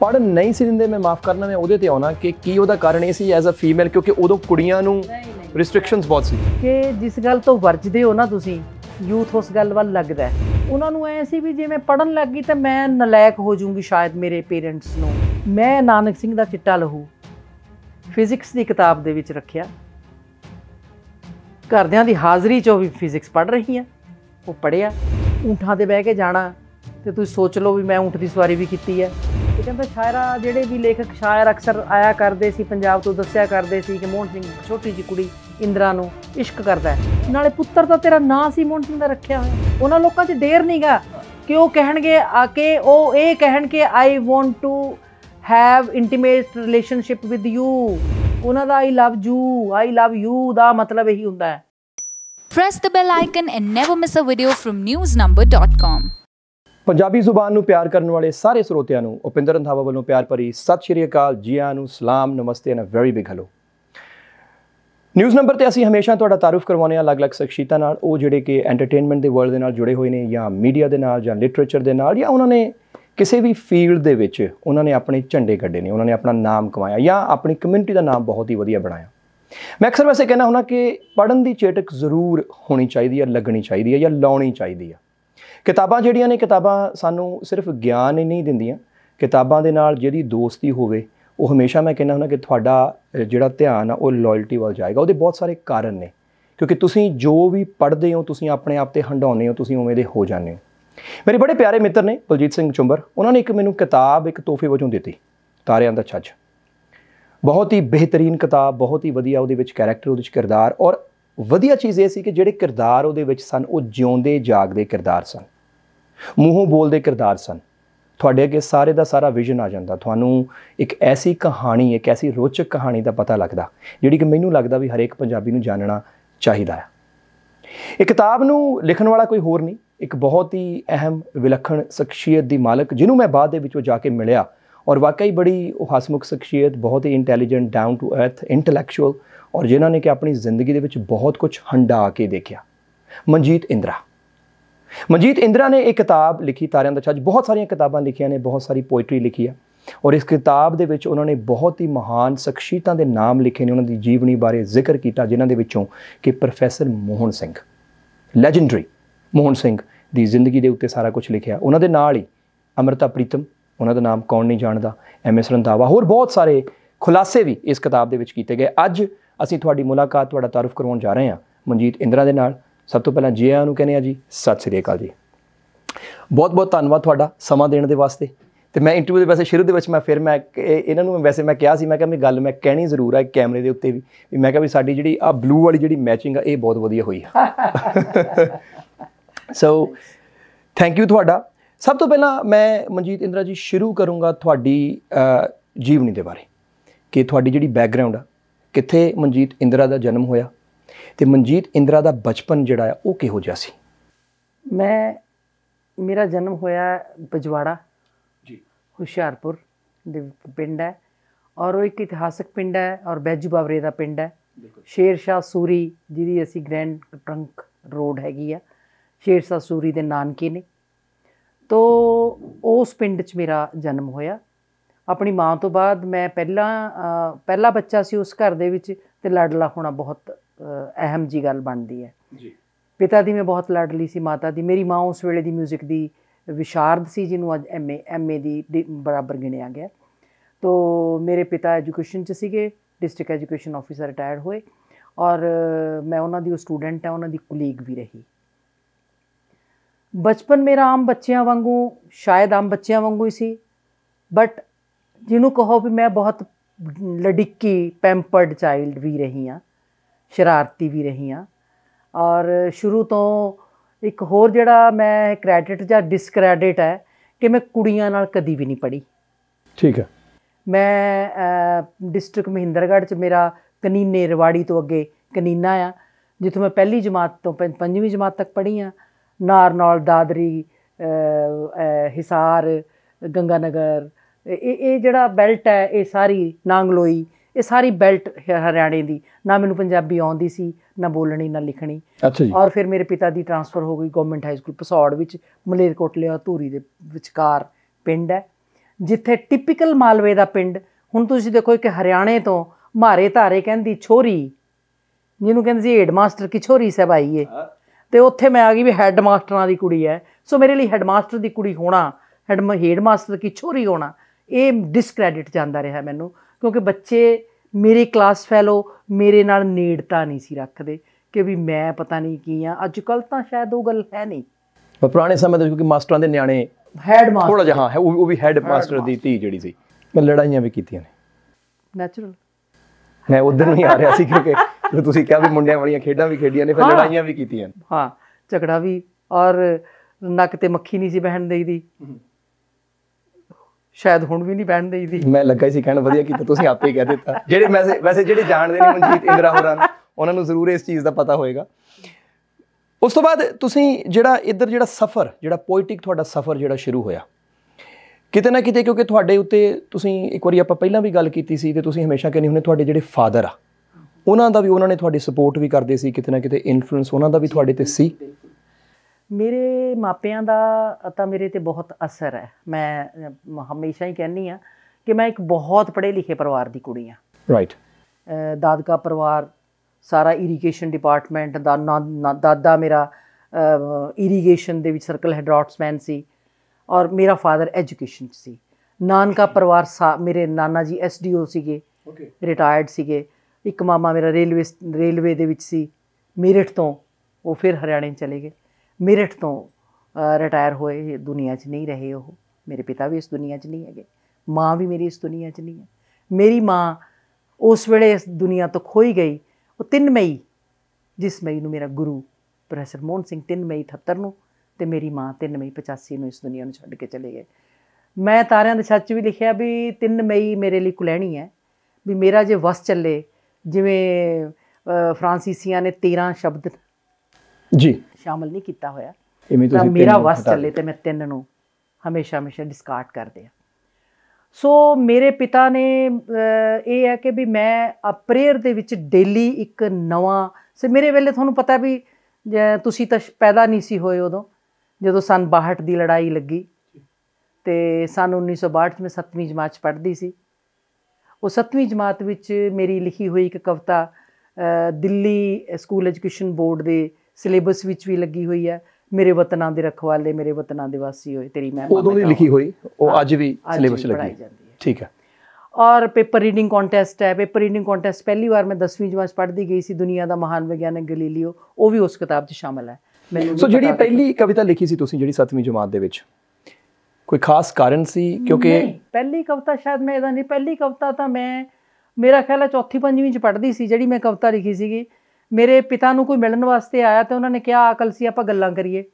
ਪੜਨ ਨਹੀਂ ਸੀ ਦਿੰਦੇ ਮੈਂ ਮਾਫ ਕਰਨਾ ਮੈਂ ਉਹਦੇ ਤੇ ਆਉਣਾ ਕਿ ਕੀ ਉਹਦਾ ਕਾਰਨ ਇਹ ਸੀ ਐਜ਼ ਅ ਫੀਮੇਲ ਕਿਉਂਕਿ ਉਦੋਂ ਕੁੜੀਆਂ ਨੂੰ ਰੈਸਟ੍ਰਿਕਸ਼ਨਸ ਬਹੁਤ ਸੀ ਕਿ ਜਿਸ ਗੱਲ ਤੋਂ ਵਰਜਦੇ ਹੋ ਨਾ ਤੁਸੀਂ ਯੂਥ ਉਸ ਗੱਲ ਵੱਲ ਲੱਗਦਾ ਉਹਨਾਂ ਨੂੰ ਐ ਸੀ ਵੀ ਜੇ ਮੈਂ ਪੜਨ ਲੱਗ ਗਈ ਤਾਂ ਮੈਂ ਨਲਾਇਕ ਹੋ ਜਾਊਂਗੀ ਸ਼ਾਇਦ ਮੇਰੇ ਪੇਰੈਂਟਸ ਨੂੰ ਮੈਂ ਨਾਨਕ ਸਿੰਘ ਦਾ ਚਿੱਟਾ ਲਹੂ ਫਿਜ਼ਿਕਸ ਦੀ ਕਿਤਾਬ ਦੇ ਵਿੱਚ ਰੱਖਿਆ ਘਰਦਿਆਂ ਦੀ ਹਾਜ਼ਰੀ 'ਚ ਵੀ ਫਿਜ਼ਿਕਸ ਪੜ ਰਹੀ ਆ ਉਹ ਪੜਿਆ ਉਂਠਾਂ ਤੇ ਬਹਿ ਕੇ ਜਾਣਾ ਤੇ ਤੁਸੀਂ ਸੋਚ ਲਓ ਵੀ ਮੈਂ ਊਂਠ ਦੀ ਸਵਾਰੀ ਵੀ ਕੀਤੀ ਹੈ ਇਹ ਕਹਿੰਦਾ ਸ਼ਾਇਰਾ ਜਿਹੜੇ ਵੀ ਲੇਖਕ ਸ਼ਾਇਰ ਅਕਸਰ ਆਇਆ ਕਰਦੇ ਸੀ ਪੰਜਾਬ ਤੋਂ ਦੱਸਿਆ ਕਰਦੇ ਸੀ ਕਿ ਮੋਹਨ ਸਿੰਘ ਛੋਟੀ ਜੀ ਕੁੜੀ ਇੰਦਰਾ ਨੂੰ ਇਸ਼ਕ ਕਰਦਾ ਹੈ ਨਾਲੇ ਪੁੱਤਰ ਤਾਂ ਤੇਰਾ ਨਾਂ ਸੀ ਮੋਹਨ ਸਿੰਘ ਦਾ ਰੱਖਿਆ ਹੋਇਆ ਉਹਨਾਂ ਲੋਕਾਂ 'ਚ ਡੇਰ ਨਹੀਂਗਾ ਕਿ ਉਹ ਕਹਿਣਗੇ ਆ ਕੇ ਉਹ ਇਹ ਕਹਿਣ ਕਿ I want to have intimate relationship with you ਉਹਨਾਂ ਦਾ ਆਈ love you I love you ਦਾ ਮਤਲਬ ਇਹੀ ਹੁੰਦਾ ਹੈ press the bell icon and never miss a video from ਨਿਊਜ਼ਨੰਬਰ.com ਪੰਜਾਬੀ ਜ਼ੁਬਾਨ ਨੂੰ ਪਿਆਰ ਕਰਨ ਵਾਲੇ ਸਾਰੇ ਸਰੋਤਿਆਂ ਨੂੰ ਉਪਿੰਦਰ ਰੰਧਾਵਾ ਵੱਲੋਂ ਪਿਆਰ ਭਰੀ ਸਤਿ ਸ਼੍ਰੀ ਅਕਾਲ ਜੀਆਂ ਨੂੰ ਸਲਾਮ ਨਮਸਤੇ and a very big hello News Number ਤੇ ਅਸੀਂ ਹਮੇਸ਼ਾ ਤੁਹਾਡਾ ਤਾਰੂਫ ਕਰਵਾਉਂਦੇ ਹਾਂ ਅਲੱਗ-ਅਲੱਗ ਸ਼ਖਸੀਤਾਂ ਨਾਲ ਉਹ ਜਿਹੜੇ ਕਿ ਐਂਟਰਟੇਨਮੈਂਟ ਦੇ ਵਰਲਡ ਦੇ ਨਾਲ ਜੁੜੇ ਹੋਏ ਨੇ ਜਾਂ ਮੀਡੀਆ ਦੇ ਨਾਲ ਜਾਂ ਲਿਟਰੇਚਰ ਦੇ ਨਾਲ ਜਾਂ ਉਹਨਾਂ ਨੇ ਕਿਸੇ ਵੀ ਫੀਲਡ ਦੇ ਵਿੱਚ ਉਹਨਾਂ ਨੇ ਆਪਣੇ ਝੰਡੇ ਗੱਡੇ ਨੇ ਉਹਨਾਂ ਨੇ ਆਪਣਾ ਨਾਮ ਕਮਾਇਆ ਜਾਂ ਆਪਣੀ ਕਮਿਊਨਿਟੀ ਦਾ ਨਾਮ ਬਹੁਤ ਹੀ ਵਧੀਆ ਬਣਾਇਆ ਮੈਂ ਅਕਸਰ ਵੈਸੇ ਕਹਿੰਦਾ ਹੁਣਾ ਕਿ ਪੜਨ ਦੀ ਚੇਟਕ ਜ਼ਰੂਰ ਹੋਣੀ ਚਾਹੀਦੀ ਹੈ ਲੱਗਣੀ ਚਾਹੀਦੀ ਹੈ ਜਾਂ ਲਾਉਣੀ ਚਾਹੀਦੀ ਹੈ ਕਿਤਾਬਾਂ ਜਿਹੜੀਆਂ ਨੇ ਕਿਤਾਬਾਂ ਸਾਨੂੰ ਸਿਰਫ ਗਿਆਨ ਹੀ ਨਹੀਂ ਦਿੰਦੀਆਂ ਕਿਤਾਬਾਂ ਦੇ ਨਾਲ ਜਿਹੜੀ ਦੋਸਤੀ ਹੋਵੇ ਉਹ ਹਮੇਸ਼ਾ ਮੈਂ ਕਹਿੰਦਾ ਹੁੰਦਾ ਕਿ ਤੁਹਾਡਾ ਜਿਹੜਾ ਧਿਆਨ ਆ ਉਹ ਲਾਇਲਟੀ ਵੱਲ ਜਾਏਗਾ ਉਹਦੇ ਬਹੁਤ ਸਾਰੇ ਕਾਰਨ ਨੇ ਕਿਉਂਕਿ ਤੁਸੀਂ ਜੋ ਵੀ ਪੜ੍ਹਦੇ ਹੋ ਤੁਸੀਂ ਆਪਣੇ ਆਪ ਤੇ ਹੰਡਾਉਨੇ ਹੋ ਤੁਸੀਂ ਉਵੇਂ ਦੇ ਹੋ ਜਾਂਦੇ ਹੋ ਮੇਰੇ ਬੜੇ ਪਿਆਰੇ ਮਿੱਤਰ ਨੇ ਬਲਜੀਤ ਸਿੰਘ ਚੁੰਬਰ ਉਹਨਾਂ ਨੇ ਇੱਕ ਮੈਨੂੰ ਕਿਤਾਬ ਇੱਕ ਤੋਹਫੇ ਵਜੋਂ ਦਿੱਤੀ ਤਾਰਿਆਂ ਦਾ ਛੱਜ ਬਹੁਤ ਹੀ ਬਿਹਤਰੀਨ ਕਿਤਾਬ ਬਹੁਤ ਹੀ ਵਧੀਆ ਉਹਦੇ ਵਿੱਚ ਕੈਰੈਕਟਰ ਉਹਦੇ ਵਿੱਚ ਕਿਰਦਾਰ ਔਰ ਵਧੀਆ ਚੀਜ਼ ਇਹ ਸੀ ਕਿ ਜਿਹੜੇ ਕਿਰਦਾਰ ਉਹਦੇ ਵਿੱਚ ਸਨ ਉਹ ਜਿਉਂਦੇ ਜਾਗਦੇ ਕਿਰਦਾਰ ਸਨ ਮੂੰਹੋਂ ਬੋਲਦੇ ਕਿਰਦਾਰ ਸਨ ਤੁਹਾਡੇ ਅੱਗੇ ਸਾਰੇ ਦਾ ਸਾਰਾ ਵਿਜ਼ਨ ਆ ਜਾਂਦਾ ਤੁਹਾਨੂੰ ਇੱਕ ਐਸੀ ਕਹਾਣੀ ਇੱਕ ਐਸੀ ਰੋਚਕ ਕਹਾਣੀ ਦਾ ਪਤਾ ਲੱਗਦਾ ਜਿਹੜੀ ਕਿ ਮੈਨੂੰ ਲੱਗਦਾ ਵੀ ਹਰੇਕ ਪੰਜਾਬੀ ਨੂੰ ਜਾਣਨਾ ਚਾਹੀਦਾ ਹੈ ਇਹ ਕਿਤਾਬ ਨੂੰ ਲਿਖਣ ਵਾਲਾ ਕੋਈ ਹੋਰ ਨਹੀਂ ਇੱਕ ਬਹੁਤ ਹੀ ਅਹਿਮ ਵਿਲੱਖਣ ਸ਼ਖਸੀਅਤ ਦੀ ਮਾਲਕ ਜਿਹਨੂੰ ਮੈਂ ਬਾਅਦ ਦੇ ਵਿੱਚ ਉਹ ਜਾ ਕੇ ਮਿਲਿਆ ਔਰ ਵਾਕਈ ਬੜੀ ਉਹ ਹਸਮੁਖ ਸ਼ਖਸੀਅਤ ਬਹੁਤ ਹੀ intelligent down to earth intellectual ਔਰ ਜਿਨ੍ਹਾਂ ਨੇ ਕਿ ਆਪਣੀ ਜ਼ਿੰਦਗੀ ਦੇ ਵਿੱਚ ਬਹੁਤ ਕੁਝ ਹੰਡਾ ਕੇ ਦੇਖਿਆ ਮਨਜੀਤ ਇੰਦਰਾ ਮਨਜੀਤ ਇੰਦਰਾ ਨੇ ਇੱਕ ਕਿਤਾਬ ਲਿਖੀ ਤਾਰਿਆਂ ਦਾ ਛੱਜ ਬਹੁਤ ਸਾਰੀਆਂ ਕਿਤਾਬਾਂ ਲਿਖੀਆਂ ਨੇ ਬਹੁਤ ਸਾਰੀ ਪੋਇਟਰੀ ਲਿਖੀ ਆ ਔਰ ਇਸ ਕਿਤਾਬ ਦੇ ਵਿੱਚ ਉਹਨਾਂ ਨੇ ਬਹੁਤ ਹੀ ਮਹਾਨ ਸ਼ਖਸੀਅਤਾਂ ਦੇ ਨਾਮ ਲਿਖੇ ਨੇ ਉਹਨਾਂ ਦੀ ਜੀਵਨੀ ਬਾਰੇ ਜ਼ਿਕਰ ਕੀਤਾ ਜਿਨ੍ਹਾਂ ਦੇ ਵਿੱਚੋਂ ਕਿ ਪ੍ਰੋਫੈਸਰ ਮੋਹਨ ਸਿੰਘ ਲੈਜੈਂਡਰੀ ਮੋਹਨ ਸਿੰਘ ਦੀ ਜ਼ਿੰਦਗੀ ਦੇ ਉੱਤੇ ਸਾਰਾ ਕੁਝ ਲਿਖਿਆ ਉਹਨਾਂ ਦੇ ਨਾਲ ਹੀ ਅਮਰਤਾ ਪ੍ਰੀਤਮ ਉਹਨਾਂ ਦਾ ਨਾਮ ਕੌਣ ਨਹੀਂ ਜਾਣਦਾ ਐਮ ਐਸ ਰੰਦਾਵਾ ਹੋਰ ਬਹੁਤ ਸਾਰੇ ਖੁਲਾਸੇ ਵੀ ਇਸ ਕਿਤਾਬ ਦੇ ਵਿੱਚ ਕੀਤੇ ਗਏ ਅੱਜ ਅਸੀਂ ਤੁਹਾਡੀ ਮੁਲਾਕਾਤ ਤੁਹਾਡਾ ਤਾਰਫ ਕਰਵਾਉਣ ਜਾ ਰਹੇ ਹਾਂ ਮਨਜੀਤ ਇੰਦਰਾ ਦੇ ਨਾਲ ਸਭ ਤੋਂ ਪਹਿਲਾਂ ਜੀ ਆਇਆਂ ਨੂੰ ਕਹਿੰਦੇ ਆ ਜੀ ਸਤਿ ਸ੍ਰੀ ਅਕਾਲ ਜੀ ਬਹੁਤ ਬਹੁਤ ਧੰਨਵਾਦ ਤੁਹਾਡਾ ਸਮਾਂ ਦੇਣ ਦੇ ਵਾਸਤੇ ਤੇ ਮੈਂ ਇੰਟਰਵਿਊ ਦੇ ਵੈਸੇ ਸ਼ੁਰੂ ਦੇ ਵਿੱਚ ਮੈਂ ਫਿਰ ਮੈਂ ਇਹਨਾਂ ਨੂੰ ਵੈਸੇ ਮੈਂ ਕਿਹਾ ਸੀ ਮੈਂ ਕਿਹਾ ਮੈਂ ਗੱਲ ਮੈਂ ਕਹਿਣੀ ਜ਼ਰੂਰ ਆ ਕੈਮਰੇ ਦੇ ਉੱਤੇ ਵੀ ਵੀ ਮੈਂ ਕਿਹਾ ਵੀ ਸਾਡੀ ਜਿਹੜੀ ਆ ਬਲੂ ਵਾਲੀ ਜਿਹੜੀ ਮੈਚਿੰਗ ਆ ਇਹ ਬਹੁਤ ਵਧੀਆ ਹੋਈ ਸੋ ਥੈਂਕ ਯੂ ਤੁਹਾਡਾ ਸਭ ਤੋਂ ਪਹਿਲਾਂ ਮੈਂ ਮਨਜੀਤ ਇੰਦਰਾ ਜੀ ਸ਼ੁਰੂ ਕਰੂੰਗਾ ਤੁਹਾਡੀ ਜੀਵਨੀ ਦੇ ਬਾਰੇ ਕਿ ਤੁਹਾਡੀ ਜਿਹੜੀ ਬੈਕਗ੍ਰਾਉਂਡ ਆ ਕਿੱਥੇ ਮਨਜੀਤ ਇੰਦਰਾ ਦਾ ਜਨਮ ਹੋਇਆ ਤੇ ਮਨਜੀਤ ਇੰਦਰਾ ਦਾ ਬਚਪਨ ਜਿਹੜਾ ਆ ਉਹ ਕਿਹੋ ਜਿਹਾ ਸੀ ਮੈਂ ਮੇਰਾ ਜਨਮ ਹੋਇਆ ਬਜਵਾੜਾ ਜੀ ਹੁਸ਼ਿਆਰਪੁਰ ਦੇ ਪਿੰਡ ਹੈ ਔਰ ਉਹ ਇੱਕ ਇਤਿਹਾਸਕ ਪਿੰਡ ਹੈ ਔਰ ਬੈਜੂ ਬਾਵਰੇ ਦਾ ਪਿੰਡ ਹੈ ਸ਼ੇਰ ਸ਼ਾਹ ਸੂਰੀ ਜਿਹਦੀ ਅਸੀਂ ਗ੍ਰੈਂਡ ਟਰੰਕ ਰੋਡ ਹੈਗੀ ਆ ਸ਼ੇਰ ਸ਼ਾਹ ਸੂਰੀ ਦੇ ਨਾਨਕੇ ਨੇ ਤੋ ਉਸ ਪਿੰਡ 'ਚ ਮੇਰਾ ਜਨਮ ਹੋਇਆ ਆਪਣੀ ਮਾਂ ਤੋਂ ਬਾਅਦ ਮੈਂ ਪਹਿਲਾ ਪਹਿਲਾ ਬੱਚਾ ਸੀ ਉਸ ਘਰ ਦੇ ਵਿੱਚ ਤੇ ਲੜਲਾ ਹੋਣਾ ਬਹੁਤ ਅਹਿਮ ਜੀ ਗੱਲ ਬਣਦੀ ਹੈ ਜੀ ਪਿਤਾ ਦੀ ਮੈਂ ਬਹੁਤ ਲੜਲੀ ਸੀ ਮਾਤਾ ਦੀ ਮੇਰੀ ਮਾਂ ਉਸ ਵੇਲੇ ਦੀ 뮤직 ਦੀ ਵਿਸ਼ਾਰਦ ਸੀ ਜਿਹਨੂੰ ਅੱਜ ਐਮਏ ਐਮਏ ਦੀ ਬਰਾਬਰ ਗਿਣਿਆ ਗਿਆ ਤੋਂ ਮੇਰੇ ਪਿਤਾ ਐਜੂਕੇਸ਼ਨ ਚ ਸੀਗੇ ਡਿਸਟ੍ਰਿਕਟ ਐਜੂਕੇਸ਼ਨ ਆਫੀਸਰ ਰਿਟਾਇਰ ਹੋਏ ਔਰ ਮੈਂ ਉਹਨਾਂ ਦੀ ਸਟੂਡੈਂਟ ਹਾਂ ਉਹਨਾਂ ਦੀ ਕੁਲੀਗ ਵੀ ਰਹੀ ਬਚਪਨ ਮੇਰਾ ਆਮ ਬੱਚਿਆਂ ਵਾਂਗੂ ਸ਼ਾਇਦ ਆਮ ਬੱਚਿਆਂ ਵਾਂਗੂ ਹੀ ਸੀ ਬਟ ਜਿਹਨੂੰ ਕਹੋ ਵੀ ਮੈਂ ਬਹੁਤ ਲੜਿੱਕੀ ਪੈਂਪਰਡ ਚਾਈਲਡ ਵੀ ਰਹੀ ਆ ਸ਼ਰਾਰਤੀ ਵੀ ਰਹੀ ਆ ਔਰ ਸ਼ੁਰੂ ਤੋਂ ਇੱਕ ਹੋਰ ਜਿਹੜਾ ਮੈਂ ਕ੍ਰੈਡਿਟ ਜਾਂ ਡਿਸਕ੍ਰੈਡਿਟ ਹੈ ਕਿ ਮੈਂ ਕੁੜੀਆਂ ਨਾਲ ਕਦੀ ਵੀ ਨਹੀਂ ਪੜੀ ਠੀਕ ਹੈ ਮੈਂ ਡਿਸਟ੍ਰਿਕਟ ਮਹਿੰਦਰਗੜ੍ਹ ਚ ਮੇਰਾ ਕਨੀਨੇ ਰਵਾੜੀ ਤੋਂ ਅੱਗੇ ਕਨੀਨਾ ਆ ਜਿੱਥੋਂ ਮੈਂ ਪਹਿਲੀ ਜਮਾਤ ਤੋਂ ਪੰਜਵੀਂ ਜਮਾਤ ਤੱਕ ਪੜ੍ਹੀ ਆ ਨਾਰਨੌਲ ਦਾਦਰੀ ਹਿਸਾਰ ਗੰਗਾਨਗਰ ਇਹ ਇਹ ਜਿਹੜਾ ਬੈਲਟ ਹੈ ਇਹ ਸਾਰੀ ਨਾਂਗਲੋਈ ਇਹ ਸਾਰੀ ਬੈਲਟ ਹਰਿਆਣੇ ਦੀ ਨਾ ਮੈਨੂੰ ਪੰਜਾਬੀ ਆਉਂਦੀ ਸੀ ਨਾ ਬੋਲਣੀ ਨਾ ਲਿਖਣੀ ਅੱਛਾ ਜੀ ਔਰ ਫਿਰ ਮੇਰੇ ਪਿਤਾ ਦੀ ਟ੍ਰਾਂਸਫਰ ਹੋ ਗਈ ਗਵਰਨਮੈਂਟ ਹਾਈ ਸਕੂਲ ਪਸੌੜ ਵਿੱਚ ਮਲੇਰਕੋਟਲੇ ਔਰ ਧੂਰੀ ਦੇ ਵਿਚਕਾਰ ਪਿੰਡ ਹੈ ਜਿੱਥੇ ਟਿਪੀਕਲ ਮਾਲਵੇ ਦਾ ਪਿੰਡ ਹੁਣ ਤੁਸੀਂ ਦੇਖੋ ਕਿ ਹਰਿਆਣੇ ਤੋਂ ਮਾਰੇ ਧਾਰੇ ਕਹਿੰਦੀ ਛੋਰੀ ਜਿਹਨੂੰ ਕਹਿੰਦੇ ਸੀ ਹੈਡਮਾਸਟਰ ਕੀ ਛੋਰੀ ਸਭਾਈ ਏ ਤੇ ਉੱਥੇ ਮੈਂ ਆ ਗਈ ਵੀ ਹੈਡਮਾਸਟਰਾਂ ਦੀ ਕੁੜੀ ਹੈ ਸੋ ਮੇਰੇ ਲਈ ਹੈਡਮਾਸਟਰ ਦੀ ਕੁੜੀ ਹੋਣਾ ਹੈਡਮ ਹੈਡਮਾਸਟਰ ਕੀ ਛੋਰੀ ਹੋਣਾ ਇਹ ਡਿਸਕ੍ਰੈਡਿਟ ਜਾਂਦਾ ਰਿਹਾ ਮੈਨੂੰ ਕਿਉਂਕਿ ਬੱਚੇ ਮੇਰੇ ਕਲਾਸ ਫੈਲੋ ਮੇਰੇ ਨਾਲ ਨੇੜਤਾ ਨਹੀਂ ਸੀ ਰੱਖਦੇ ਕਿ ਵੀ ਮੈਂ ਪਤਾ ਨਹੀਂ ਕੀ ਆ ਅੱਜ ਕੱਲ ਤਾਂ ਸ਼ਾਇਦ ਉਹ ਗੱਲ ਹੈ ਨਹੀਂ ਪਰ ਪੁਰਾਣੇ ਸਮੇਂ ਦੇ ਕਿਉਂਕਿ ਮਾਸਟਰਾਂ ਦੇ ਨਿਆਣੇ ਹੈਡ ਮਾਸਟਰ ਥੋੜਾ ਜਿਹਾ ਹਾਂ ਉਹ ਵੀ ਹੈਡ ਮਾਸਟਰ ਦੀ ਧੀ ਜਿਹੜੀ ਸੀ ਮੈਂ ਲੜਾਈਆਂ ਵੀ ਕੀਤੀਆਂ ਨੇ ਨੈਚੁਰਲ ਮੈਂ ਉਧਰ ਨਹੀਂ ਆ ਰਿਹਾ ਸੀ ਕਿਉਂਕਿ ਤੁਸੀਂ ਕਿਹਾ ਵੀ ਮੁੰਡਿਆਂ ਵਾਲੀਆਂ ਖੇਡਾਂ ਵੀ ਖੇਡੀਆਂ ਨੇ ਫਿਰ ਲੜਾਈਆਂ ਵੀ ਕੀਤੀਆਂ ਹਾਂ ਝਗੜਾ ਵੀ ਔਰ ਨੱਕ ਤੇ ਮੱਖੀ ਨਹੀਂ ਸੀ ਬਹਿਣ ਦੇਈਦੀ ਸ਼ਾਇਦ ਹੁਣ ਵੀ ਨਹੀਂ ਬੈਣ ਦੀ ਮੈਂ ਲੱਗਾ ਸੀ ਕਹਿਣ ਵਧੀਆ ਕੀਤਾ ਤੁਸੀਂ ਆਪੇ ਕਹਿ ਦਿੱਤਾ ਜਿਹੜੇ ਵੈਸੇ ਵੈਸੇ ਜਿਹੜੇ ਜਾਣਦੇ ਨੇ ਮਨਜੀਤ ਇੰਦਰਾ ਹੋਰਾਂ ਉਹਨਾਂ ਨੂੰ ਜ਼ਰੂਰ ਇਸ ਚੀਜ਼ ਦਾ ਪਤਾ ਹੋਏਗਾ ਉਸ ਤੋਂ ਬਾਅਦ ਤੁਸੀਂ ਜਿਹੜਾ ਇੱਧਰ ਜਿਹੜਾ ਸਫ਼ਰ ਜਿਹੜਾ ਪੋਇਟਿਕ ਤੁਹਾਡਾ ਸਫ਼ਰ ਜਿਹੜਾ ਸ਼ੁਰੂ ਹੋਇਆ ਕਿਤੇ ਨਾ ਕਿਤੇ ਕਿਉਂਕਿ ਤੁਹਾਡੇ ਉੱਤੇ ਤੁਸੀਂ ਇੱਕ ਵਾਰੀ ਆਪਾਂ ਪਹਿਲਾਂ ਵੀ ਗੱਲ ਕੀਤੀ ਸੀ ਤੇ ਤੁਸੀਂ ਹਮੇਸ਼ਾ ਕਹਿੰਦੇ ਹੁੰਦੇ ਤੁਹਾਡੇ ਜਿਹੜੇ ਫਾਦਰ ਆ ਉਹਨਾਂ ਦਾ ਵੀ ਉਹਨਾਂ ਨੇ ਤੁਹਾਡੀ ਸਪੋਰਟ ਵੀ ਕਰਦੇ ਸੀ ਕਿਤੇ ਨਾ ਕਿਤੇ ਇਨਫਲੂਐਂਸ ਉਹਨਾਂ ਦਾ ਵੀ ਤੁਹਾਡੇ ਤੇ ਸੀ ਮੇਰੇ ਮਾਪਿਆਂ ਦਾ ਤਾਂ ਮੇਰੇ ਤੇ ਬਹੁਤ ਅਸਰ ਹੈ ਮੈਂ ਹਮੇਸ਼ਾ ਹੀ ਕਹਿੰਨੀ ਆ ਕਿ ਮੈਂ ਇੱਕ ਬਹੁਤ ਪੜ੍ਹੇ ਲਿਖੇ ਪਰਿਵਾਰ ਦੀ ਕੁੜੀ ਆ ਰਾਈਟ ਦਾਦਕਾ ਪਰਿਵਾਰ ਸਾਰਾ ਇਰੀਗੇਸ਼ਨ ਡਿਪਾਰਟਮੈਂਟ ਦਾ ਦਾਦਾ ਮੇਰਾ ਇਰੀਗੇਸ਼ਨ ਦੇ ਵਿੱਚ ਸਰਕਲ ਹੈਡਰਾਟਸਮੈਨ ਸੀ ਔਰ ਮੇਰਾ ਫਾਦਰ ਐਜੂਕੇਸ਼ਨ ਸੀ ਨਾਨਕਾ ਪਰਿਵਾਰ ਮੇਰੇ ਨਾਨਾ ਜੀ ਐਸਡੀਓ ਸੀਗੇ ਓਕੇ ਰਿਟਾਇਰਡ ਸੀਗੇ ਇੱਕ ਮਾਮਾ ਮੇਰਾ ਰੇਲਵੇ ਰੇਲਵੇ ਦੇ ਵਿੱਚ ਸੀ ਮੇਰਠ ਤੋਂ ਉਹ ਫਿਰ ਹਰਿਆਣੇ ਚਲੇ ਗਏ ਮੇਰਠ ਤੋਂ ਰਿਟਾਇਰ ਹੋਏ ਦੁਨੀਆ 'ਚ ਨਹੀਂ ਰਹੇ ਉਹ ਮੇਰੇ ਪਿਤਾ ਵੀ ਇਸ ਦੁਨੀਆ 'ਚ ਨਹੀਂ ਹੈਗੇ ਮਾਂ ਵੀ ਮੇਰੀ ਇਸ ਦੁਨੀਆ 'ਚ ਨਹੀਂ ਹੈ ਮੇਰੀ ਮਾਂ ਉਸ ਵੇਲੇ ਇਸ ਦੁਨੀਆ ਤੋਂ ਖੋਈ ਗਈ ਉਹ 3 ਮਈ ਜਿਸ ਮਈ ਨੂੰ ਮੇਰਾ ਗੁਰੂ ਪ੍ਰੋਫੈਸਰ ਮੋਹਨ ਸਿੰਘ 3 ਮਈ 78 ਨੂੰ ਤੇ ਮੇਰੀ ਮਾਂ 3 ਮਈ 85 ਨੂੰ ਇਸ ਦੁਨੀਆ ਨੂੰ ਛੱਡ ਕੇ ਚਲੇ ਗਏ ਮੈਂ ਤਾਰਿਆਂ ਦੇ ਸੱਚ ਵੀ ਲਿਖਿਆ ਵੀ 3 ਮਈ ਮੇਰੇ ਲਈ ਕੁਲੈਣੀ ਹੈ ਵੀ ਮੇਰਾ ਜੇ ਵਸ ਚੱਲੇ ਜਿਵੇਂ ਫਰਾਂਸੀਸੀਆਂ ਨੇ 13 ਸ਼ਬਦ ਜੀ ਸ਼ਾਮਲ ਨਹੀਂ ਕੀਤਾ ਹੋਇਆ ਇਵੇਂ ਤੁਸੀਂ ਮੇਰਾ ਵਸ ਚੱਲੇ ਤੇ ਮੈਂ ਤਿੰਨ ਨੂੰ ਹਮੇਸ਼ਾ ਹਮੇਸ਼ਾ ਡਿਸਕਾਰਡ ਕਰਦੇ ਆ ਸੋ ਮੇਰੇ ਪਿਤਾ ਨੇ ਇਹ ਹੈ ਕਿ ਵੀ ਮੈਂ ਅਪ੍ਰੇਅਰ ਦੇ ਵਿੱਚ ਡੇਲੀ ਇੱਕ ਨਵਾਂ ਸੇ ਮੇਰੇ ਵੇਲੇ ਤੁਹਾਨੂੰ ਪਤਾ ਵੀ ਤੁਸੀਂ ਤਾਂ ਪੈਦਾ ਨਹੀਂ ਸੀ ਹੋਏ ਉਦੋਂ ਜਦੋਂ ਸਨ 62 ਦੀ ਲੜਾਈ ਲੱਗੀ ਤੇ ਸਨ 1962 ਵਿੱਚ 7ਵੀਂ ਜਮਾਤ ਚ ਪੜ੍ਹਦੀ ਸੀ ਉਹ 7ਵੀਂ ਜਮਾਤ ਵਿੱਚ ਮੇਰੀ ਲਿਖੀ ਹੋਈ ਇੱਕ ਕਵਿਤਾ ਦਿੱਲੀ ਸਕੂਲ ਐਜੂਕੇਸ਼ਨ ਬੋਰਡ ਦੇ ਸਿਲੇਬਸ ਵਿੱਚ ਵੀ ਲੱਗੀ ਹੋਈ ਹੈ ਮੇਰੇ ਵਤਨਾਂ ਦੇ ਰਖਵਾਲੇ ਮੇਰੇ ਵਤਨਾਂ ਦੇ ਵਾਸੀ ਹੋਏ ਤੇਰੀ ਮੈਂ ਉਦੋਂ ਦੀ ਲਿਖੀ ਹੋਈ ਉਹ ਅੱਜ ਵੀ ਸਿਲੇਬਸ ਲੱਗੀ ਹੈ ਠੀਕ ਹੈ ਔਰ ਪੇਪਰ ਰੀਡਿੰਗ ਕੰਟੈਸਟ ਹੈ ਪੇਪਰ ਰੀਡਿੰਗ ਕੰਟੈਸਟ ਪਹਿਲੀ ਵਾਰ ਮੈਂ 10ਵੀਂ ਜਮਾਤ ਪੜ੍ਹਦੀ ਗਈ ਸੀ ਦੁਨੀਆ ਦਾ ਮਹਾਨ ਵਿਗਿਆਨਕ ਗਲੀਲੀਓ ਉਹ ਵੀ ਉਸ ਕਿਤਾਬ 'ਚ ਸ਼ਾਮਲ ਹੈ ਮੈਨੂੰ ਸੋ ਜਿਹੜੀ ਪਹਿਲੀ ਕਵਿਤਾ ਲਿਖੀ ਸੀ ਤੁਸੀਂ ਜਿਹੜੀ 7ਵੀਂ ਜਮਾਤ ਦੇ ਵਿੱਚ ਕੋਈ ਖਾਸ ਕਾਰਨ ਸੀ ਕਿਉਂਕਿ ਪਹਿਲੀ ਕਵਿਤਾ ਸ਼ਾਇਦ ਮੈਂ ਇਹਦਾ ਨਹੀਂ ਪਹਿਲੀ ਕਵਿਤਾ ਤਾਂ ਮੈਂ ਮੇਰਾ ਖਿਆਲ ਹੈ ਚੌਥੀ ਪੰਜਵੀਂ ਚ ਪੜ੍ਹਦੀ ਸੀ ਜਿਹੜੀ ਮੈਂ ਕਵਿਤਾ ਲਿਖੀ ਸੀਗੀ ਮੇਰੇ ਪਿਤਾ ਨੂੰ ਕੋਈ ਮਿਲਣ ਵਾਸਤੇ ਆਇਆ ਤੇ ਉਹਨਾਂ ਨੇ ਕਿਹਾ ਅਕਲ ਸੀ ਆਪਾਂ ਗੱਲਾਂ ਕਰੀਏ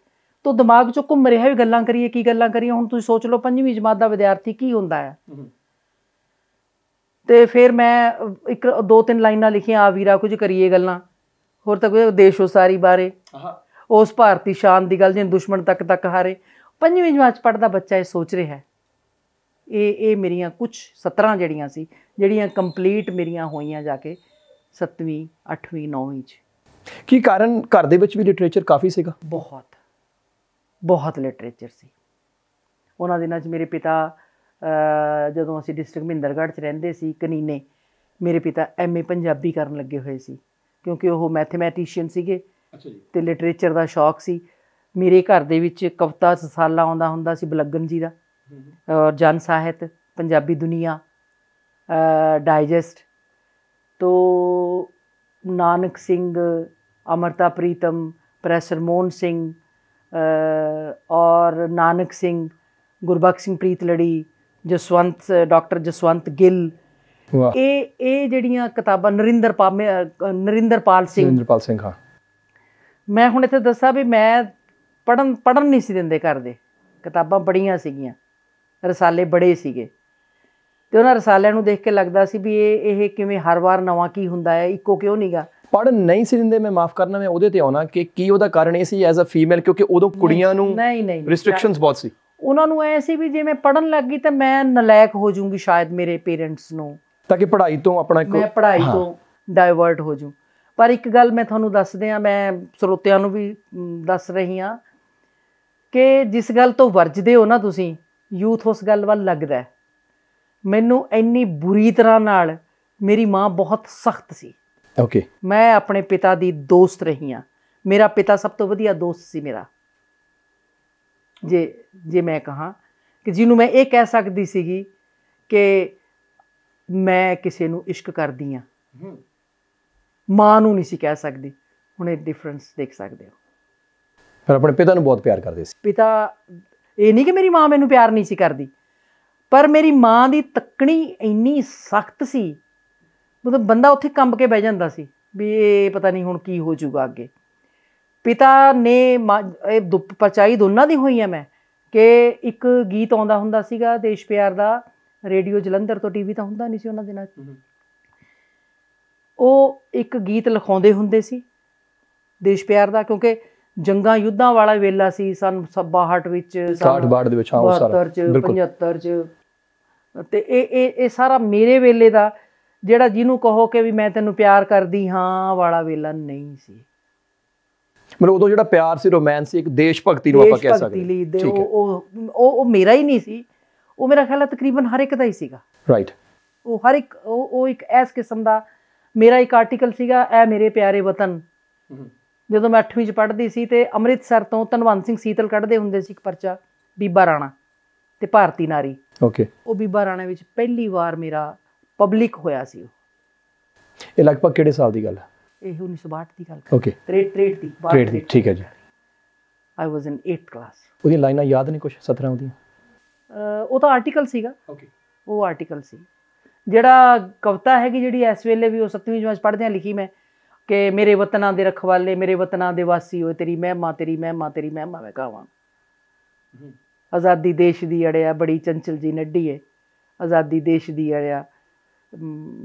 ਤੋ ਦਿਮਾਗ 'ਚ ਘੁੰਮ ਰਿਹਾ ਵੀ ਗੱਲਾਂ ਕਰੀਏ ਕੀ ਗੱਲਾਂ ਕਰੀਏ ਹੁਣ ਤੁਸੀਂ ਸੋਚ ਲਓ ਪੰਜਵੀਂ ਜਮਾਤ ਦਾ ਵਿਦਿਆਰਥੀ ਕੀ ਹੁੰਦਾ ਹੈ ਤੇ ਫਿਰ ਮੈਂ ਇੱਕ ਦੋ ਤਿੰਨ ਲਾਈਨਾਂ ਲਿਖੀਆਂ ਆ ਵੀਰਾ ਕੁਝ ਕਰੀਏ ਗੱਲਾਂ ਹੋਰ ਤਾਂ ਕੋਈ ਦੇਸ਼ੋ ਸਾਰੀ ਬਾਰੇ ਉਸ ਭਾਰਤੀ ਸ਼ਾਨ ਦੀ ਗੱਲ ਜਿਹਨ ਦੁਸ਼ਮਣ ਤੱਕ ਤੱਕ ਹਾਰੇ ਪੰਜਵੀਂ ਜਮਾਤ ਪੜਦਾ ਬੱਚਾ ਇਹ ਸੋਚ ਰਿਹਾ ਹੈ ਇਹ ਇਹ ਮੇਰੀਆਂ ਕੁਝ 17 ਜਿਹੜੀਆਂ ਸੀ ਜਿਹੜੀਆਂ ਕੰਪਲੀਟ ਮੇਰੀਆਂ ਹੋਈਆਂ ਜਾ ਕੇ 7ਵੀਂ 8ਵੀਂ ਨੌਵੀਂ ਚ ਕੀ ਕਾਰਨ ਘਰ ਦੇ ਵਿੱਚ ਵੀ ਲਿਟਰੇਚਰ ਕਾਫੀ ਸੀਗਾ ਬਹੁਤ ਬਹੁਤ ਲਿਟਰੇਚਰ ਸੀ ਉਹਨਾਂ ਦਿਨਾਂ 'ਚ ਮੇਰੇ ਪਿਤਾ ਜਦੋਂ ਅਸੀਂ ਡਿਸਟ੍ਰਿਕਟ ਮਹਿੰਦਰਗੜ੍ਹ 'ਚ ਰਹਿੰਦੇ ਸੀ ਕਨੀਨੇ ਮੇਰੇ ਪਿਤਾ ਐਮਏ ਪੰਜਾਬੀ ਕਰਨ ਲੱਗੇ ਹੋਏ ਸੀ ਕਿਉਂਕਿ ਉਹ ਮੈਥਮੈਟੀਸ਼ੀਅਨ ਸੀਗੇ ਅੱਛਾ ਜੀ ਤੇ ਲਿਟਰੇਚਰ ਦਾ ਸ਼ੌਕ ਸੀ ਮੇਰੇ ਘਰ ਦੇ ਵਿੱਚ ਕਵਿਤਾ ਸਸਾਲਾ ਆਉਂਦਾ ਹੁੰਦਾ ਸੀ ਬਲੱਗਨ ਜੀ ਦਾ ਔਰ ਜਨ ਸਾਹਿਤ ਪੰਜਾਬੀ ਦੁਨੀਆ ਡਾਈਜੈਸਟ ਤੋ ਨਾਨਕ ਸਿੰਘ ਅਮਰਤਾ ਪ੍ਰੀਤਮ ਪ੍ਰੈਸਰ ਮੋਨ ਸਿੰਘ ਔਰ ਨਾਨਕ ਸਿੰਘ ਗੁਰਬਖਸ਼ ਸਿੰਘ ਪ੍ਰੀਤਲੜੀ ਜਸਵੰਤ ਡਾਕਟਰ ਜਸਵੰਤ ਗਿੱਲ ਇਹ ਇਹ ਜਿਹੜੀਆਂ ਕਿਤਾਬਾਂ ਨਰਿੰਦਰ ਨਰਿੰਦਰ ਨਰਿੰਦਰਪਾਲ ਸਿੰਘ ਨਰਿੰਦਰਪਾਲ ਸਿੰਘ ਹਾਂ ਮੈਂ ਹੁਣ ਇੱਥੇ ਦੱਸਾਂ ਵੀ ਮੈਂ ਪੜਨ ਪੜਨ ਨਹੀਂ ਸੀ ਦਿੰਦੇ ਕਰਦੇ ਕਿਤਾਬਾਂ ਬੜੀਆਂ ਸੀਗੀਆਂ ਰਸਾਲੇ ਬੜੇ ਸੀਗੇ ਤੇ ਉਹਨਾਂ ਰਸਾਲਿਆਂ ਨੂੰ ਦੇਖ ਕੇ ਲੱਗਦਾ ਸੀ ਵੀ ਇਹ ਇਹ ਕਿਵੇਂ ਹਰ ਵਾਰ ਨਵਾਂ ਕੀ ਹੁੰਦਾ ਹੈ ਇੱਕੋ ਕਿਉਂ ਨਹੀਂਗਾ ਪੜ ਨਹੀਂ ਸੀ ਦਿੰਦੇ ਮੈਂ ਮਾਫ ਕਰਨਾ ਮੈਂ ਉਹਦੇ ਤੇ ਆਉਣਾ ਕਿ ਕੀ ਉਹਦਾ ਕਾਰਨ ਇਹ ਸੀ ਐਜ਼ ਅ ਫੀਮੇਲ ਕਿਉਂਕਿ ਉਦੋਂ ਕੁੜੀਆਂ ਨੂੰ ਨਹੀਂ ਨਹੀਂ ਰੈਸਟ੍ਰਿਕਸ਼ਨਸ ਬਹੁਤ ਸੀ ਉਹਨਾਂ ਨੂੰ ਐ ਸੀ ਵੀ ਜੇ ਮੈਂ ਪੜਨ ਲੱਗ ਗਈ ਤਾਂ ਮੈਂ ਨਲਾਇਕ ਹੋ ਜਾਊਂਗੀ ਸ਼ਾਇਦ ਮੇਰੇ ਪੇਰੈਂਟਸ ਨੂੰ ਤਾਂ ਕਿ ਪੜ੍ਹਾਈ ਤੋਂ ਆਪਣਾ ਮੈਂ ਪੜ੍ਹਾਈ ਤੋਂ ਡਾਇਵਰਟ ਹੋ ਜਾਊਂ ਪਰ ਇੱਕ ਗੱਲ ਮੈਂ ਤੁਹਾਨੂੰ ਦੱਸ ਦਿਆਂ ਮੈਂ ਸਰੋਤਿਆਂ ਨੂੰ ਵੀ ਦੱਸ ਰਹੀ ਹਾਂ ਕਿ ਜਿਸ ਗੱਲ ਤੋਂ ਵਰਜਦੇ ਹੋ ਨਾ ਤੁਸੀਂ ਯੂਥ ਉਸ ਗੱਲ ਵੱਲ ਲੱਗਦਾ ਹੈ ਮੈਨੂੰ ਇੰਨੀ ਬੁਰੀ ਤਰ੍ਹਾਂ ਨਾਲ ਮੇਰੀ ਮਾਂ ਬਹੁਤ ਸਖਤ ਸੀ ਓਕੇ ਮੈਂ ਆਪਣੇ ਪਿਤਾ ਦੀ ਦੋਸਤ ਰਹੀ ਆ ਮੇਰਾ ਪਿਤਾ ਸਭ ਤੋਂ ਵਧੀਆ ਦੋਸਤ ਸੀ ਮੇਰਾ ਜੇ ਜੇ ਮੈਂ ਕਹਾ ਕਿ ਜਿਹਨੂੰ ਮੈਂ ਇਹ ਕਹਿ ਸਕਦੀ ਸੀਗੀ ਕਿ ਮੈਂ ਕਿਸੇ ਨੂੰ ਇਸ਼ਕ ਕਰਦੀ ਆ ਮਾਂ ਨੂੰ ਨਹੀਂ ਸੀ ਕਹਿ ਸਕਦੀ ਹੁਣ ਇਹ ਡਿਫਰੈਂਸ ਦੇਖ ਸਕਦੇ ਹੋ ਪਰ ਆਪਣੇ ਪਿਤਾ ਨੂੰ ਬਹੁਤ ਪਿਆਰ ਕਰਦੇ ਸੀ ਪਿਤਾ ਇਹ ਨਹੀਂ ਕਿ ਮੇਰੀ ਮਾਂ ਮੈਨੂੰ ਪਿਆਰ ਨਹੀਂ ਸੀ ਕਰਦੀ ਪਰ ਮੇਰੀ ਮਾਂ ਦੀ ਤੱਕਣੀ ਇੰਨੀ ਸਖਤ ਸੀ ਮਤਲਬ ਬੰਦਾ ਉੱਥੇ ਕੰਬ ਕੇ ਬਹਿ ਜਾਂਦਾ ਸੀ ਵੀ ਇਹ ਪਤਾ ਨਹੀਂ ਹੁਣ ਕੀ ਹੋ ਜਾਊਗਾ ਅੱਗੇ ਪਿਤਾ ਨੇ ਇਹ ਦੁੱਪ ਪਰਚਾਈ ਦੋਨਾਂ ਦੀ ਹੋਈ ਆ ਮੈਂ ਕਿ ਇੱਕ ਗੀਤ ਆਉਂਦਾ ਹੁੰਦਾ ਸੀਗਾ ਦੇਸ਼ ਪਿਆਰ ਦਾ ਰੇਡੀਓ ਜਲੰਧਰ ਤੋਂ ਟੀਵੀ ਤਾਂ ਹੁੰਦਾ ਨਹੀਂ ਸੀ ਉਹਨਾਂ ਦਿਨਾਂ 'ਚ ਉਹ ਇੱਕ ਗੀਤ ਲਿਖਾਉਂਦੇ ਹੁੰਦੇ ਸੀ ਦੇਸ਼ ਪਿਆਰ ਦਾ ਕਿਉਂਕਿ ਜੰਗਾਂ ਯੁੱਧਾਂ ਵਾਲਾ ਵੇਲਾ ਸੀ ਸਨ 62 ਵਿੱਚ 62 ਦੇ ਵਿੱਚ ਹਾਂ ਉਹ ਸਾਰਾ 75 ਚ ਤੇ ਇਹ ਇਹ ਇਹ ਸਾਰਾ ਮੇਰੇ ਵੇਲੇ ਦਾ ਜਿਹੜਾ ਜਿਹਨੂੰ ਕਹੋ ਕਿ ਵੀ ਮੈਂ ਤੈਨੂੰ ਪਿਆਰ ਕਰਦੀ ਹਾਂ ਵਾਲਾ ਵੇਲਾ ਨਹੀਂ ਸੀ ਮਤਲਬ ਉਦੋਂ ਜਿਹੜਾ ਪਿਆਰ ਸੀ ਰੋਮਾਂਸ ਸੀ ਇੱਕ ਦੇਸ਼ ਭਗਤੀ ਨੂੰ ਆਪਾਂ ਕਹਿ ਸਕਦੇ ਹਾਂ ਉਹ ਉਹ ਉਹ ਮੇਰਾ ਹੀ ਨਹੀਂ ਸੀ ਉਹ ਮੇਰਾ ਖਿਆਲ ਹੈ ਤਕਰੀਬਨ ਹਰ ਇੱਕ ਦਾ ਹੀ ਸੀਗਾ ਰਾਈਟ ਉਹ ਹਰ ਇੱਕ ਉਹ ਉਹ ਇੱਕ ਐਸ ਕਿਸਮ ਦਾ ਮੇਰਾ ਇੱਕ ਆਰਟੀਕਲ ਸੀਗਾ ਐ ਮੇਰੇ ਪਿਆਰੇ ਵਤਨ ਜਦੋਂ ਮੈਂ 8ਵੀਂ ਚ ਪੜ੍ਹਦੀ ਸੀ ਤੇ ਅੰਮ੍ਰਿਤਸਰ ਤੋਂ ਧਨਵੰਤ ਸਿੰਘ ਸੀਤਲ ਕੱਢਦੇ ਹੁੰਦੇ ਸੀ ਇੱਕ ਪਰਚਾ ਬੀਬਾ ਰਾਣਾ ਤੇ ਭਾਰਤੀ ਨਾਰੀ ਓਕੇ ਉਹ ਬੀਬਾ ਰਾਣਾ ਵਿੱਚ ਪਹਿਲੀ ਵਾਰ ਮੇਰਾ ਪਬਲਿਕ ਹੋਇਆ ਸੀ ਇਹ ਲਗਭਗ ਕਿਹੜੇ ਸਾਲ ਦੀ ਗੱਲ ਹੈ ਇਹ 1962 ਦੀ ਗੱਲ ਹੈ ਓਕੇ 63 ਟ੍ਰੇਡ ਦੀ ਟ੍ਰੇਡ ਦੀ ਠੀਕ ਹੈ ਜੀ ਆਈ ਵਾਸ ਇਨ 8th ਕਲਾਸ ਉਹਦੀ ਲਾਈਨਾਂ ਯਾਦ ਨਹੀਂ ਕੁਝ 17 ਉਹਦੀਆਂ ਉਹ ਤਾਂ ਆਰਟੀਕਲ ਸੀਗਾ ਓਕੇ ਉਹ ਆਰਟੀਕਲ ਸੀ ਜਿਹੜਾ ਕਵਿਤਾ ਹੈਗੀ ਜਿਹੜੀ ਇਸ ਵੇਲੇ ਵੀ ਉਹ 7ਵੀਂ ਜਮਾਤ ਪੜ੍ਹਦੇ ਆ ਲਿਖੀ ਮੈਂ ਕਿ ਮੇਰੇ ਵਤਨਾਂ ਦੇ ਰਖਵਾਲੇ ਮੇਰੇ ਵਤਨਾਂ ਦੇ ਵਾਸੀ ਹੋਏ ਤੇਰੀ ਮਹਿਮਾ ਤੇਰੀ ਮਹਿਮਾ ਤੇਰੀ ਮਹਿਮਾ ਮੈਂ ਗਾਵਾਂ ਆਜ਼ਾਦੀ ਦੇਸ਼ ਦੀ ਅੜਿਆ ਬੜੀ ਚੰਚਲ ਜੀ ਨੱਡੀ ਏ ਆਜ਼ਾਦੀ ਦੇਸ਼ ਦੀ ਅੜਿਆ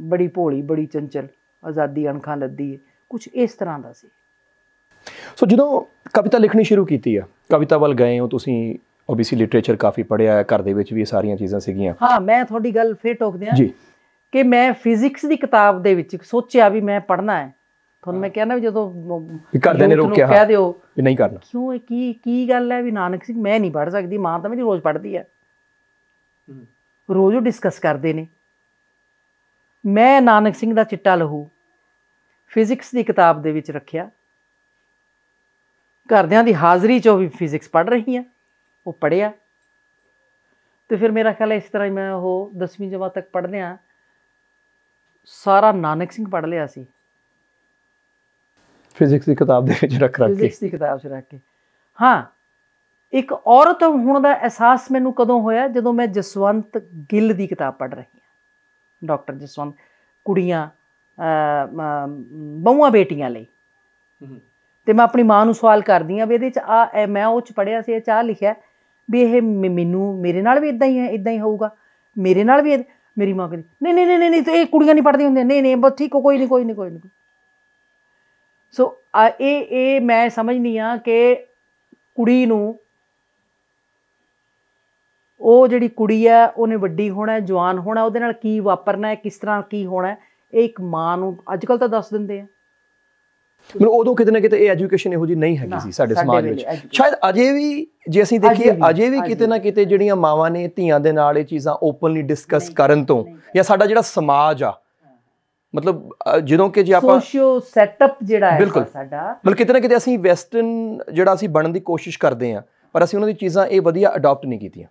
ਬੜੀ ਭੋਲੀ ਬੜੀ ਚੰਚਲ ਆਜ਼ਾਦੀ ਅਣਖਾਂ ਲੱਦੀ ਏ ਕੁਝ ਇਸ ਤਰ੍ਹਾਂ ਦਾ ਸੀ ਸੋ ਜਦੋਂ ਕਵਿਤਾ ਲਿਖਣੀ ਸ਼ੁਰੂ ਕੀਤੀ ਆ ਕਵਿਤਾ ਵੱਲ ਗਏ ਹੋ ਤੁਸੀਂ ਓਬੀਸੀ ਲਿਟਰੇਚਰ ਕਾਫੀ ਪੜਿਆ ਹੈ ਘਰ ਦੇ ਵਿੱਚ ਵੀ ਇਹ ਸਾਰੀਆਂ ਚੀਜ਼ਾਂ ਸੀਗੀਆਂ ਹਾਂ ਮੈਂ ਤੁਹਾਡੀ ਗੱਲ ਫੇਰ ਟੋਕਦੇ ਆ ਜੀ ਕਿ ਮੈਂ ਫਿਜ਼ਿਕਸ ਦੀ ਕਿਤਾਬ ਦੇ ਵਿੱਚ ਸੋਚਿਆ ਵੀ ਮੈਂ ਪੜਨਾ ਹੈ ਤੁਹਾਨੂੰ ਮੈਂ ਕਿਹਾ ਨਾ ਜਦੋਂ ਘਰ ਦੇ ਨੇ ਰੋਕਿਆ ਕਹਿ ਦਿਓ ਵੀ ਨਹੀਂ ਕਰਨਾ ਕਿਉਂ ਇਹ ਕੀ ਕੀ ਗੱਲ ਹੈ ਵੀ ਨਾਨਕ ਸਿੰਘ ਮੈਂ ਨਹੀਂ ਪੜ ਸਕਦੀ ਮਾਂ ਤਾਂ ਮੇਰੀ ਰੋਜ਼ ਪੜਦੀ ਹੈ ਰੋਜ਼ ਉਹ ਡਿਸਕਸ ਕਰਦੇ ਨੇ ਮੈਂ ਨਾਨਕ ਸਿੰਘ ਦਾ ਚਿੱਟਾ ਲਹੂ ਫਿਜ਼ਿਕਸ ਦੀ ਕਿਤਾਬ ਦੇ ਵਿੱਚ ਰੱਖਿਆ ਘਰਦਿਆਂ ਦੀ ਹਾਜ਼ਰੀ 'ਚ ਉਹ ਵੀ ਫਿਜ਼ਿਕਸ ਪੜ ਰਹੀ ਆ ਉਹ ਪੜਿਆ ਤੇ ਫਿਰ ਮੇਰਾ ਖਿਆਲ ਇਸ ਤਰ੍ਹਾਂ ਹੀ ਮੈਂ ਉਹ 10ਵੀਂ ਜਮਾਤ ਤੱਕ ਪੜ੍ਹਦੇ ਆ ਸਾਰਾ ਨਾਨਕ ਸਿੰਘ ਪੜ ਲਿਆ ਸੀ ਫਿਜ਼ਿਕਸ ਦੀ ਕਿਤਾਬ ਦੇ ਵਿੱਚ ਰੱਖ ਰੱਖ ਕੇ ਫਿਜ਼ਿਕਸ ਦੀ ਕਿਤਾਬ 'ਚ ਰੱਖ ਕੇ ਹਾਂ ਇੱਕ ਔਰਤ ਹੋਣ ਦਾ ਅਹਿਸਾਸ ਮੈਨੂੰ ਕਦੋਂ ਹੋਇਆ ਜਦੋਂ ਮੈਂ ਜਸਵੰਤ ਗਿੱਲ ਦੀ ਕਿਤਾਬ ਪੜ੍ਹ ਰਹੀ ਹਾਂ ਡਾਕਟਰ ਜਸਵੰਤ ਕੁੜੀਆਂ ਬਹੂਆਂ ਬੇਟੀਆਂ ਲਈ ਤੇ ਮੈਂ ਆਪਣੀ ਮਾਂ ਨੂੰ ਸਵਾਲ ਕਰਦੀ ਆ ਵੀ ਇਹਦੇ ਚ ਆ ਮੈਂ ਉਹ ਚ ਪੜਿਆ ਸੀ ਇਹ ਚਾਹ ਲਿਖਿਆ ਵੀ ਇਹ ਮੈਨੂੰ ਮੇਰੇ ਨਾਲ ਵੀ ਇਦਾਂ ਹੀ ਹੈ ਇਦਾਂ ਹੀ ਹੋਊਗਾ ਮੇਰੇ ਨਾਲ ਵੀ ਮੇਰੀ ਮਾਂ ਕਹਿੰਦੀ ਨਹੀਂ ਨਹੀਂ ਨਹੀਂ ਨਹੀਂ ਤੇ ਇਹ ਕੁੜੀਆਂ ਨਹੀਂ ਪੜਦੀਆਂ ਹੁੰਦੀਆਂ ਨਹੀਂ ਨਹੀਂ ਬਸ ਠੀਕ ਕੋਈ ਨਹੀਂ ਕੋਈ ਨਹੀਂ ਕੋਈ ਨਹੀਂ ਸੋ ਇਹ ਇਹ ਮੈਂ ਸਮਝਨੀ ਆ ਕਿ ਕੁੜੀ ਨੂੰ ਉਹ ਜਿਹੜੀ ਕੁੜੀ ਆ ਉਹਨੇ ਵੱਡੀ ਹੋਣਾ ਜਵਾਨ ਹੋਣਾ ਉਹਦੇ ਨਾਲ ਕੀ ਵਾਪਰਨਾ ਹੈ ਕਿਸ ਤਰ੍ਹਾਂ ਕੀ ਹੋਣਾ ਇਹ ਇੱਕ ਮਾਂ ਨੂੰ ਅੱਜ ਕੱਲ ਤਾਂ ਦੱਸ ਦਿੰਦੇ ਆ ਮੈਨੂੰ ਉਦੋਂ ਕਿਤੇ ਨਾ ਕਿਤੇ ਇਹ ਐਜੂਕੇਸ਼ਨ ਇਹੋ ਜੀ ਨਹੀਂ ਹੈਗੀ ਸੀ ਸਾਡੇ ਸਮਾਜ ਵਿੱਚ ਸ਼ਾਇਦ ਅਜੇ ਵੀ ਜੇ ਅਸੀਂ ਦੇਖੀਏ ਅਜੇ ਵੀ ਕਿਤੇ ਨਾ ਕਿਤੇ ਜਿਹੜੀਆਂ ਮਾਵਾਂ ਨੇ ਧੀਆਂ ਦੇ ਨਾਲ ਇਹ ਚੀਜ਼ਾਂ ਓਪਨਲੀ ਡਿਸਕਸ ਕਰਨ ਤੋਂ ਜਾਂ ਸਾਡਾ ਜਿਹੜਾ ਸਮਾਜ ਆ ਮਤਲਬ ਜਦੋਂ ਕਿ ਜੇ ਆਪਾਂ ਸੋਸ਼ੀਓ ਸੈਟਅਪ ਜਿਹੜਾ ਹੈ ਸਾਡਾ ਮਤਲਬ ਕਿਤੇ ਨਾ ਕਿਤੇ ਅਸੀਂ ਵੈਸਟਰਨ ਜਿਹੜਾ ਅਸੀਂ ਬਣਨ ਦੀ ਕੋਸ਼ਿਸ਼ ਕਰਦੇ ਆ ਪਰ ਅਸੀਂ ਉਹਨਾਂ ਦੀ ਚੀਜ਼ਾਂ ਇਹ ਵਧੀਆ ਅਡਾਪਟ ਨਹੀਂ ਕੀਤੀਆਂ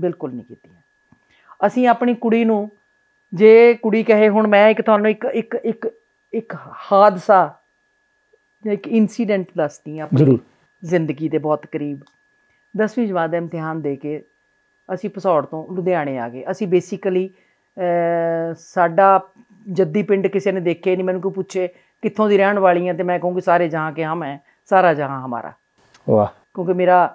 ਬਿਲਕੁਲ ਨਹੀਂ ਕੀਤੀਆਂ ਅਸੀਂ ਆਪਣੀ ਕੁੜੀ ਨੂੰ ਜੇ ਕੁੜੀ ਕਹੇ ਹੁਣ ਮੈਂ ਇੱਕ ਤੁਹਾਨੂੰ ਇੱਕ ਇੱਕ ਇੱਕ ਇੱਕ ਹਾਦਸਾ ਇੱਕ ਇਨਸੀਡੈਂਟ ਦੱਸਦੀ ਆ ਜ਼ਰੂਰ ਜ਼ਿੰਦਗੀ ਦੇ ਬਹੁਤ ਕਰੀਬ 10ਵੀਂ ਜਮਾਤ ਦਾ ਇਮਤਿਹਾਨ ਦੇ ਕੇ ਅਸੀਂ ਪਸੌੜ ਤੋਂ ਲੁਧਿਆਣੇ ਆ ਗਏ ਅਸੀਂ ਬੇਸਿਕਲੀ ਸਾਡਾ ਜੱਦੀ ਪਿੰਡ ਕਿਸੇ ਨੇ ਦੇਖੇ ਨਹੀਂ ਮੈਨੂੰ ਕੋਈ ਪੁੱਛੇ ਕਿੱਥੋਂ ਦੀ ਰਹਿਣ ਵਾਲੀ ਆ ਤੇ ਮੈਂ ਕਹੂੰਗੀ ਸਾਰੇ ਜਹਾਂ ਕੇ ਹਮ ਮੈਂ ਸਾਰਾ ਜਹਾਂ ਹਮਾਰਾ ਵਾਹ ਕਿਉਂਕਿ ਮੇਰਾ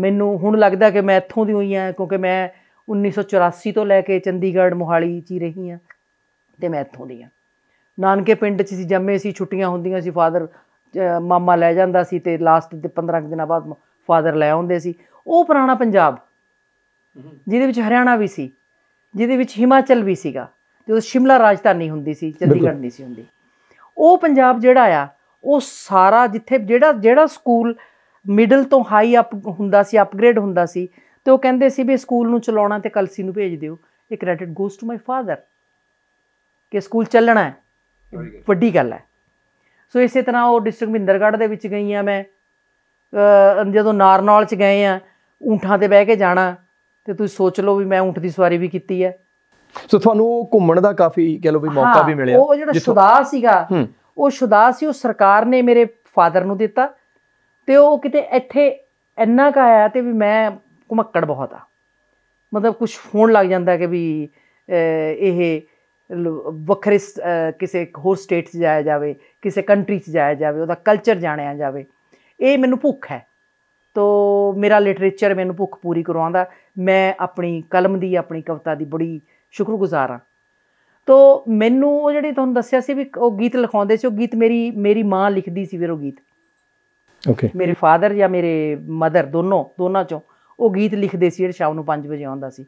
ਮੈਨੂੰ ਹੁਣ ਲੱਗਦਾ ਕਿ ਮੈਂ ਇੱਥੋਂ ਦੀ ਹੋਈ ਆ ਕਿਉਂਕਿ ਮੈਂ 1984 ਤੋਂ ਲੈ ਕੇ ਚੰਡੀਗੜ੍ਹ ਮੋਹਾਲੀ 'ਚ ਹੀ ਰਹੀ ਆ ਤੇ ਮੈਂ ਇੱਥੋਂ ਦੀ ਆ ਨਾਨਕੇ ਪਿੰਡ 'ਚ ਸੀ ਜੰਮੇ ਸੀ ਛੁੱਟੀਆਂ ਹੁੰਦੀਆਂ ਸੀ ਫਾਦਰ ਮਾਮਾ ਲੈ ਜਾਂਦਾ ਸੀ ਤੇ ਲਾਸਟ ਦੇ 15 ਦਿਨਾਂ ਬਾਅਦ ਫਾਦਰ ਲੈ ਆਉਂਦੇ ਸੀ ਉਹ ਪੁਰਾਣਾ ਪੰਜਾਬ ਜਿਹਦੇ ਵਿੱਚ ਹਰਿਆਣਾ ਵੀ ਸੀ ਜਿਹਦੇ ਵਿੱਚ ਹਿਮਾਚਲ ਵੀ ਸੀਗਾ ਜਦੋਂ ਸ਼ਿਮਲਾ ਰਾਜਧਾਨੀ ਹੁੰਦੀ ਸੀ ਚੰਡੀਗੜ੍ਹ ਨਹੀਂ ਸੀ ਹੁੰਦੀ ਉਹ ਪੰਜਾਬ ਜਿਹੜਾ ਆ ਉਹ ਸਾਰਾ ਜਿੱਥੇ ਜਿਹੜਾ ਜਿਹੜਾ ਸਕੂਲ ਮਿਡਲ ਤੋਂ ਹਾਈ ਅਪ ਹੁੰਦਾ ਸੀ ਅਪਗ੍ਰੇਡ ਹੁੰਦਾ ਸੀ ਤੇ ਉਹ ਕਹਿੰਦੇ ਸੀ ਵੀ ਸਕੂਲ ਨੂੰ ਚਲਾਉਣਾ ਤੇ ਕਲਸੀ ਨੂੰ ਭੇਜ ਦਿਓ ਇਹ credit goes to my father ਕਿ ਸਕੂਲ ਚੱਲਣਾ ਹੈ ਵੱਡੀ ਗੱਲ ਹੈ ਸੋ ਇਸੇ ਤਰ੍ਹਾਂ ਉਹ ਡਿਸਟ੍ਰਿਕਟ ਮਿੰਦਰਗੜ੍ਹ ਦੇ ਵਿੱਚ ਗਈ ਆ ਮੈਂ ਜਦੋਂ ਨਾਰਨੌਲ ਚ ਗਏ ਆ ਊਂਠਾਂ ਤੇ ਬਹਿ ਕੇ ਜਾਣਾ ਤੇ ਤੁਸੀਂ ਸੋਚ ਲਓ ਵੀ ਮੈਂ ਊਂਠ ਦੀ ਸਵਾਰੀ ਵੀ ਕੀਤੀ ਹੈ ਸੋ ਤੁਹਾਨੂੰ ਘੁੰਮਣ ਦਾ ਕਾਫੀ ਕਹ ਲੋ ਵੀ ਮੌਕਾ ਵੀ ਮਿਲਿਆ ਉਹ ਜਿਹੜਾ ਸੁਦਾ ਸੀਗਾ ਉਹ ਸੁਦਾ ਸੀ ਉਹ ਸਰਕਾਰ ਨੇ ਮੇਰੇ ਫਾਦਰ ਨੂੰ ਦਿੱਤਾ ਤੇ ਉਹ ਕਿਤੇ ਇੱਥੇ ਇੰਨਾ ਕ ਆਇਆ ਤੇ ਵੀ ਮੈਂ ਘੁਮੱਕੜ ਬਹੁਤ ਆ ਮਤਲਬ ਕੁਝ ਫੋਨ ਲੱਗ ਜਾਂਦਾ ਕਿ ਵੀ ਇਹ ਵੱਖਰੇ ਕਿਸੇ ਹੋਰ ਸਟੇਟ 'ਚ ਜਾਇਆ ਜਾਵੇ ਕਿਸੇ ਕੰਟਰੀ 'ਚ ਜਾਇਆ ਜਾਵੇ ਉਹਦਾ ਕਲਚਰ ਜਾਣਿਆ ਜਾਵੇ ਇਹ ਮੈਨੂੰ ਭੁੱਖ ਹੈ ਤੋਂ ਮੇਰਾ ਲਿਟਰੇਚਰ ਮੈਨੂੰ ਭੁੱਖ ਪੂਰੀ ਕਰਵਾਉਂਦਾ ਮੈਂ ਆਪਣੀ ਕਲਮ ਦੀ ਆਪਣੀ ਕਵਿਤਾ ਦੀ ਬੜੀ ਸ਼ੁਕਰਗੁਜ਼ਾਰ ਹਾਂ ਤੋ ਮੈਨੂੰ ਉਹ ਜਿਹੜੀ ਤੁਹਾਨੂੰ ਦੱਸਿਆ ਸੀ ਵੀ ਉਹ ਗੀਤ ਲਿਖਾਉਂਦੇ ਸੀ ਉਹ ਗੀਤ ਮੇਰੀ ਮੇਰੀ ਮਾਂ ਲਿਖਦੀ ਸੀ ਫਿਰ ਉਹ ਗੀਤ ਓਕੇ ਮੇਰੇ ਫਾਦਰ ਜਾਂ ਮੇਰੇ ਮਦਰ ਦੋਨੋਂ ਦੋਨਾਂ ਚੋਂ ਉਹ ਗੀਤ ਲਿਖਦੇ ਸੀ ਜਿਹੜੇ ਸ਼ਾਮ ਨੂੰ 5 ਵਜੇ ਆਉਂਦਾ ਸੀ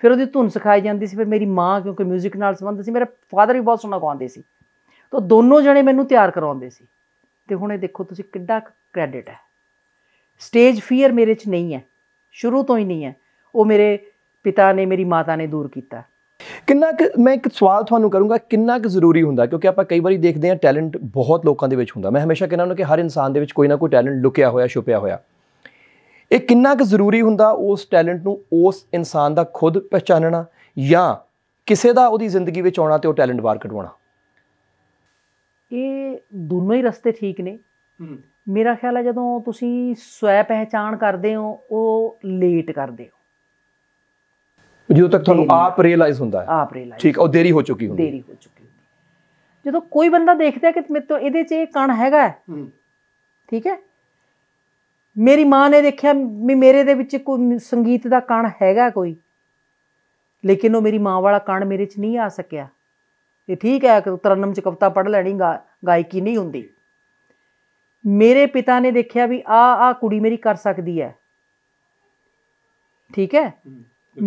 ਫਿਰ ਉਹਦੀ ਧੁਨ ਸਿਖਾਈ ਜਾਂਦੀ ਸੀ ਫਿਰ ਮੇਰੀ ਮਾਂ ਕਿਉਂਕਿ 뮤직 ਨਾਲ ਸੰਬੰਧ ਸੀ ਮੇਰੇ ਫਾਦਰ ਵੀ ਬਹੁਤ ਸੋਹਣਾ ਗਾਉਂਦੇ ਸੀ ਤੋ ਦੋਨੋਂ ਜਣੇ ਮੈਨੂੰ ਤਿਆਰ ਕਰਾਉਂਦੇ ਸੀ ਤੇ ਹੁਣ ਇਹ ਦੇਖੋ ਤੁਸੀਂ ਕਿੱਡਾ ਕ੍ਰੈਡਿਟ ਹੈ ਸਟੇਜ ਫੀਅਰ ਮੇਰੇ 'ਚ ਨਹੀਂ ਹੈ ਸ਼ੁਰੂ ਤੋਂ ਹੀ ਨਹੀਂ ਹੈ ਉਹ ਮੇਰੇ ਪਿਤਾ ਨੇ ਮੇਰੀ ਮਾਤਾ ਨੇ ਦੂਰ ਕੀਤਾ ਕਿੰਨਾ ਕਿ ਮੈਂ ਇੱਕ ਸਵਾਲ ਤੁਹਾਨੂੰ ਕਰੂੰਗਾ ਕਿੰਨਾ ਕਿ ਜ਼ਰੂਰੀ ਹੁੰਦਾ ਕਿਉਂਕਿ ਆਪਾਂ ਕਈ ਵਾਰੀ ਦੇਖਦੇ ਹਾਂ ਟੈਲੈਂਟ ਬਹੁਤ ਲੋਕਾਂ ਦੇ ਵਿੱਚ ਹੁੰਦਾ ਮੈਂ ਹਮੇਸ਼ਾ ਕਹਿੰਦਾ ਹਾਂ ਕਿ ਹਰ ਇਨਸਾਨ ਦੇ ਵਿੱਚ ਕੋਈ ਨਾ ਕੋਈ ਟੈਲੈਂਟ ਲੁਕਿਆ ਹੋਇਆ ਛੁਪਿਆ ਹੋਇਆ ਇਹ ਕਿੰਨਾ ਕਿ ਜ਼ਰੂਰੀ ਹੁੰਦਾ ਉਸ ਟੈਲੈਂਟ ਨੂੰ ਉਸ ਇਨਸਾਨ ਦਾ ਖੁਦ ਪਛਾਣਨਾ ਜਾਂ ਕਿਸੇ ਦਾ ਉਹਦੀ ਜ਼ਿੰਦਗੀ ਵਿੱਚ ਆਉਣਾ ਤੇ ਉਹ ਟੈਲੈਂਟ ਬਾਹਰ ਕਢਵਾਉਣਾ ਇਹ ਦੋਨੋਂ ਹੀ ਰਸਤੇ ਠੀਕ ਨੇ ਮੇਰਾ ਖਿਆਲ ਹੈ ਜਦੋਂ ਤੁਸੀਂ ਸਵੈ ਪਹਿਚਾਣ ਕਰਦੇ ਹੋ ਉਹ ਲੇਟ ਕਰਦੇ ਹੋ ਜਦੋਂ ਤੱਕ ਤੁਹਾਨੂੰ ਆਪ ਰੀਅਲਾਈਜ਼ ਹੁੰਦਾ ਹੈ ਆਪ ਰੀਅਲਾਈਜ਼ ਠੀਕ ਉਹ ਦੇਰੀ ਹੋ ਚੁੱਕੀ ਹੁੰਦੀ ਦੇਰੀ ਹੋ ਚੁੱਕੀ ਹੁੰਦੀ ਜਦੋਂ ਕੋਈ ਬੰਦਾ ਦੇਖਦਾ ਕਿ ਮੇਰੇ ਤੋਂ ਇਹਦੇ 'ਚ ਇਹ ਕਣ ਹੈਗਾ ਠੀਕ ਹੈ ਮੇਰੀ ਮਾਂ ਨੇ ਦੇਖਿਆ ਵੀ ਮੇਰੇ ਦੇ ਵਿੱਚ ਕੋਈ ਸੰਗੀਤ ਦਾ ਕਣ ਹੈਗਾ ਕੋਈ ਲੇਕਿਨ ਉਹ ਮੇਰੀ ਮਾਂ ਵਾਲਾ ਕਣ ਮੇਰੇ 'ਚ ਨਹੀਂ ਆ ਸਕਿਆ ਇਹ ਠੀਕ ਹੈ ਕਿ ਤਰਨਮ 'ਚ ਕਵਿਤਾ ਪੜ ਲੈਣੀ ਗਾਇਕੀ ਨਹੀਂ ਹੁੰਦੀ ਮੇਰੇ ਪਿਤਾ ਨੇ ਦੇਖਿਆ ਵੀ ਆ ਆ ਕੁੜੀ ਮੇਰੀ ਕਰ ਸਕਦੀ ਹੈ ਠੀਕ ਹੈ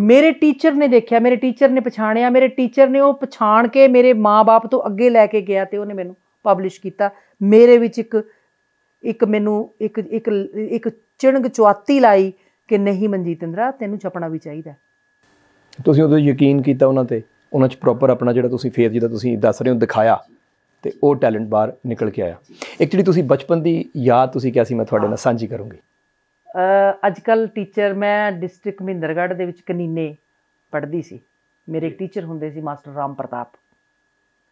ਮੇਰੇ ਟੀਚਰ ਨੇ ਦੇਖਿਆ ਮੇਰੇ ਟੀਚਰ ਨੇ ਪਛਾਣਿਆ ਮੇਰੇ ਟੀਚਰ ਨੇ ਉਹ ਪਛਾਣ ਕੇ ਮੇਰੇ ਮਾਪੇ ਤੋਂ ਅੱਗੇ ਲੈ ਕੇ ਗਿਆ ਤੇ ਉਹਨੇ ਮੈਨੂੰ ਪਬਲਿਸ਼ ਕੀਤਾ ਮੇਰੇ ਵਿੱਚ ਇੱਕ ਇੱਕ ਮੈਨੂੰ ਇੱਕ ਇੱਕ ਇੱਕ ਚਿਣਗ ਚੁਆਤੀ ਲਾਈ ਕਿ ਨਹੀਂ ਮਨਜੀਤ ਇੰਦਰਾ ਤੈਨੂੰ ਛਪਣਾ ਵੀ ਚਾਹੀਦਾ ਤੁਸੀਂ ਉਦੋਂ ਯਕੀਨ ਕੀਤਾ ਉਹਨਾਂ ਤੇ ਉਹਨਾਂ 'ਚ ਪ੍ਰੋਪਰ ਆਪਣਾ ਜਿਹੜਾ ਤੁਸੀਂ ਫੇਰ ਜਿਹਦਾ ਤੁਸੀਂ ਦੱਸ ਰਹੇ ਹੋ ਦਿਖਾਇਆ ਤੇ ਉਹ ਟੈਲੈਂਟ ਬਾਹਰ ਨਿਕਲ ਕੇ ਆਇਆ ਐਕਚੁਅਲੀ ਤੁਸੀਂ ਬਚਪਨ ਦੀ ਯਾਦ ਤੁਸੀਂ ਕਿਹਾ ਸੀ ਮੈਂ ਤੁਹਾਡੇ ਨਾਲ ਸਾਂਝੀ ਕਰੂੰਗੀ ਅੱਜ ਕੱਲ ਟੀਚਰ ਮੈਂ ਡਿਸਟ੍ਰਿਕਟ ਮਹਿੰਦਰਗੜ੍ਹ ਦੇ ਵਿੱਚ ਕਨੀਨੇ ਪੜ੍ਹਦੀ ਸੀ ਮੇਰੇ ਇੱਕ ਟੀਚਰ ਹੁੰਦੇ ਸੀ ਮਾਸਟਰ ਰਾਮ ਪ੍ਰਤਾਪ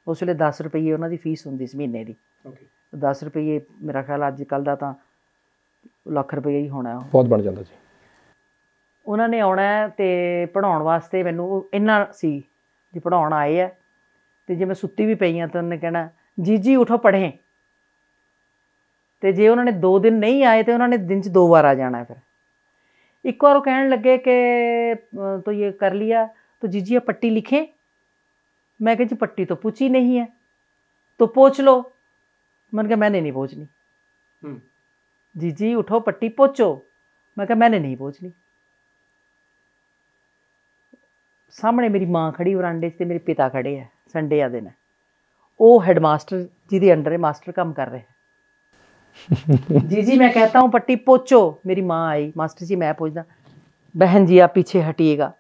ਉਸ ਵੇਲੇ 10 ਰੁਪਏ ਉਹਨਾਂ ਦੀ ਫੀਸ ਹੁੰਦੀ ਸੀ ਮਹੀਨੇ ਦੀ ਓਕੇ 10 ਰੁਪਏ ਮੇਰਾ ਖਿਆਲ ਅੱਜ ਕੱਲ ਦਾ ਤਾਂ ਲੱਖ ਰੁਪਏ ਹੀ ਹੋਣਾ ਬਹੁਤ ਬਣ ਜਾਂਦਾ ਜੀ ਉਹਨਾਂ ਨੇ ਆਉਣਾ ਤੇ ਪੜਾਉਣ ਵਾਸਤੇ ਮੈਨੂੰ ਇੰਨਾ ਸੀ ਜੀ ਪੜਾਉਣ ਆਏ ਆ ਤੇ ਜੇ ਮੈਂ ਸੁੱਤੀ ਵੀ ਪਈ ਆ ਤਾਂ ਉਹਨੇ ਕਹਿਣਾ ਜੀ ਜੀ ਉਠੋ ਪੜ੍ਹੇ ਤੇ ਜੇ ਉਹਨਾਂ ਨੇ 2 ਦਿਨ ਨਹੀਂ ਆਏ ਤੇ ਉਹਨਾਂ ਨੇ ਦਿਨ 'ਚ ਦੋ ਵਾਰ ਆ ਜਾਣਾ ਫਿਰ ਇੱਕ ਵਾਰ ਉਹ ਕਹਿਣ ਲੱਗੇ ਕਿ तो ये कर लिया तो जीजी ਪੱਟੀ ਲਿਖੇ ਮੈਂ ਕਿਹਾ ਜੀ ਪੱਟੀ पट्टी ਪੁੱਛੀ ਨਹੀਂ ਹੈ ਤੋ तो ਲੋ ਮਨ मैंने ਮੈਨੇ ਨਹੀਂ नहीं ਹੂੰ ਜੀਜੀ ਉਠੋ ਪੱਟੀ ਪੁੱਛੋ ਮੈਂ ਕਿਹਾ ਮੈਨੇ ਨਹੀਂ ਪੁੱਛਣੀ ਸਾਹਮਣੇ ਮੇਰੀ ਮਾਂ ਖੜੀ ਵਰਾਂਡੇ 'ਚ ਤੇ ਮੇਰੇ ਪਿਤਾ ਖੜੇ ਆ ਸੰਡੇ ਆ ਦਿਨ ਉਹ ਹੈਡਮਾਸਟਰ ਜਿਹਦੇ ਅੰਡਰ ਮਾਸਟਰ ਕੰਮ ਕਰ ਰਿਹਾ ਜੀ ਜੀ ਮੈਂ ਕਹਤਾ हूँ ਪੱਟੀ ਪੋਚੋ ਮੇਰੀ ਮਾਂ ਆਈ ਮਾਸਟਰ ਜੀ ਮੈਂ ਪੁੱਛਦਾ बहन ਜੀ ਆ ਪਿੱਛੇ ਹਟੀਏਗਾ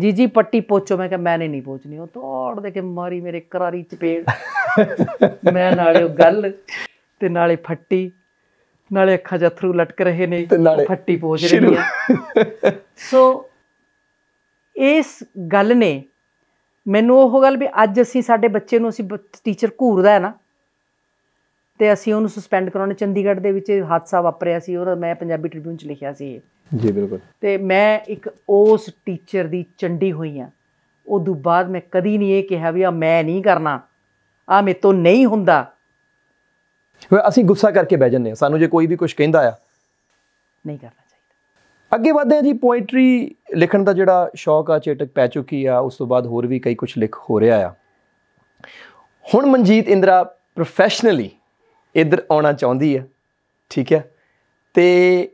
ਜੀ ਜੀ ਪੱਟੀ ਪੋਚੋ ਮੈਂ कहा ਮੈਨੇ ਨਹੀਂ ਪੋਚਣੀ ਉਹ ਤੋੜ ਦੇ ਕੇ ਮਾਰੀ ਮੇਰੇ ਕਰਾਰੀ ਚਪੇੜ ਮੈਂ ਨਾਲੇ ਉਹ ਗੱਲ ਤੇ ਨਾਲੇ ਫੱਟੀ ਨਾਲੇ ਅੱਖਾਂ ਜਥਰੂ ਲਟਕ ਰਹੇ ਨੇ ਫੱਟੀ ਪੋਚ ਰਹੀ ਹੈ ਸੋ ਇਸ ਗੱਲ ਨੇ ਮੈਨੂੰ ਉਹ ਗੱਲ ਵੀ ਅੱਜ ਅਸੀਂ ਸਾਡੇ ਬੱਚੇ ਨੂੰ ਅਸੀਂ ਟੀਚਰ ਘੂਰਦਾ ਹੈ ਨਾ ਤੇ ਅਸੀਂ ਉਹਨੂੰ ਸਸਪੈਂਡ ਕਰਾਉਣਾ ਚੰਡੀਗੜ੍ਹ ਦੇ ਵਿੱਚ ਹਾਦਸਾ ਵਾਪਰਿਆ ਸੀ ਉਹ ਮੈਂ ਪੰਜਾਬੀ ਟ੍ਰਿਬਿਊਨ 'ਚ ਲਿਖਿਆ ਸੀ ਜੀ ਬਿਲਕੁਲ ਤੇ ਮੈਂ ਇੱਕ ਉਸ ਟੀਚਰ ਦੀ ਚੰਡੀ ਹੋਈ ਆ ਉਦੋਂ ਬਾਅਦ ਮੈਂ ਕਦੀ ਨਹੀਂ ਇਹ ਕਿਹਾ ਵੀ ਆ ਮੈਂ ਨਹੀਂ ਕਰਨਾ ਆ ਮੇਤੋਂ ਨਹੀਂ ਹੁੰਦਾ ਅਸੀਂ ਗੁੱਸਾ ਕਰਕੇ ਬਹਿ ਜੰਨੇ ਆ ਸਾਨੂੰ ਜੇ ਕੋਈ ਵੀ ਕੁਝ ਕਹਿੰਦਾ ਆ ਨਹੀਂ ਕਰਨਾ ਚਾਹੀਦਾ ਅੱਗੇ ਵਧਦੇ ਆ ਜੀ ਪੋਇਟਰੀ ਲਿਖਣ ਦਾ ਜਿਹੜਾ ਸ਼ੌਕ ਆ ਚੇਟਕ ਪੈ ਚੁੱਕੀ ਆ ਉਸ ਤੋਂ ਬਾਅਦ ਹੋਰ ਵੀ ਕਈ ਕੁਝ ਲਿਖ ਹੋ ਰਿਹਾ ਆ ਹੁਣ ਮਨਜੀਤ ਇੰਦਰਾ ਪ੍ਰੋਫੈਸ਼ਨਲੀ ਇੱਧਰ ਆਉਣਾ ਚਾਹੁੰਦੀ ਆ ਠੀਕ ਹੈ ਤੇ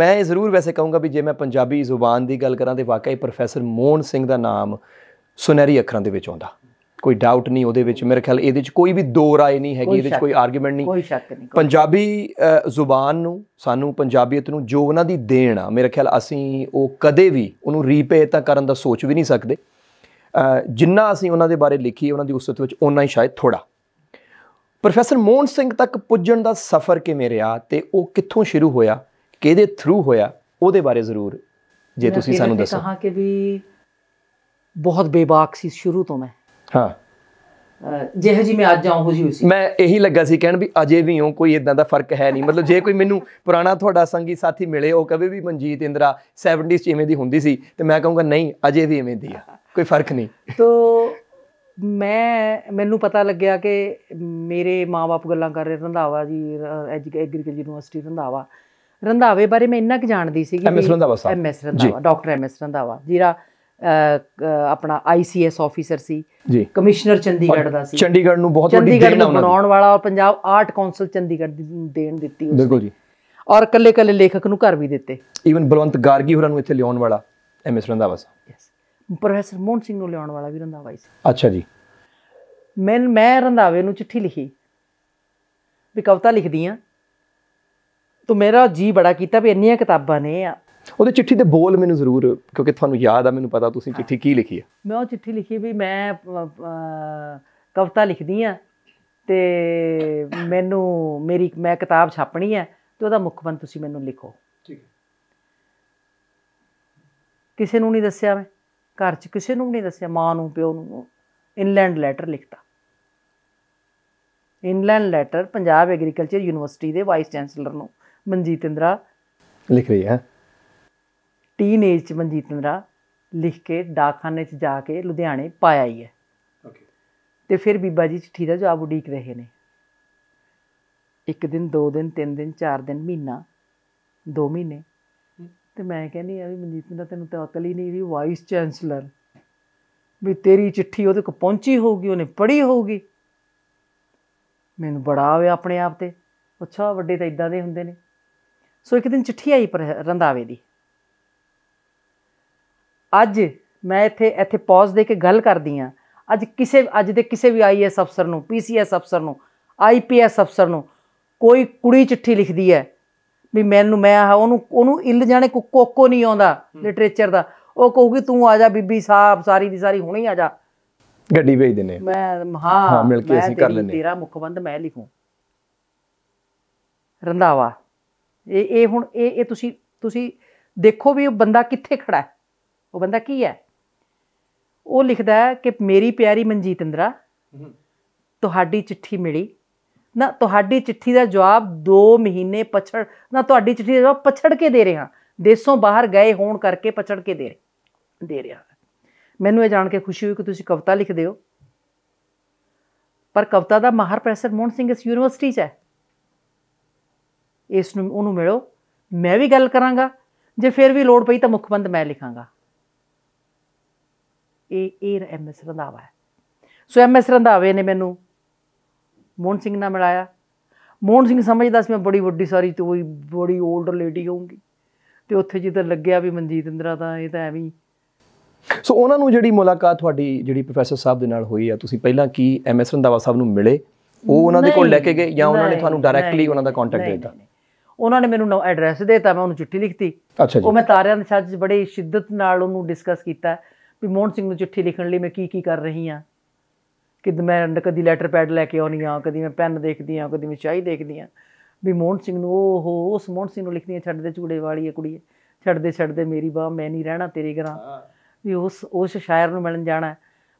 ਮੈਂ ਇਹ ਜ਼ਰੂਰ ਵੈਸੇ ਕਹੂੰਗਾ ਵੀ ਜੇ ਮੈਂ ਪੰਜਾਬੀ ਜ਼ੁਬਾਨ ਦੀ ਗੱਲ ਕਰਾਂ ਤੇ ਵਾਕਈ ਪ੍ਰੋਫੈਸਰ ਮੋਹਨ ਸਿੰਘ ਦਾ ਨਾਮ ਸੁਨਹਿਰੀ ਅੱਖਰਾਂ ਦੇ ਵਿੱਚ ਆਉਂਦਾ ਕੋਈ ਡਾਊਟ ਨਹੀਂ ਉਹਦੇ ਵਿੱਚ ਮੇਰੇ ਖਿਆਲ ਇਹਦੇ ਵਿੱਚ ਕੋਈ ਵੀ ਦੋ ਰਾਏ ਨਹੀਂ ਹੈਗੀ ਇਹਦੇ ਵਿੱਚ ਕੋਈ ਆਰਗੂਮੈਂਟ ਨਹੀਂ ਕੋਈ ਸ਼ੱਕ ਨਹੀਂ ਪੰਜਾਬੀ ਜ਼ੁਬਾਨ ਨੂੰ ਸਾਨੂੰ ਪੰਜਾਬੀਅਤ ਨੂੰ ਜੋ ਉਹਨਾਂ ਦੀ ਦੇਣ ਆ ਮੇਰੇ ਖਿਆਲ ਅਸੀਂ ਉਹ ਕਦੇ ਵੀ ਉਹਨੂੰ ਰੀਪੇ ਤਾਂ ਕਰਨ ਦਾ ਸੋਚ ਵੀ ਨਹੀਂ ਸਕਦੇ ਜਿੰਨਾ ਅਸੀਂ ਉਹਨਾਂ ਦੇ ਬਾਰੇ ਲਿਖੀ ਉਹਨਾਂ ਦੀ ਉਸਤ ਵਿੱਚ ਉਹਨਾਂ ਹੀ ਸ਼ਾਇਦ ਥੋੜਾ ਪ੍ਰੋਫੈਸਰ ਮੋਹਨ ਸਿੰਘ ਤੱਕ ਪੁੱਜਣ ਦਾ ਸਫ਼ਰ ਕਿਵੇਂ ਰਿਹਾ ਤੇ ਉਹ ਕਿੱਥੋਂ ਸ਼ੁਰੂ ਹੋਇਆ ਕਿਹਦੇ ਥਰੂ ਹੋਇਆ ਉਹਦੇ ਬਾਰੇ ਜ਼ਰੂਰ ਜੇ ਤੁਸੀਂ ਸਾਨੂੰ ਦੱਸੋ ਕਹਾ ਕਿ ਵੀ ਬਹੁਤ ਬੇਬਾਕ ਸੀ ਸ਼ੁਰੂ ਤੋਂ ਮੈਂ ਹਾਂ ਜਿਹੇ ਜੀ ਮੈਂ ਅੱਜ ਆਉਂ ਹੋ ਜੀ ਸੀ ਮੈਂ ਇਹੀ ਲੱਗਾ ਸੀ ਕਹਿਣ ਵੀ ਅਜੇ ਵੀ ਹਾਂ ਕੋਈ ਇਦਾਂ ਦਾ ਫਰਕ ਹੈ ਨਹੀਂ ਮਤਲਬ ਜੇ ਕੋਈ ਮੈਨੂੰ ਪੁਰਾਣਾ ਤੁਹਾਡਾ ਸੰਗੀ ਸਾਥੀ ਮਿਲੇ ਉਹ ਕਵੇ ਵੀ ਮਨਜੀਤ ਇੰਦਰਾ 70s ਚ ਦੀ ਹੁੰਦੀ ਸੀ ਤੇ ਮੈਂ ਕਹੂੰਗਾ ਨਹੀਂ ਅਜੇ ਵੀ ਐਵੇਂ ਦੀ ਆ ਕੋਈ ਫਰਕ ਨਹੀਂ ਤੋ ਮੈਂ ਮੈਨੂੰ ਪਤਾ ਲੱਗਿਆ ਕਿ ਮੇਰੇ ਮਾਪੇ ਗੱਲਾਂ ਕਰ ਰਹੇ ਰੰਧਾਵਾ ਜੀ ਐਗਰੀਕਲਚਰ ਯੂਨੀਵਰਸਿਟੀ ਰੰਧਾਵਾ ਰੰਧਾਵੇ ਬਾਰੇ ਮੈਂ ਇੰਨਾ ਕਿ ਜਾਣਦੀ ਸੀ ਕਿ MS Randhawa Sahib MS Randhawa doctor MS Randhawa ਜਿਹੜਾ ਆਪਣਾ ਆਈਸੀਐਸ ਆਫੀਸਰ ਸੀ ਕਮਿਸ਼ਨਰ ਚੰਡੀਗੜ੍ਹ ਦਾ ਸੀ ਚੰਡੀਗੜ੍ਹ ਨੂੰ ਬਹੁਤ ਵੱਡੀ ਦੇਣ ਉਹਨਾਂ ਬਣਾਉਣ ਵਾਲਾ ਔਰ ਪੰਜਾਬ ਆਰਟ ਕਾਉਂਸਲ ਚੰਡੀਗੜ੍ਹ ਦੀ ਦੇਣ ਦਿੱਤੀ ਉਸ ਬਿਲਕੁਲ ਜੀ ਔਰ ਕੱਲੇ ਕੱਲੇ ਲੇਖਕ ਨੂੰ ਘਰ ਵੀ ਦਿੱਤੇ ਈਵਨ ਬਲਵੰਤ ਗਾਰਗੀ ਹੋਰਾਂ ਨੂੰ ਇੱਥੇ ਲਿਆਉਣ ਵਾਲਾ ਐਮਐਸ ਰੰਧਾਵਾ ਸਾਹਿਬ ਪ੍ਰੋਫੈਸਰ ਮੋਹਨ ਸਿੰਘ ਨੂੰ ਲਿਆਉਣ ਵਾਲਾ ਵੀ ਰੰਧਾਵਾ ਸੀ ਅੱਛਾ ਜੀ ਮੈਂ ਮੈਂ ਰੰਧਾਵੇ ਨੂੰ ਚਿੱਠੀ ਲਿਖੀ ਵੀ ਕਵਤਾ ਲਿਖਦੀ ਆ ਤੋ ਮੇਰਾ ਜੀ ਬੜਾ ਕੀਤਾ ਵੀ ਇੰਨੀਆਂ ਕਿਤਾਬਾਂ ਨੇ ਆ ਉਹਦੇ ਚਿੱਠੀ ਦੇ ਬੋਲ ਮੈਨੂੰ ਜ਼ਰੂਰ ਕਿਉਂਕਿ ਤੁਹਾਨੂੰ ਯਾਦ ਆ ਮੈਨੂੰ ਪਤਾ ਤੁਸੀਂ ਚਿੱਠੀ ਕੀ ਲਿਖੀ ਆ ਮੈਂ ਉਹ ਚਿੱਠੀ ਲਿਖੀ ਵੀ ਮੈਂ ਕਵਤਾ ਲਿਖਦੀ ਆ ਤੇ ਮੈਨੂੰ ਮੇਰੀ ਮੈਂ ਕਿਤਾਬ ਛਾਪਣੀ ਆ ਤੇ ਉਹਦਾ ਮੁੱਖ ਬੰਦ ਤੁਸੀਂ ਮੈਨੂੰ ਲਿਖੋ ਠੀਕ ਕਿਸੇ ਨੂੰ ਨਹੀਂ ਦੱਸਿਆ ਮੈਂ ਘਰ 'ਚ ਕਿਸੇ ਨੂੰ ਨਹੀਂ ਦੱਸਿਆ ਮਾਂ ਨੂੰ ਪਿਓ ਨੂੰ ਇਨਲੈਂਡ ਲੈਟਰ ਲਿਖਤਾ inland letter Punjab agriculture university ਦੇ ਵਾਈਸ ਚਾਂਸਲਰ ਨੂੰ ਮਨਜੀਤ ਇੰਦਰਾ ਲਿਖ ਰਹੀ ਹੈ ਟੀਨੇਜ 'ਚ ਮਨਜੀਤ ਇੰਦਰਾ ਲਿਖ ਕੇ ਡਾਕਖਾਨੇ 'ਚ ਜਾ ਕੇ ਲੁਧਿਆਣੇ ਪਾਇਆ ਹੀ ਹੈ ਓਕੇ ਤੇ ਫਿਰ ਬੀਬਾ ਜੀ ਚਿੱਠੀ ਦਾ ਜਵਾਬ ਉਡੀਕ ਰਹੇ ਨੇ ਇੱਕ ਦਿਨ ਦੋ ਦਿਨ ਤਿੰਨ ਦਿਨ ਚਾਰ ਦਿਨ ਮਹੀਨਾ ਦੋ ਮਹੀਨੇ ਤੇ ਮੈਂ ਕਹਿੰਦੀ ਆ ਵੀ ਮਨਜੀਤ ਦਾ ਤੈਨੂੰ ਤਾਂ ਅਕਲ ਹੀ ਨਹੀਂ ਵੀ ਵਾਈਸ ਚਾਂਸਲਰ ਵੀ ਤੇਰੀ ਚਿੱਠੀ ਉਹਦੇ ਕੋ ਪਹੁੰਚੀ ਹੋਊਗੀ ਉਹਨੇ ਪੜ੍ਹੀ ਹੋਊਗੀ ਮੈਨੂੰ ਬੜਾ ਆਵੇ ਆਪਣੇ ਆਪ ਤੇ ਅੱਛਾ ਵੱਡੇ ਤਾਂ ਇਦਾਂ ਦੇ ਹੁੰਦੇ ਨੇ ਸੋ ਇੱਕ ਦਿਨ ਚਿੱਠੀ ਆਈ ਰੰਦਾਵੇ ਦੀ ਅੱਜ ਮੈਂ ਇੱਥੇ ਇੱਥੇ ਪੌਜ਼ ਦੇ ਕੇ ਗੱਲ ਕਰਦੀ ਆ ਅੱਜ ਕਿਸੇ ਅੱਜ ਦੇ ਕਿਸੇ ਵੀ ਆਈਐਸ ਅਫਸਰ ਨੂੰ ਪੀਸੀਐਸ ਅਫਸਰ ਨੂੰ ਆਈਪੀਐਸ ਅਫਸਰ ਨੂੰ ਕੋਈ ਕੁੜੀ ਚਿੱਠੀ ਲਿਖਦੀ ਹੈ ਵੀ ਮੈਨੂੰ ਮੈਂ ਆ ਉਹਨੂੰ ਉਹਨੂੰ ਇਲ ਜਾਣੇ ਕੋ ਕੋਕੋ ਨਹੀਂ ਆਉਂਦਾ ਲਿਟਰੇਚਰ ਦਾ ਉਹ ਕਹੂਗੀ ਤੂੰ ਆ ਜਾ ਬੀਬੀ ਸਾਹਿਬ ਸਾਰੀ ਦੀ ਸਾਰੀ ਹੁਣੇ ਆ ਜਾ ਗੱਡੀ ਭੇਜ ਦਿੰਨੇ ਮੈਂ ਹਾਂ ਹਾਂ ਮਿਲ ਕੇ ਅਸੀਂ ਕਰ ਲੈਨੇ ਤੇਰਾ ਮੁਖਬੰਦ ਮੈਂ ਲਿਖੂ ਰੰਦਾਵਾ ਇਹ ਇਹ ਹੁਣ ਇਹ ਇਹ ਤੁਸੀਂ ਤੁਸੀਂ ਦੇਖੋ ਵੀ ਉਹ ਬੰਦਾ ਕਿੱਥੇ ਖੜਾ ਹੈ ਉਹ ਬੰਦਾ ਕੀ ਹੈ ਉਹ ਲਿਖਦਾ ਹੈ ਕਿ ਮੇਰੀ ਪਿਆਰੀ ਮਨਜੀਤ ਇੰਦਰਾ ਤੁਹਾਡੀ ਚਿੱਠੀ ਮਿਲੀ ਨਾ ਤੁਹਾਡੀ ਚਿੱਠੀ ਦਾ ਜਵਾਬ 2 ਮਹੀਨੇ ਪਛੜ ਨਾ ਤੁਹਾਡੀ ਚਿੱਠੀ ਦਾ ਜਵਾਬ ਪਛੜ ਕੇ ਦੇ ਰਿਹਾ ਦੇਸ਼ੋਂ ਬਾਹਰ ਗਏ ਹੋਣ ਕਰਕੇ ਪਛੜ ਕੇ ਦੇ ਦੇ ਰਿਹਾ ਮੈਨੂੰ ਇਹ ਜਾਣ ਕੇ ਖੁਸ਼ੀ ਹੋਈ ਕਿ ਤੁਸੀਂ ਕਵਿਤਾ ਲਿਖਦੇ ਹੋ ਪਰ ਕਵਿਤਾ ਦਾ ਮਹਾਰ ਪ੍ਰੋਫੈਸਰ ਮੋਹਨ ਸਿੰਘ ਇਸ ਯੂਨੀਵਰਸਿਟੀ 'ਚ ਹੈ ਇਸ ਨੂੰ ਉਹਨੂੰ ਮਿਲੋ ਮੈਂ ਵੀ ਗੱਲ ਕਰਾਂਗਾ ਜੇ ਫਿਰ ਵੀ ਲੋੜ ਪਈ ਤਾਂ ਮੁੱਖਬੰਦ ਮੈਂ ਲਿਖਾਂਗਾ ਇਹ ਇਹ ਐਮ ਐਸ ਰੰਧਾਵਾ ਹੈ ਸੋ ਐਮ ਐਸ ਰੰਧਾਵੇ ਨੇ ਮੈਨੂੰ ਮੋਹਨ ਸਿੰਘ ਨਾਲ ਮਿਲਾਇਆ ਮੋਹਨ ਸਿੰਘ ਸਮਝਦਾ ਸੀ ਮੈਂ ਬੜੀ ਵੱਡੀ ਸਾਰੀ ਤੇ ਕੋਈ ਬੜੀ 올ਡ ਲੇਡੀ ਹੋਊਗੀ ਤੇ ਉੱਥੇ ਜਿੱਦਾਂ ਲੱਗਿਆ ਵੀ ਮਨਜੀਤ ਇੰਦਰਾ ਤਾਂ ਇਹ ਤਾਂ ਐਵੇਂ ਸੋ ਉਹਨਾਂ ਨੂੰ ਜਿਹੜੀ ਮੁਲਾਕਾਤ ਤੁਹਾਡੀ ਜਿਹੜੀ ਪ੍ਰੋਫੈਸਰ ਸਾਹਿਬ ਦੇ ਨਾਲ ਹੋਈ ਆ ਤੁਸੀਂ ਪਹਿਲਾਂ ਕੀ ਐਮ ਐਸ ਰੰਦਾਵਾ ਸਾਹਿਬ ਨੂੰ ਮਿਲੇ ਉਹ ਉਹਨਾਂ ਦੇ ਕੋਲ ਲੈ ਕੇ ਗਏ ਜਾਂ ਉਹਨਾਂ ਨੇ ਤੁਹਾਨੂੰ ਡਾਇਰੈਕਟਲੀ ਉਹਨਾਂ ਦਾ ਕੰਟੈਕਟ ਦਿੱਤਾ ਉਹਨਾਂ ਨੇ ਮੈਨੂੰ ਐਡਰੈਸ ਦਿੱਤਾ ਮੈਂ ਉਹਨੂੰ ਚਿੱਠੀ ਲਿਖਤੀ ਉਹ ਮੈਂ ਤਾਰਿਆਂ ਦੇ ਸਾਥ ਬੜੇ ਸ਼ਿੱਦਤ ਨਾਲ ਉਹਨੂੰ ਡਿਸਕਸ ਕੀਤਾ ਵੀ ਮੋਹਨ ਸਿੰਘ ਨੂੰ ਚਿੱਠੀ ਲਿਖਣ ਲਈ ਮੈਂ ਕੀ ਕੀ ਕਰ ਰਹੀ ਆ ਕਿ ਮੈਂ ਕਦੀ ਲੈਟਰ ਪੈਡ ਲੈ ਕੇ ਆਉਣੀ ਆ ਕਦੀ ਮੈਂ ਪੈਨ ਦੇਖਦੀ ਆ ਕਦੀ ਮੈਂ ਚਾਹੀ ਦੇਖਦੀ ਆ ਵੀ ਮੋਹਨ ਸਿੰਘ ਨੂੰ ਉਹ ਉਸ ਮੋਹਨ ਸਿੰਘ ਨੂੰ ਲਿਖਦੀ ਆ ਛੱਡ ਦੇ ਝੂੜੇ ਵਾਲੀ ਇਹ ਕੁੜੀ ਛੱਡ ਦੇ ਛੱਡ ਦੇ ਮੇਰੀ ਬਾਹ ਮੈਂ ਨਹੀਂ ਰਹਿਣਾ ਤੇਰੇ ਘਰਾਂ ਵੀ ਉਸ ਉਸ ਸ਼ਾਇਰ ਨੂੰ ਮਿਲਣ ਜਾਣਾ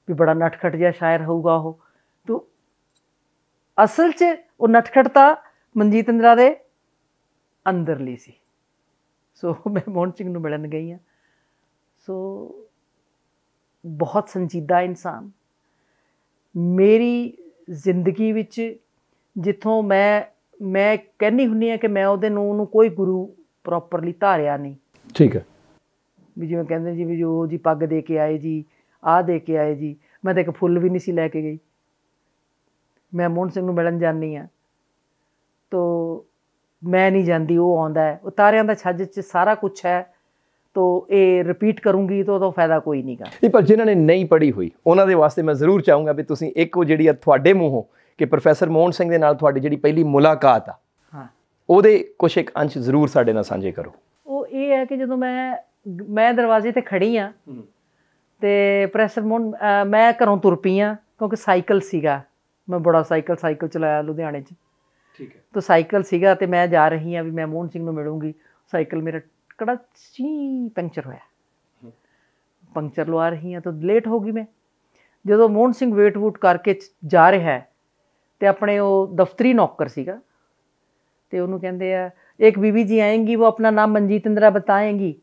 ਵੀ ਬੜਾ ਨਟਖਟ ਜਿਹਾ ਸ਼ਾਇਰ ਹੋਊਗਾ ਉਹ ਤੋ ਅਸਲ 'ਚ ਉਹ ਨਟਖਟਤਾ ਮਨਜੀਤ ਇੰਦਰਾ ਦੇ ਅੰਦਰਲੀ ਸੀ ਸੋ ਮੈਂ ਮੋਹਨ ਸਿੰਘ ਨੂੰ ਮਿਲਣ ਗਈ ਆ ਸੋ ਬਹੁਤ ਸੰਜੀਦਾ ਇਨਸਾਨ ਮੇਰੀ ਜ਼ਿੰਦਗੀ ਵਿੱਚ ਜਿੱਥੋਂ ਮੈਂ ਮੈਂ ਕਹਿਨੀ ਹੁੰਨੀ ਆ ਕਿ ਮੈਂ ਉਹਦੇ ਨੂੰ ਨੂੰ ਕੋਈ ਗੁਰੂ ਪ੍ਰੋਪਰਲੀ ਧਾਰਿਆ ਨਹੀਂ ਠੀਕ ਹੈ ਵੀ ਜਿਵੇਂ ਕਹਿੰਦੇ ਜੀ ਵੀ ਜੋ ਜੀ ਪੱਗ ਦੇ ਕੇ ਆਏ ਜੀ ਆਹ ਦੇ ਕੇ ਆਏ ਜੀ ਮੈਂ ਤਾਂ ਇੱਕ ਫੁੱਲ ਵੀ ਨਹੀਂ ਸੀ ਲੈ ਕੇ ਗਈ ਮੈਂ ਮੋਹਨ ਸਿੰਘ ਨੂੰ ਮਿਲਣ ਜਾਣੀ ਆ ਤੋ ਮੈਂ ਨਹੀਂ ਜਾਂਦੀ ਉਹ ਆਉਂਦਾ ਹੈ ਤਾਰਿਆਂ ਦਾ ਛੱਜ 'ਚ ਸਾਰਾ ਕੁਝ ਹੈ ਤੋ ਇਹ ਰਿਪੀਟ ਕਰੂੰਗੀ ਤਾਂ ਤੋ ਫਾਇਦਾ ਕੋਈ ਨਹੀਂਗਾ ਇਹ ਪਰ ਜਿਨ੍ਹਾਂ ਨੇ ਨਹੀਂ ਪੜ੍ਹੀ ਹੋਈ ਉਹਨਾਂ ਦੇ ਵਾਸਤੇ ਮੈਂ ਜ਼ਰੂਰ ਚਾਹੂੰਗਾ ਵੀ ਤੁਸੀਂ ਇੱਕੋ ਜਿਹੜੀ ਆ ਤੁਹਾਡੇ ਮੂੰਹੋਂ ਕਿ ਪ੍ਰੋਫੈਸਰ ਮੋਹਨ ਸਿੰਘ ਦੇ ਨਾਲ ਤੁਹਾਡੀ ਜਿਹੜੀ ਪਹਿਲੀ ਮੁਲਾਕਾਤ ਆ ਹਾਂ ਉਹਦੇ ਕੁਝ ਇੱਕ ਅੰਸ਼ ਜ਼ਰੂਰ ਸਾਡੇ ਨਾਲ ਸਾਂਝੇ ਕਰੋ ਉਹ ਇਹ ਹੈ ਕਿ ਜਦੋਂ ਮੈਂ ਮੈਂ ਦਰਵਾਜ਼ੇ ਤੇ ਖੜੀ ਆ ਤੇ ਪ੍ਰੋਫੈਸਰ ਮੋਹਨ ਮੈਂ ਘਰੋਂ ਤੁਰ ਪਈ ਆ ਕਿਉਂਕਿ ਸਾਈਕਲ ਸੀਗਾ ਮੈਂ ਬੜਾ ਸਾਈਕਲ ਸਾਈਕਲ ਚਲਾਇਆ ਲੁਧਿਆਣੇ 'ਚ ਠੀਕ ਹੈ ਤਾਂ ਸਾਈਕਲ ਸੀਗਾ ਤੇ ਮੈਂ ਜਾ ਰਹੀ ਆ ਵੀ ਮੈਂ ਮੋਹਨ ਸਿੰਘ ਨੂੰ ਮਿਲੂੰਗੀ ਸਾਈਕਲ ਮੇਰਾ ਤਕੜਾ ਸੀ ਪੈਂਚਰ ਹੋਇਆ ਪੰਕਚਰ ਲਵਾ ਰਹੀ ਹਾਂ ਤਾਂ ਲੇਟ ਹੋ ਗਈ ਮੈਂ ਜਦੋਂ ਮੋਹਨ ਸਿੰਘ ਵੇਟ ਵੂਟ ਕਰਕੇ ਜਾ ਰਿਹਾ ਹੈ ਤੇ ਆਪਣੇ ਉਹ ਦਫ਼ਤਰੀ ਨੌਕਰ ਸੀਗਾ ਤੇ ਉਹਨੂੰ ਕਹਿੰਦੇ ਆ ਇੱਕ ਬੀਬੀ ਜੀ ਆਏਗੀ ਉਹ ਆਪਣਾ ਨਾਮ ਮਨਜੀਤ ਇੰਦਰਾ ਬਤਾਏਗੀ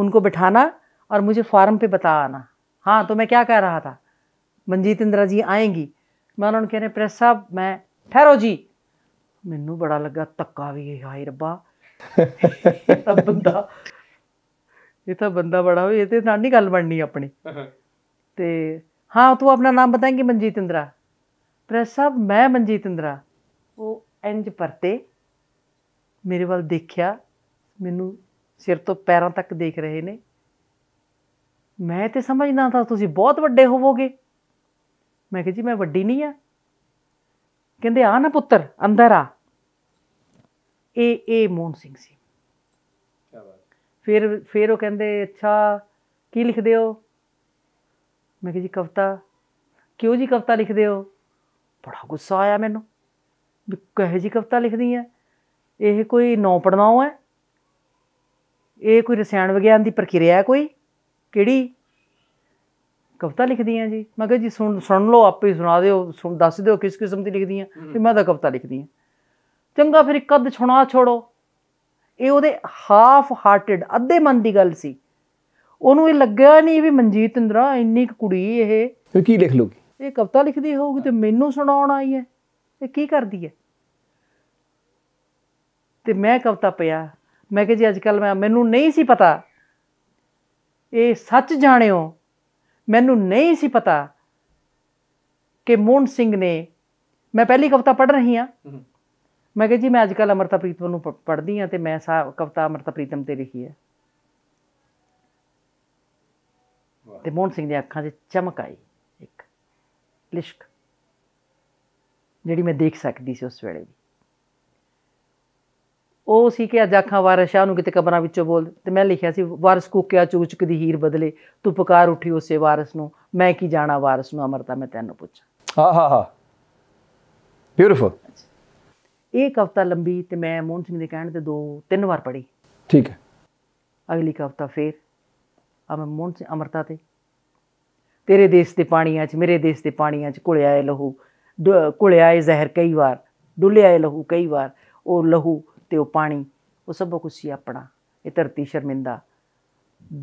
उनको ਬਿਠਾਣਾ ਔਰ ਮੈਨੂੰ ਫਾਰਮ ਤੇ ਬਤਾ ਆਣਾ ਹਾਂ ਤਾਂ ਮੈਂ ਕੀ ਕਹਿ ਰਹਾ ਥਾ ਮਨਜੀਤ ਇੰਦਰਾ ਜੀ ਆਏਗੀ ਮੈਂ ਉਹਨਾਂ ਨੂੰ ਕਹਿੰਦੇ ਪ੍ਰੈਸ ਸਾਹਿਬ ਮੈਂ ਠਹਿਰੋ ਜੀ ਮੈਨੂੰ ਬੜਾ ਲੱਗਾ ਤੱਕਾ ਵੀ ਹਾਈ ਰੱਬਾ ਤਾਂ ਬੰਦਾ ਇਹ ਤਾਂ ਬੰਦਾ ਬੜਾ ਹੋਵੇ ਇਹਦੇ ਨਾਲ ਨਹੀਂ ਗੱਲ ਬਣਨੀ ਆਪਣੀ ਤੇ ਹਾਂ ਤੂੰ ਆਪਣਾ ਨਾਮ ਬਤਾਏਂਗੀ ਮਨਜੀਤ ਇੰਦਰਾ ਪ੍ਰੈਸ ਸਾਹਿਬ ਮੈਂ ਮਨਜੀਤ ਇੰਦਰਾ ਉਹ ਇੰਜ ਪਰਤੇ ਮੇਰੇ ਵੱਲ ਦੇਖਿਆ ਮੈਨੂੰ ਸਿਰ ਤੋਂ ਪੈਰਾਂ ਤੱਕ ਦੇਖ ਰਹੇ ਨੇ ਮੈਂ ਤੇ ਸਮਝਦਾ ਤਾਂ ਤੁਸੀਂ ਬਹੁਤ ਵੱਡੇ ਹੋਵੋਗੇ ਮੈਂ ਕਿਹਾ ਜੀ ਮੈਂ ਵੱਡੀ ਨਹੀਂ ਆ ਕਹਿੰਦੇ ਆ ਨਾ ਪੁੱਤਰ ਅੰਦਰ ਆ ਇਹ ਇਹ ਮੋਹਨ ਸਿੰਘ ਸੀ ਕੀ ਬਾਤ ਫਿਰ ਫਿਰ ਉਹ ਕਹਿੰਦੇ ਅੱਛਾ ਕੀ ਲਿਖਦੇ ਹੋ ਮੈਂ ਕਿਹਾ ਜੀ ਕਵਤਾ ਕਿਉਂ ਜੀ ਕਵਤਾ ਲਿਖਦੇ ਹੋ ਬੜਾ ਗੁੱਸਾ ਆਇਆ ਮੈਨੂੰ ਵੀ ਕਹੇ ਜੀ ਕਵਤਾ ਲਿਖਦੀ ਆ ਇਹ ਕੋਈ ਨੌ ਪੜਨਾਉ ਹੈ ਇਹ ਕੋਈ ਰਸਾਇਣ ਵਿਗਿਆਨ ਦੀ ਪ੍ਰਕਿਰਿਆ ਹੈ ਕੋਈ ਕਿਹੜੀ ਕਵਤਾ ਲਿਖਦੀ ਆ ਜੀ ਮੈਂ ਕਿਹਾ ਜੀ ਸੁਣ ਸੁਣ ਲਓ ਆਪੇ ਸੁਣਾ ਦਿਓ ਦੱਸ ਦਿਓ ਕਿਸ ਕਿਸਮ ਦੀ ਲਿਖਦੀ ਆ ਤੇ ਮੈਂ ਤਾਂ ਕਵਤਾ ਲਿਖਦੀ ਆ ਚੰਗਾ ਫਿਰ ਇੱਕ ਅੱਧ ਸੁਣਾ ਛੋੜੋ ਇਹ ਉਹਦੇ ਹਾਫ ਹਾਰਟਡ ਅੱਧੇ ਮਨ ਦੀ ਗੱਲ ਸੀ ਉਹਨੂੰ ਇਹ ਲੱਗਿਆ ਨਹੀਂ ਵੀ ਮਨਜੀਤ ਇੰਦਰਾ ਇੰਨੀ ਕੁ ਕੁੜੀ ਇਹ ਫਿਰ ਕੀ ਲਿਖ ਲੂਗੀ ਇਹ ਕਵਤਾ ਲਿਖਦੀ ਹੋਊਗੀ ਤੇ ਮੈਨੂੰ ਸੁਣਾਉਣ ਆਈ ਹੈ ਇਹ ਕੀ ਕਰਦੀ ਹੈ ਤੇ ਮੈਂ ਕਵਤਾ ਪਿਆ ਮੈਂ ਕਿਹਾ ਜੀ ਅੱਜ ਕੱਲ ਮੈਂ ਮੈਨੂੰ ਨਹੀਂ ਸੀ ਪਤਾ ਇਹ ਸੱਚ ਜਾਣਿਓ ਮੈਨੂੰ ਨਹੀਂ ਸੀ ਪਤਾ ਕਿ ਮੋਹਨ ਸਿੰਘ ਨੇ ਮੈਂ ਪਹਿਲੀ ਕਵਤਾ ਪੜ੍ਹ ਰਹੀ ਹਾਂ ਮੈਂ ਕਿਹਾ ਜੀ ਮੈਂ ਅੱਜ ਕੱਲ ਅਮਰਤਾ ਪ੍ਰੀਤਮ ਨੂੰ ਪੜ੍ਹਦੀ ਆ ਤੇ ਮੈਂ ਕਵਤਾ ਕਵਿਤਾ ਅਮਰਤਾ ਪ੍ਰੀਤਮ ਤੇ ਲਿਖੀ ਹੈ ਤੇ ਮੋਹਨ ਸਿੰਘ ਦੀਆਂ ਅੱਖਾਂ 'ਚ ਚਮਕ ਆਈ ਇੱਕ ਲਿਸ਼ਕ ਜਿਹੜੀ ਮੈਂ ਦੇਖ ਸਕਦੀ ਸੀ ਉਸ ਵੇਲੇ ਵੀ ਉਹ ਸੀ ਕਿ ਅੱਜ ਅੱਖਾਂ ਵਾਰਿਸ ਸ਼ਾਹ ਨੂੰ ਕਿਤੇ ਕਬਰਾਂ ਵਿੱਚੋਂ ਬੋਲ ਤੇ ਮੈਂ ਲਿਖਿਆ ਸੀ ਵਾਰਿਸ ਕੂਕਿਆ ਚੂਚਕ ਦੀ ਹੀਰ ਬਦਲੇ ਤੂੰ ਪੁਕਾਰ ਉੱਠੀ ਉਸੇ ਵਾਰਿਸ ਨੂੰ ਮੈਂ ਕੀ ਜਾਣਾ ਵਾਰਿਸ ਨੂੰ ਅਮਰਤਾ ਮੈਂ ਤੈਨੂੰ ਪੁੱਛਾਂ ਆਹਾਹਾ ਬਿਊਟੀਫੁਲ ਇਹ ਕਵਿਤਾ ਲੰਬੀ ਤੇ ਮੈਂ ਮੋਹਨ ਸਿੰਘ ਦੇ ਕਹਿਣ ਤੇ ਦੋ ਤਿੰਨ ਵਾਰ ਪੜ੍ਹੀ ਠੀਕ ਹੈ ਅਗਲੀ ਕਵਿਤਾ ਫੇਰ ਆ ਮੈਂ ਮੋਹਨ ਸਿੰਘ ਅਮਰਤਾ ਤੇ ਤੇਰੇ ਦੇਸ਼ ਦੇ ਪਾਣੀਆਂ 'ਚ ਮੇਰੇ ਦੇਸ਼ ਦੇ ਪਾਣੀਆਂ 'ਚ ਘੁਲਿਆ ਏ ਲਹੂ ਘੁਲਿਆ ਏ ਜ਼ਹਿਰ ਕਈ ਵਾਰ ਡੁੱਲਿਆ ਏ ਲਹੂ ਕਈ ਵਾਰ ਉਹ ਲਹੂ ਤੇ ਉਹ ਪਾਣੀ ਉਹ ਸਭ ਕੁਝ ਹੀ ਆਪਣਾ ਇਹ ਧਰਤੀ ਸ਼ਰਮਿੰਦਾ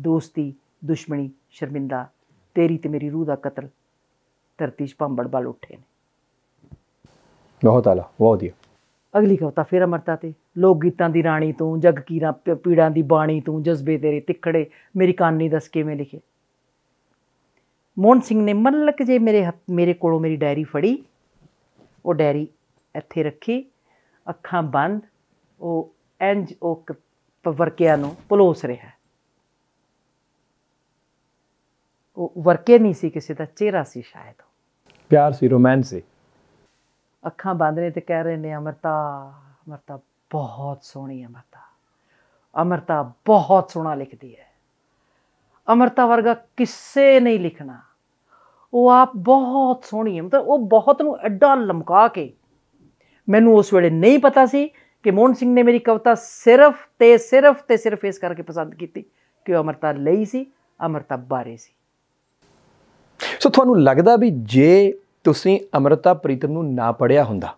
ਦੋਸਤੀ ਦੁਸ਼ਮਣੀ ਸ਼ਰਮਿੰਦਾ ਤੇਰੀ ਤੇ ਮੇਰੀ ਰੂਹ ਦਾ ਕਤਲ ਧਰਤੀ 'ਚ ਭੰਬੜ ਬਲ ਉੱਠੇ ਨੇ ਬਹੁਤ ਆਲਾ ਬਹੁਤ ਵਧੀਆ ਅਗਲੀ ਕਵਿਤਾ ਫਿਰ ਅਮਰਤਾ ਤੇ ਲੋਕ ਗੀਤਾਂ ਦੀ ਰਾਣੀ ਤੂੰ ਜਗ ਕੀਰਾਂ ਪੀੜਾਂ ਦੀ ਬਾਣੀ ਤੂੰ ਜਜ਼ਬੇ ਤੇਰੇ ਤਿੱਖੜੇ ਮੇਰੀ ਕਾਨੀ ਦੱਸ ਕਿਵੇਂ ਲਿਖੇ ਮੋਹਨ ਸਿੰਘ ਨੇ ਮੱਲਕ ਜੇ ਮੇਰੇ ਮੇਰੇ ਕੋਲੋਂ ਮੇਰੀ ਡਾਇਰੀ ਫੜੀ ਉਹ ਡਾਇਰੀ ਇੱਥੇ ਰੱਖੀ ਅੱਖਾਂ ਬੰਦ ਉਹ ਇੰਜ ਉਹ ਵਰਕਿਆਂ ਨੂੰ ਪਲੋਸ ਰਿਹਾ ਉਹ ਵਰਕੇ ਨਹੀਂ ਸੀ ਕਿਸੇ ਦਾ ਚਿਹਰਾ ਸੀ ਸ਼ਾਇਦ ਪਿਆਰ ਸੀ ਰੋਮਾਂਸ ਸੀ ਅੱਖਾਂ ਬੰਦ ਨੇ ਤੇ ਕਹਿ ਰਹੇ ਨੇ ਅਮਰਤਾ ਅਮਰਤਾ ਬਹੁਤ ਸੋਹਣੀ ਹੈ ਅਮਰਤਾ ਅਮਰਤਾ ਬਹੁਤ ਸੋਹਣਾ ਲਿਖਦੀ ਹੈ ਅਮਰਤਾ ਵਰਗਾ ਕਿਸੇ ਨਹੀਂ ਲਿਖਣਾ ਉਹ ਆਪ ਬਹੁਤ ਸੋਹਣੀ ਹੈ ਮਤਲਬ ਉਹ ਬਹੁਤ ਨੂੰ ਐਡਾ ਲਮਕਾ ਕੇ ਮੈਨੂੰ ਉਸ ਵੇਲੇ ਨਹੀਂ ਪਤਾ ਸੀ ਕਿ ਮੋਹਨ ਸਿੰਘ ਨੇ ਮੇਰੀ ਕਵਿਤਾ ਸਿਰਫ ਤੇ ਸਿਰਫ ਤੇ ਸਿਰਫ ਇਸ ਕਰਕੇ ਪਸੰਦ ਕੀਤੀ ਕਿ ਉਹ ਅਮਰਤਾ ਲਈ ਸੀ ਅਮਰਤਾ ਬਾਰੇ ਸੀ ਸੋ ਤੁਹਾਨੂੰ ਲੱਗਦਾ ਵੀ ਜੇ ਤੁਸੀਂ ਅਮਰਤਾ ਪ੍ਰੀਤਮ ਨੂੰ ਨਾ ਪੜਿਆ ਹੁੰਦਾ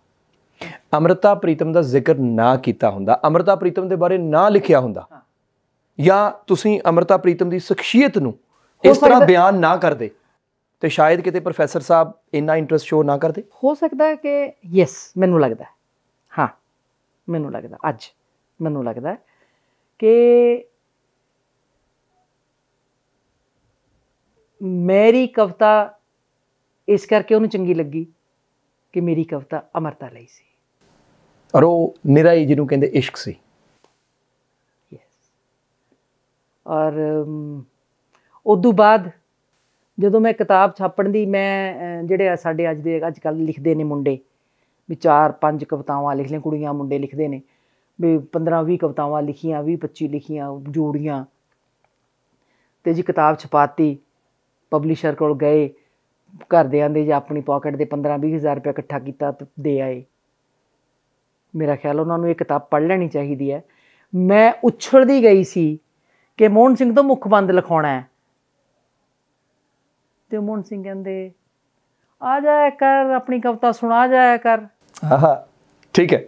ਅਮਰਤਾ ਪ੍ਰੀਤਮ ਦਾ ਜ਼ਿਕਰ ਨਾ ਕੀਤਾ ਹੁੰਦਾ ਅਮਰਤਾ ਪ੍ਰੀਤਮ ਦੇ ਬਾਰੇ ਨਾ ਲਿਖਿਆ ਹੁੰਦਾ ਜਾਂ ਤੁਸੀਂ ਅਮਰਤਾ ਪ੍ਰੀਤਮ ਦੀ ਸ਼ਖਸੀਅਤ ਨੂੰ ਇਸ ਤਰ੍ਹਾਂ ਬਿਆਨ ਨਾ ਕਰਦੇ ਤੇ ਸ਼ਾਇਦ ਕਿਤੇ ਪ੍ਰੋਫੈਸਰ ਸਾਹਿਬ ਇੰਨਾ ਇੰਟਰਸਟ ਸ਼ੋ ਨਾ ਕਰਦੇ ਹੋ ਸਕਦਾ ਹੈ ਕਿ ਯੈਸ ਮੈਨੂੰ ਲੱਗਦਾ ਹੈ ਹਾਂ ਮੈਨੂੰ ਲੱਗਦਾ ਅੱਜ ਮੈਨੂੰ ਲੱਗਦਾ ਕਿ ਮੇਰੀ ਕਵਤਾ ਇਸ ਕਰਕੇ ਉਹਨੂੰ ਚੰਗੀ ਲੱਗੀ ਕਿ ਮੇਰੀ ਕਵਿਤਾ ਅਮਰਤਾ ਲਈ ਸੀ ਔਰ ਉਹ ਨਿਰਾਈ ਜਿਹਨੂੰ ਕਹਿੰਦੇ ਇਸ਼ਕ ਸੀ ਯੈਸ ਔਰ ਉਦੋਂ ਬਾਅਦ ਜਦੋਂ ਮੈਂ ਕਿਤਾਬ ਛਾਪਣ ਦੀ ਮੈਂ ਜਿਹੜੇ ਸਾਡੇ ਅੱਜ ਦੇ ਅੱਜ ਕੱਲ ਲਿਖਦੇ ਨੇ ਮੁੰਡੇ ਵੀ ਚਾਰ ਪੰਜ ਕਵਿਤਾਵਾਂ ਲਿਖ ਲੈ ਕੁੜੀਆਂ ਮੁੰਡੇ ਲਿਖਦੇ ਨੇ ਵੀ 15 20 ਕਵਿਤਾਵਾਂ ਲਿਖੀਆਂ 20 25 ਲਿਖੀਆਂ ਜੋੜੀਆਂ ਤੇ ਜੀ ਕਿਤਾਬ ਛਪਾਤੀ ਪਬਲਿਸ਼ਰ ਕੋਲ ਗਏ ਘਰਦਿਆਂ ਦੇ ਜਾਂ ਆਪਣੀ ਪਾਕਟ ਦੇ 15-20000 ਰੁਪਏ ਇਕੱਠਾ ਕੀਤਾ ਤੇ ਦੇ ਆਏ ਮੇਰਾ ਖਿਆਲ ਉਹਨਾਂ ਨੂੰ ਇਹ ਕਿਤਾਬ ਪੜ੍ਹ ਲੈਣੀ ਚਾਹੀਦੀ ਹੈ ਮੈਂ ਉਛੜਦੀ ਗਈ ਸੀ ਕਿ ਮੋਹਨ ਸਿੰਘ ਤੋਂ ਮੁਖਬੰਦ ਲਿਖਾਉਣਾ ਹੈ ਤੇ ਮੋਹਨ ਸਿੰਘ ਕਹਿੰਦੇ ਆ ਜਾਇਆ ਕਰ ਆਪਣੀ ਕਵਿਤਾ ਸੁਣਾ ਜਾਇਆ ਕਰ ਆਹ ਠੀਕ ਹੈ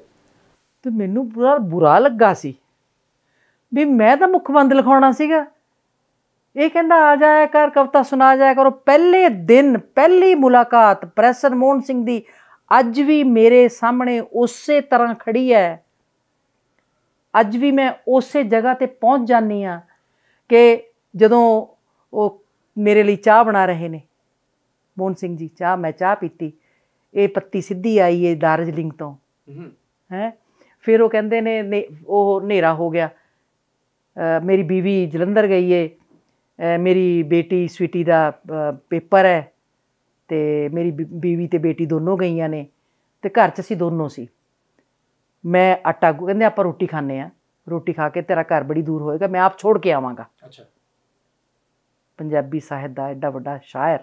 ਤੇ ਮੈਨੂੰ ਬੁਰਾ ਬੁਰਾ ਲੱਗਾ ਸੀ ਵੀ ਮੈਂ ਤਾਂ ਮੁਖਬੰਦ ਲਿਖਾਉਣਾ ਸੀਗਾ ਇਹ ਕਹਿੰਦਾ ਆ ਜਾਇਆ ਕਰ ਕਵਤਾ ਸੁਣਾ ਜਾਇਆ ਕਰੋ ਪਹਿਲੇ ਦਿਨ ਪਹਿਲੀ ਮੁਲਾਕਾਤ ਪ੍ਰੈਸਰ ਮੋਹਨ ਸਿੰਘ ਦੀ ਅੱਜ ਵੀ ਮੇਰੇ ਸਾਹਮਣੇ ਉਸੇ ਤਰ੍ਹਾਂ ਖੜੀ ਹੈ ਅੱਜ ਵੀ ਮੈਂ ਉਸੇ ਜਗ੍ਹਾ ਤੇ ਪਹੁੰਚ ਜਾਨੀ ਆ ਕਿ ਜਦੋਂ ਉਹ ਮੇਰੇ ਲਈ ਚਾਹ ਬਣਾ ਰਹੇ ਨੇ ਮੋਹਨ ਸਿੰਘ ਜੀ ਚਾਹ ਮੈਂ ਚਾਹ ਪੀਤੀ ਇਹ ਪੱਤੀ ਸਿੱਧੀ ਆਈ ਏ ਦਾਰਜਲਿੰਗ ਤੋਂ ਹੈ ਫਿਰ ਉਹ ਕਹਿੰਦੇ ਨੇ ਉਹ ਹਨੇਰਾ ਹੋ ਗਿਆ ਮੇਰੀ ਬੀਵੀ ਜਲੰਧਰ ਗਈ ਏ ਮੇਰੀ ਬੇਟੀ ਸਵੀਟੀ ਦਾ ਪੇਪਰ ਹੈ ਤੇ ਮੇਰੀ ਬੀਵੀ ਤੇ ਬੇਟੀ ਦੋਨੋਂ ਗਈਆਂ ਨੇ ਤੇ ਘਰ 'ਚ ਅਸੀਂ ਦੋਨੋਂ ਸੀ ਮੈਂ ਆਟਾ ਕਹਿੰਦੇ ਆਪਾਂ ਰੋਟੀ ਖਾਣੇ ਆ ਰੋਟੀ ਖਾ ਕੇ ਤੇਰਾ ਘਰ ਬੜੀ ਦੂਰ ਹੋਏਗਾ ਮੈਂ ਆਪ ਛੋੜ ਕੇ ਆਵਾਂਗਾ ਅੱਛਾ ਪੰਜਾਬੀ ਸਾਹਿਤ ਦਾ ਐਡਾ ਵੱਡਾ ਸ਼ਾਇਰ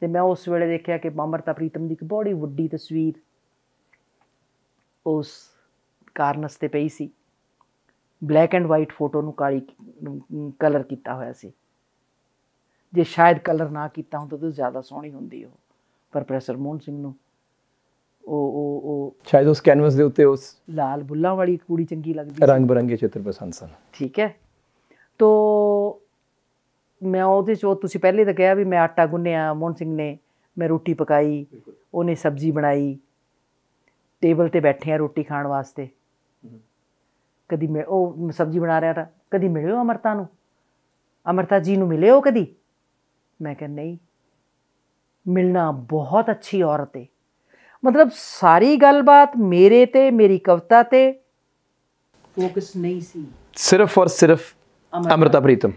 ਤੇ ਮੈਂ ਉਸ ਵੇਲੇ ਦੇਖਿਆ ਕਿ ਬਾਮਰਤਾ ਪ੍ਰੀਤਮ ਦੀ ਇੱਕ ਬੜੀ ਵੱਡੀ ਤਸਵੀਰ ਉਸ ਕਾਰਨਸ ਤੇ ਪਈ ਸੀ ਬਲੈਕ ਐਂਡ ਵਾਈਟ ਫੋਟੋ ਨੂੰ ਕਾਲੀ ਕਲਰ ਕੀਤਾ ਹੋਇਆ ਸੀ ਜੇ ਸ਼ਾਇਦ ਕਲਰ ਨਾ ਕੀਤਾ ਹੁੰਦਾ ਤਾਂ ਜ਼ਿਆਦਾ ਸੋਹਣੀ ਹੁੰਦੀ ਉਹ ਪਰ ਪ੍ਰੋਫੈਸਰ ਮੋਹਨ ਸਿੰਘ ਨੂੰ ਉਹ ਉਹ ਉਹ ਸ਼ਾਇਦ ਉਸ ਕੈਨਵਸ ਦੇ ਉੱਤੇ ਉਸ ਲਾਲ ਬੁੱਲਾਂ ਵਾਲੀ ਕੁੜੀ ਚੰਗੀ ਲੱਗਦੀ ਰੰਗ ਬਰੰਗੇ ਚਿੱਤਰ ਪਸੰਦ ਸਨ ਠੀਕ ਹੈ ਤੋ ਮੈਂ ਉਹਦੇ ਜੋ ਤੁਸੀਂ ਪਹਿਲੇ ਤਾਂ ਕਿਹਾ ਵੀ ਮੈਂ ਆਟਾ ਗੁੰਨਿਆ ਮੋਹਨ ਸਿੰਘ ਨੇ ਮੈਂ ਰੋਟੀ ਪਕਾਈ ਉਹਨੇ ਸਬਜ਼ੀ ਬਣਾਈ ਟੇਬਲ ਤੇ ਬੈਠੇ ਆ ਰੋਟੀ ਖਾਣ ਵਾਸਤੇ ਕਦੀ ਮੈਂ ਉਹ ਸਬਜ਼ੀ ਬਣਾ ਰਿਹਾ ਤਾਂ ਕਦੀ ਮਿਲਿਓ ਅਮਰਤਾ ਨੂੰ ਅਮਰਤਾ ਜੀ ਨੂੰ ਮਿਲੇ ਹੋ ਕਦੀ ਮੈਂ ਕਿਹਾ ਨਹੀਂ ਮਿਲਣਾ ਬਹੁਤ ਅੱਛੀ ਔਰਤ ਹੈ ਮਤਲਬ ਸਾਰੀ ਗੱਲਬਾਤ ਮੇਰੇ ਤੇ ਮੇਰੀ ਕਵਿਤਾ ਤੇ ਫੋਕਸ ਨਹੀਂ ਸੀ ਸਿਰਫ ਔਰ ਸਿਰਫ ਅਮਰਤਾ ਪ੍ਰੀਤਮ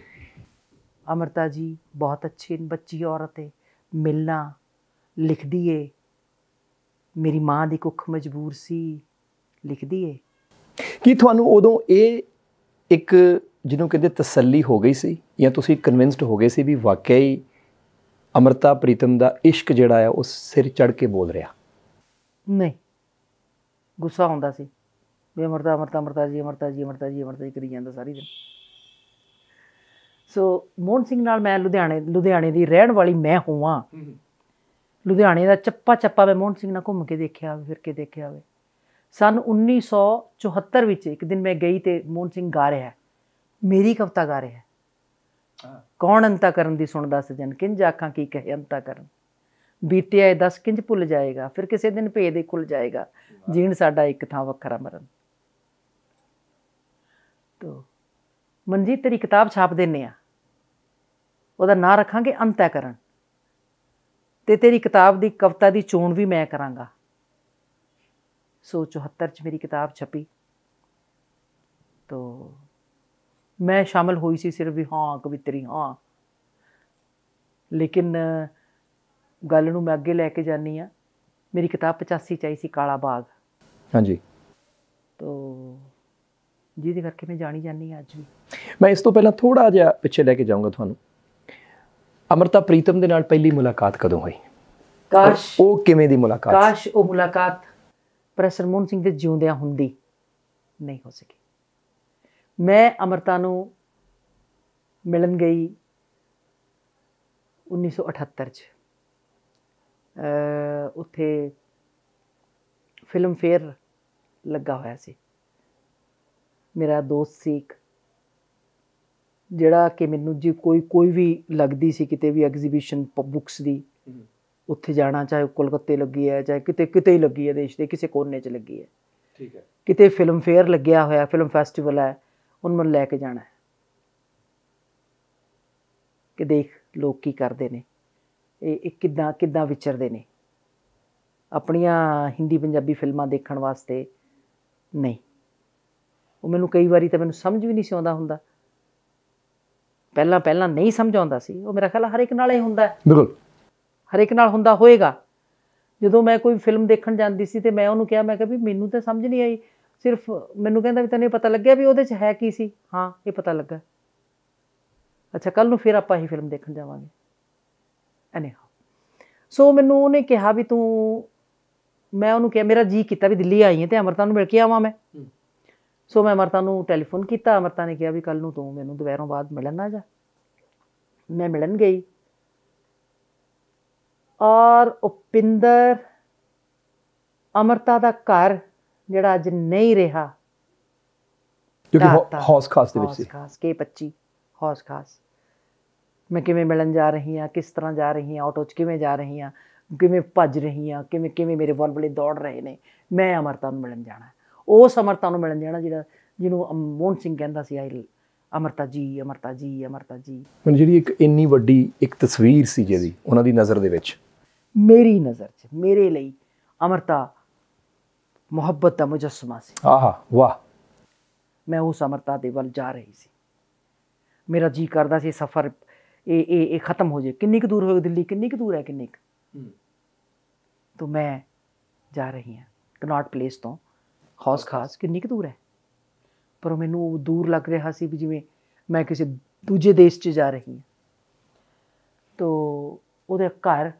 ਅਮਰਤਾ ਜੀ ਬਹੁਤ ਅੱਛੀ ਬੱਚੀ ਔਰਤ ਹੈ ਮਿਲਣਾ ਲਿਖਦੀ ਏ ਮੇਰੀ ਮਾਂ ਦੀ ਕੁੱਖ ਮਜਬੂਰ ਸੀ ਲਿਖਦੀ ਏ ਕੀ ਤੁਹਾਨੂੰ ਉਦੋਂ ਇਹ ਇੱਕ ਜਿਹਨੂੰ ਕਹਿੰਦੇ ਤਸੱਲੀ ਹੋ ਗਈ ਸੀ ਜਾਂ ਤੁਸੀਂ ਕਨਵਿੰਸਡ ਹੋ ਗਏ ਸੀ ਵੀ ਵਾਕਈ ਅਮਰਤਾ ਪ੍ਰੀਤਮ ਦਾ ਇਸ਼ਕ ਜਿਹੜਾ ਆ ਉਹ ਸਿਰ ਚੜ ਕੇ ਬੋਲ ਰਿਹਾ ਨਹੀਂ ਗੁੱਸਾ ਹੁੰਦਾ ਸੀ ਵੀ ਅਮਰਤਾ ਅਮਰਤਾ ਅਮਰਤਾ ਜੀ ਅਮਰਤਾ ਜੀ ਅਮਰਤਾ ਜੀ ਅਮਰਤਾ ਜੀ ਕਰੀ ਜਾਂਦਾ ਸਾਰੀ ਦਿਨ ਸੋ ਮੋਹਨ ਸਿੰਘ ਨਾਲ ਮੈਂ ਲੁਧਿਆਣੇ ਲੁਧਿਆਣੇ ਦੀ ਰਹਿਣ ਵਾਲੀ ਮੈਂ ਹੋਵਾਂ ਲੁਧਿਆਣੇ ਦਾ ਚੱਪਾ ਚੱਪਾ ਮੈਂ ਮੋਹਨ ਸਿੰਘ ਨਾਲ ਘੁੰਮ ਕੇ ਦੇਖਿਆ ਫਿਰ ਕੇ ਦੇਖਿਆ ਹੋਵੇ ਸਨ 1974 ਵਿੱਚ ਇੱਕ ਦਿਨ ਮੈਂ ਗਈ ਤੇ ਮੋਹਨ ਸਿੰਘ ਗਾ ਰਿਹਾ ਮੇਰੀ ਕਵਤਾ ਗਾ ਰਿਹਾ ਕੌਣ ਅੰਤਾ ਕਰਨ ਦੀ ਸੁਣਦਾ ਸਜਣ ਕਿੰਜ ਆਖਾਂ ਕੀ ਕਹੇ ਅੰਤਾ ਕਰਨ ਬੀਤਿਆ ਇਹ ਦਸ ਕਿੰਜ ਭੁੱਲ ਜਾਏਗਾ ਫਿਰ ਕਿਸੇ ਦਿਨ ਭੇਦ ਹੀ ਖੁੱਲ ਜਾਏਗਾ ਜੀਣ ਸਾਡਾ ਇੱਕ ਥਾਂ ਵੱਖਰਾ ਮਰਨ ਤੋ ਮਨਜੀਤ ਤੇਰੀ ਕਿਤਾਬ ਛਾਪ ਦਿੰਨੇ ਆ ਉਹਦਾ ਨਾਂ ਰੱਖਾਂਗੇ ਅੰਤਾ ਕਰਨ ਤੇ ਤੇਰੀ ਕਿਤਾਬ ਦੀ ਕਵਤਾ ਦੀ ਚੋਣ ਵੀ ਮੈਂ ਕਰਾਂਗਾ 1974 ਚ ਮੇਰੀ ਕਿਤਾਬ ਛਪੀ ਤੋ ਮੈਂ ਸ਼ਾਮਲ ਹੋਈ ਸੀ ਸਿਰਫ ਵੀ ਹਾਂ ਕਵਿਤਰੀ ਹਾਂ ਲੇਕਿਨ ਗੱਲ ਨੂੰ ਮੈਂ ਅੱਗੇ ਲੈ ਕੇ ਜਾਨੀ ਆ ਮੇਰੀ ਕਿਤਾਬ 85 ਚ ਆਈ ਸੀ ਕਾਲਾ ਬਾਗ ਹਾਂਜੀ ਤੋ ਜਿਹਦੇ ਕਰਕੇ ਮੈਂ ਜਾਣੀ ਜਾਨੀ ਅੱਜ ਵੀ ਮੈਂ ਇਸ ਤੋਂ ਪਹਿਲਾਂ ਥੋੜਾ ਜਿਹਾ ਪਿੱਛੇ ਲੈ ਕੇ ਜਾਊਂਗਾ ਤੁਹਾਨੂੰ ਅਮਰਤਾ ਪ੍ਰੀਤਮ ਦੇ ਨਾਲ ਪਹਿਲੀ ਮੁਲਾਕਾਤ ਕਦੋਂ ਹੋਈ ਕਾਸ਼ ਉਹ ਕਿਵੇਂ ਦੀ ਮੁਲਾਕਾਤ ਕਾਸ਼ ਉਹ ਮੁਲਾਕਾਤ ਪ੍ਰੋਫੈਸਰ ਮੋਹਨ ਸਿੰਘ ਦੇ ਜਿਉਂਦਿਆਂ ਹੁੰਦੀ ਨਹੀਂ ਹੋ ਸਕੀ ਮੈਂ ਅਮਰਤਾ ਨੂੰ ਮਿਲਣ ਗਈ 1978 ਚ ਉੱਥੇ ਫਿਲਮ ਫੇਅਰ ਲੱਗਾ ਹੋਇਆ ਸੀ ਮੇਰਾ ਦੋਸਤ ਸੀ ਜਿਹੜਾ ਕਿ ਮੈਨੂੰ ਜੀ ਕੋਈ ਕੋਈ ਵੀ ਲੱਗਦੀ ਸੀ ਕਿਤੇ ਵੀ ਐਗਜ਼ੀਬਿਸ਼ਨ ਬੁੱਕਸ ਦੀ ਉੱਥੇ ਜਾਣਾ ਚਾਹੇ ਕੋਲਕਾਤੇ ਲੱਗੀ ਹੈ ਚਾਹੇ ਕਿਤੇ ਕਿਤੇ ਹੀ ਲੱਗੀ ਹੈ ਦੇਸ਼ ਦੇ ਕਿਸੇ ਕੋਨੇ 'ਚ ਲੱਗੀ ਹੈ ਠੀਕ ਹੈ ਕਿਤੇ ਫਿਲਮ ਫੇਅਰ ਲੱਗਿਆ ਹੋਇਆ ਫਿਲਮ ਫੈਸਟੀਵਲ ਹੈ ਉਹਨਾਂ ਨੂੰ ਲੈ ਕੇ ਜਾਣਾ ਹੈ ਕਿ ਦੇਖ ਲੋਕ ਕੀ ਕਰਦੇ ਨੇ ਇਹ ਕਿਦਾਂ ਕਿਦਾਂ ਵਿਚਰਦੇ ਨੇ ਆਪਣੀਆਂ ਹਿੰਦੀ ਪੰਜਾਬੀ ਫਿਲਮਾਂ ਦੇਖਣ ਵਾਸਤੇ ਨਹੀਂ ਉਹ ਮੈਨੂੰ ਕਈ ਵਾਰੀ ਤਾਂ ਮੈਨੂੰ ਸਮਝ ਵੀ ਨਹੀਂ ਸਿਉਂਦਾ ਆਉਂਦਾ ਹੁੰਦਾ ਪਹਿਲਾਂ ਪਹਿਲਾਂ ਨਹੀਂ ਸਮਝ ਆਉਂਦਾ ਸੀ ਉਹ ਮੇਰਾ ਖਿਆਲ ਹਰ ਇੱਕ ਨਾਲ ਹੀ ਹੁੰਦਾ ਬਿਲਕੁਲ ਹਰੇਕ ਨਾਲ ਹੁੰਦਾ ਹੋਏਗਾ ਜਦੋਂ ਮੈਂ ਕੋਈ ਫਿਲਮ ਦੇਖਣ ਜਾਂਦੀ ਸੀ ਤੇ ਮੈਂ ਉਹਨੂੰ ਕਿਹਾ ਮੈਂ ਕਿਹਾ ਵੀ ਮੈਨੂੰ ਤਾਂ ਸਮਝ ਨਹੀਂ ਆਈ ਸਿਰਫ ਮੈਨੂੰ ਕਹਿੰਦਾ ਵੀ ਤੈਨੂੰ ਪਤਾ ਲੱਗਿਆ ਵੀ ਉਹਦੇ 'ਚ ਹੈ ਕੀ ਸੀ ਹਾਂ ਇਹ ਪਤਾ ਲੱਗਾ ਅੱਛਾ ਕੱਲ ਨੂੰ ਫਿਰ ਆਪਾਂ ਇਹ ਫਿਲਮ ਦੇਖਣ ਜਾਵਾਂਗੇ ਐਨੇ ਸੋ ਮੈਨੂੰ ਉਹਨੇ ਕਿਹਾ ਵੀ ਤੂੰ ਮੈਂ ਉਹਨੂੰ ਕਿਹਾ ਮੇਰਾ ਜੀ ਕੀਤਾ ਵੀ ਦਿੱਲੀ ਆਈ ਹੈ ਤੇ ਅਮਰਤਾ ਨੂੰ ਮਿਲ ਕੇ ਆਵਾਂ ਮੈਂ ਸੋ ਮੈਂ ਅਮਰਤਾ ਨੂੰ ਟੈਲੀਫੋਨ ਕੀਤਾ ਅਮਰਤਾ ਨੇ ਕਿਹਾ ਵੀ ਕੱਲ ਨੂੰ ਤੂੰ ਮੈਨੂੰ ਦੁਪਹਿਰੋਂ ਬਾਅਦ ਮਿਲਣਾ ਜਾ ਮੈਂ ਮਿਲਣ ਗਈ ਔਰ ਉਪਿੰਦਰ ਅਮਰਤਾ ਦਾ ਘਰ ਜਿਹੜਾ ਅੱਜ ਨਹੀਂ ਰਿਹਾ ਕਿਉਂਕਿ ਹੌਸ ਖਾਸ ਦੇ ਵਿੱਚ ਸੀ ਖਾਸ ਕੇ 25 ਹੌਸ ਖਾਸ ਮੈਂ ਕਿਵੇਂ ਮਿਲਣ ਜਾ ਰਹੀ ਹਾਂ ਕਿਸ ਤਰ੍ਹਾਂ ਜਾ ਰਹੀ ਹਾਂ ਆਟੋ 'ਚ ਕਿਵੇਂ ਜਾ ਰਹੀ ਹਾਂ ਕਿਵੇਂ ਭੱਜ ਰਹੀ ਹਾਂ ਕਿਵੇਂ ਕਿਵੇਂ ਮੇਰੇ ਬਲਬਲੇ ਦੌੜ ਰਹੇ ਨੇ ਮੈਂ ਅਮਰਤਾ ਨੂੰ ਮਿਲਣ ਜਾਣਾ ਉਸ ਅਮਰਤਾ ਨੂੰ ਮਿਲਣ ਜਾਣਾ ਜਿਹੜਾ ਜਿਹਨੂੰ ਮੋਹਨ ਸਿੰਘ ਕਹਿੰਦਾ ਸੀ ਆਈ ਅਮਰਤਾ ਜੀ ਅਮਰਤਾ ਜੀ ਅਮਰਤਾ ਜੀ ਜਿਹੜੀ ਇੱਕ ਇੰਨੀ ਵੱਡੀ ਇੱਕ ਤਸਵੀਰ ਸੀ ਜਿਹਦੀ ਉਹਨਾਂ ਦੀ ਨਜ਼ਰ ਦੇ ਵਿੱਚ ਮੇਰੀ ਨਜ਼ਰ 'ਚ ਮੇਰੇ ਲਈ ਅਮਰਤਾ ਮੁਹੱਬਤ ਦਾ ਮੁਜਸਮਾ ਸੀ ਆਹਾ ਵਾਹ ਮੈਂ ਉਸ ਅਮਰਤਾ ਦੇ ਵੱਲ ਜਾ ਰਹੀ ਸੀ ਮੇਰਾ ਜੀ ਕਰਦਾ ਸੀ ਸਫ਼ਰ ਇਹ ਇਹ ਇਹ ਖਤਮ ਹੋ ਜਾਏ ਕਿੰਨੀ ਕੁ ਦੂਰ ਹੋਏ ਦਿੱਲੀ ਕਿੰਨੀ ਕੁ ਦੂਰ ਹੈ ਕਿੰਨੀ ਕੁ ਤੋਂ ਮੈਂ ਜਾ ਰਹੀ ਹਾਂ ਕਨਾਟ ਪਲੇਸ ਤੋਂ ਖਾਸ ਖਾਸ ਕਿੰਨੀ ਕੁ ਦੂਰ ਹੈ ਪਰ ਮੈਨੂੰ ਉਹ ਦੂਰ ਲੱਗ ਰਿਹਾ ਸੀ ਵੀ ਜਿਵੇਂ ਮੈਂ ਕਿਸੇ ਦੂਜੇ ਦੇਸ਼ 'ਚ ਜਾ ਰਹੀ ਹਾਂ ਤੋਂ ਉਹਦੇ ਘਰ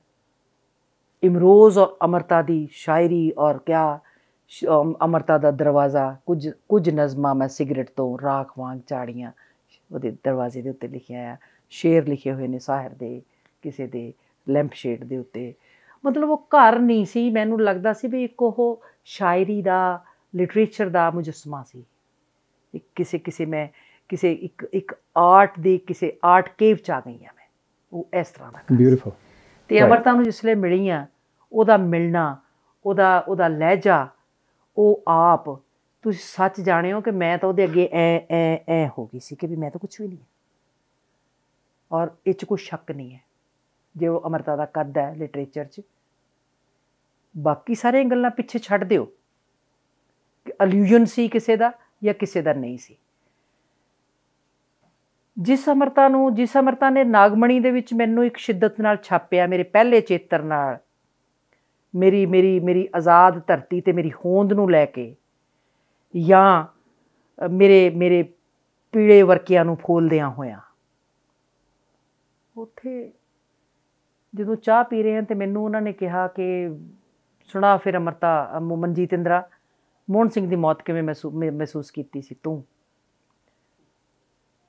ਇਮਰੋਜ਼ ਔਰ ਅਮਰਤਾ ਦੀ ਸ਼ਾਇਰੀ ਔਰ ਕਿਆ ਅਮਰਤਾ ਦਾ ਦਰਵਾਜ਼ਾ ਕੁਝ ਕੁਝ ਨਜ਼ਮਾਂ ਮੈਂ ਸਿਗਰਟ ਤੋਂ ਰਾਖ ਵਾਂਗ ਝਾੜੀਆਂ ਉਹਦੇ ਦਰਵਾਜ਼ੇ ਦੇ ਉੱਤੇ ਲਿਖਿਆ ਆ ਸ਼ੇਰ ਲਿਖੇ ਹੋਏ ਨੇ ਸਾਹਿਰ ਦੇ ਕਿਸੇ ਦੇ ਲੈਂਪ ਸ਼ੇਡ ਦੇ ਉੱਤੇ ਮਤਲਬ ਉਹ ਘਰ ਨਹੀਂ ਸੀ ਮੈਨੂੰ ਲੱਗਦਾ ਸੀ ਵੀ ਇੱਕ ਉਹ ਸ਼ਾਇਰੀ ਦਾ ਲਿਟਰੇਚਰ ਦਾ ਮੁਜਸਮਾ ਸੀ ਇੱਕ ਕਿਸੇ ਕਿਸੇ ਮੈਂ ਕਿਸੇ ਇੱਕ ਇੱਕ ਆਰਟ ਦੇ ਕਿਸੇ ਆਰਟ ਕੇਵ ਚ ਆ ਗਈ ਆ ਮੈਂ ਉਹ ਇਸ ਤਰ੍ਹਾਂ ਦਾ ਬਿਊਟੀਫੁਲ ਤੇ ਅਮਰਤਾ ਨੂੰ ਜਿਸਲੇ ਮਿਲੀ ਆ ਉਹਦਾ ਮਿਲਣਾ ਉਹਦਾ ਉਹਦਾ ਲਹਿਜਾ ਉਹ ਆਪ ਤੁਸੀਂ ਸੱਚ ਜਾਣਿਓ ਕਿ ਮੈਂ ਤਾਂ ਉਹਦੇ ਅੱਗੇ ਐ ਐ ਐ ਹੋ ਗਈ ਸੀ ਕਿ ਵੀ ਮੈਂ ਤਾਂ ਕੁਝ ਵੀ ਨਹੀਂ ਔਰ ਇਹ ਚ ਕੋਈ ਸ਼ੱਕ ਨਹੀਂ ਹੈ ਜੇ ਉਹ ਅਮਰਤਾ ਦਾ ਕੱਦ ਹੈ ਲਿਟਰੇਚਰ 'ਚ ਬਾਕੀ ਸਾਰੇ ਗੱਲਾਂ ਪਿੱਛੇ ਛੱਡ ਦਿਓ ਕਿ ਅਲੂਜਨ ਸੀ ਕਿਸੇ ਦਾ ਜਾਂ ਕਿਸੇ ਦਾ ਨਹੀਂ ਸੀ ਜਿਸ ਅਮਰਤਾ ਨੂੰ ਜਿਸ ਅਮਰਤਾ ਨੇ ਨਾਗਮਣੀ ਦੇ ਵਿੱਚ ਮੈਨੂੰ ਇੱਕ ਸ਼ਿੱਦਤ ਨਾਲ ਛਾਪਿਆ ਮੇਰੇ ਪਹਿਲੇ ਚੇਤਰ ਨਾਲ ਮੇਰੀ ਮੇਰੀ ਮੇਰੀ ਆਜ਼ਾਦ ਧਰਤੀ ਤੇ ਮੇਰੀ ਹੋਂਦ ਨੂੰ ਲੈ ਕੇ ਜਾਂ ਮੇਰੇ ਮੇਰੇ ਪੀੜੇ ਵਰਕਿਆਂ ਨੂੰ ਫੋਲਦਿਆਂ ਹੋਇਆਂ ਉੱਥੇ ਜਦੋਂ ਚਾਹ ਪੀ ਰਹੇ ਹਾਂ ਤੇ ਮੈਨੂੰ ਉਹਨਾਂ ਨੇ ਕਿਹਾ ਕਿ ਸੁਣਾ ਫਿਰ ਅਮਰਤਾ ਮਨਜੀਤ ਇੰਦਰਾ ਮੋਹਨ ਸਿੰਘ ਦੀ ਮੌਤ ਕਿਵੇਂ ਮਹਿਸੂਸ ਕੀਤੀ ਸੀ ਤੂੰ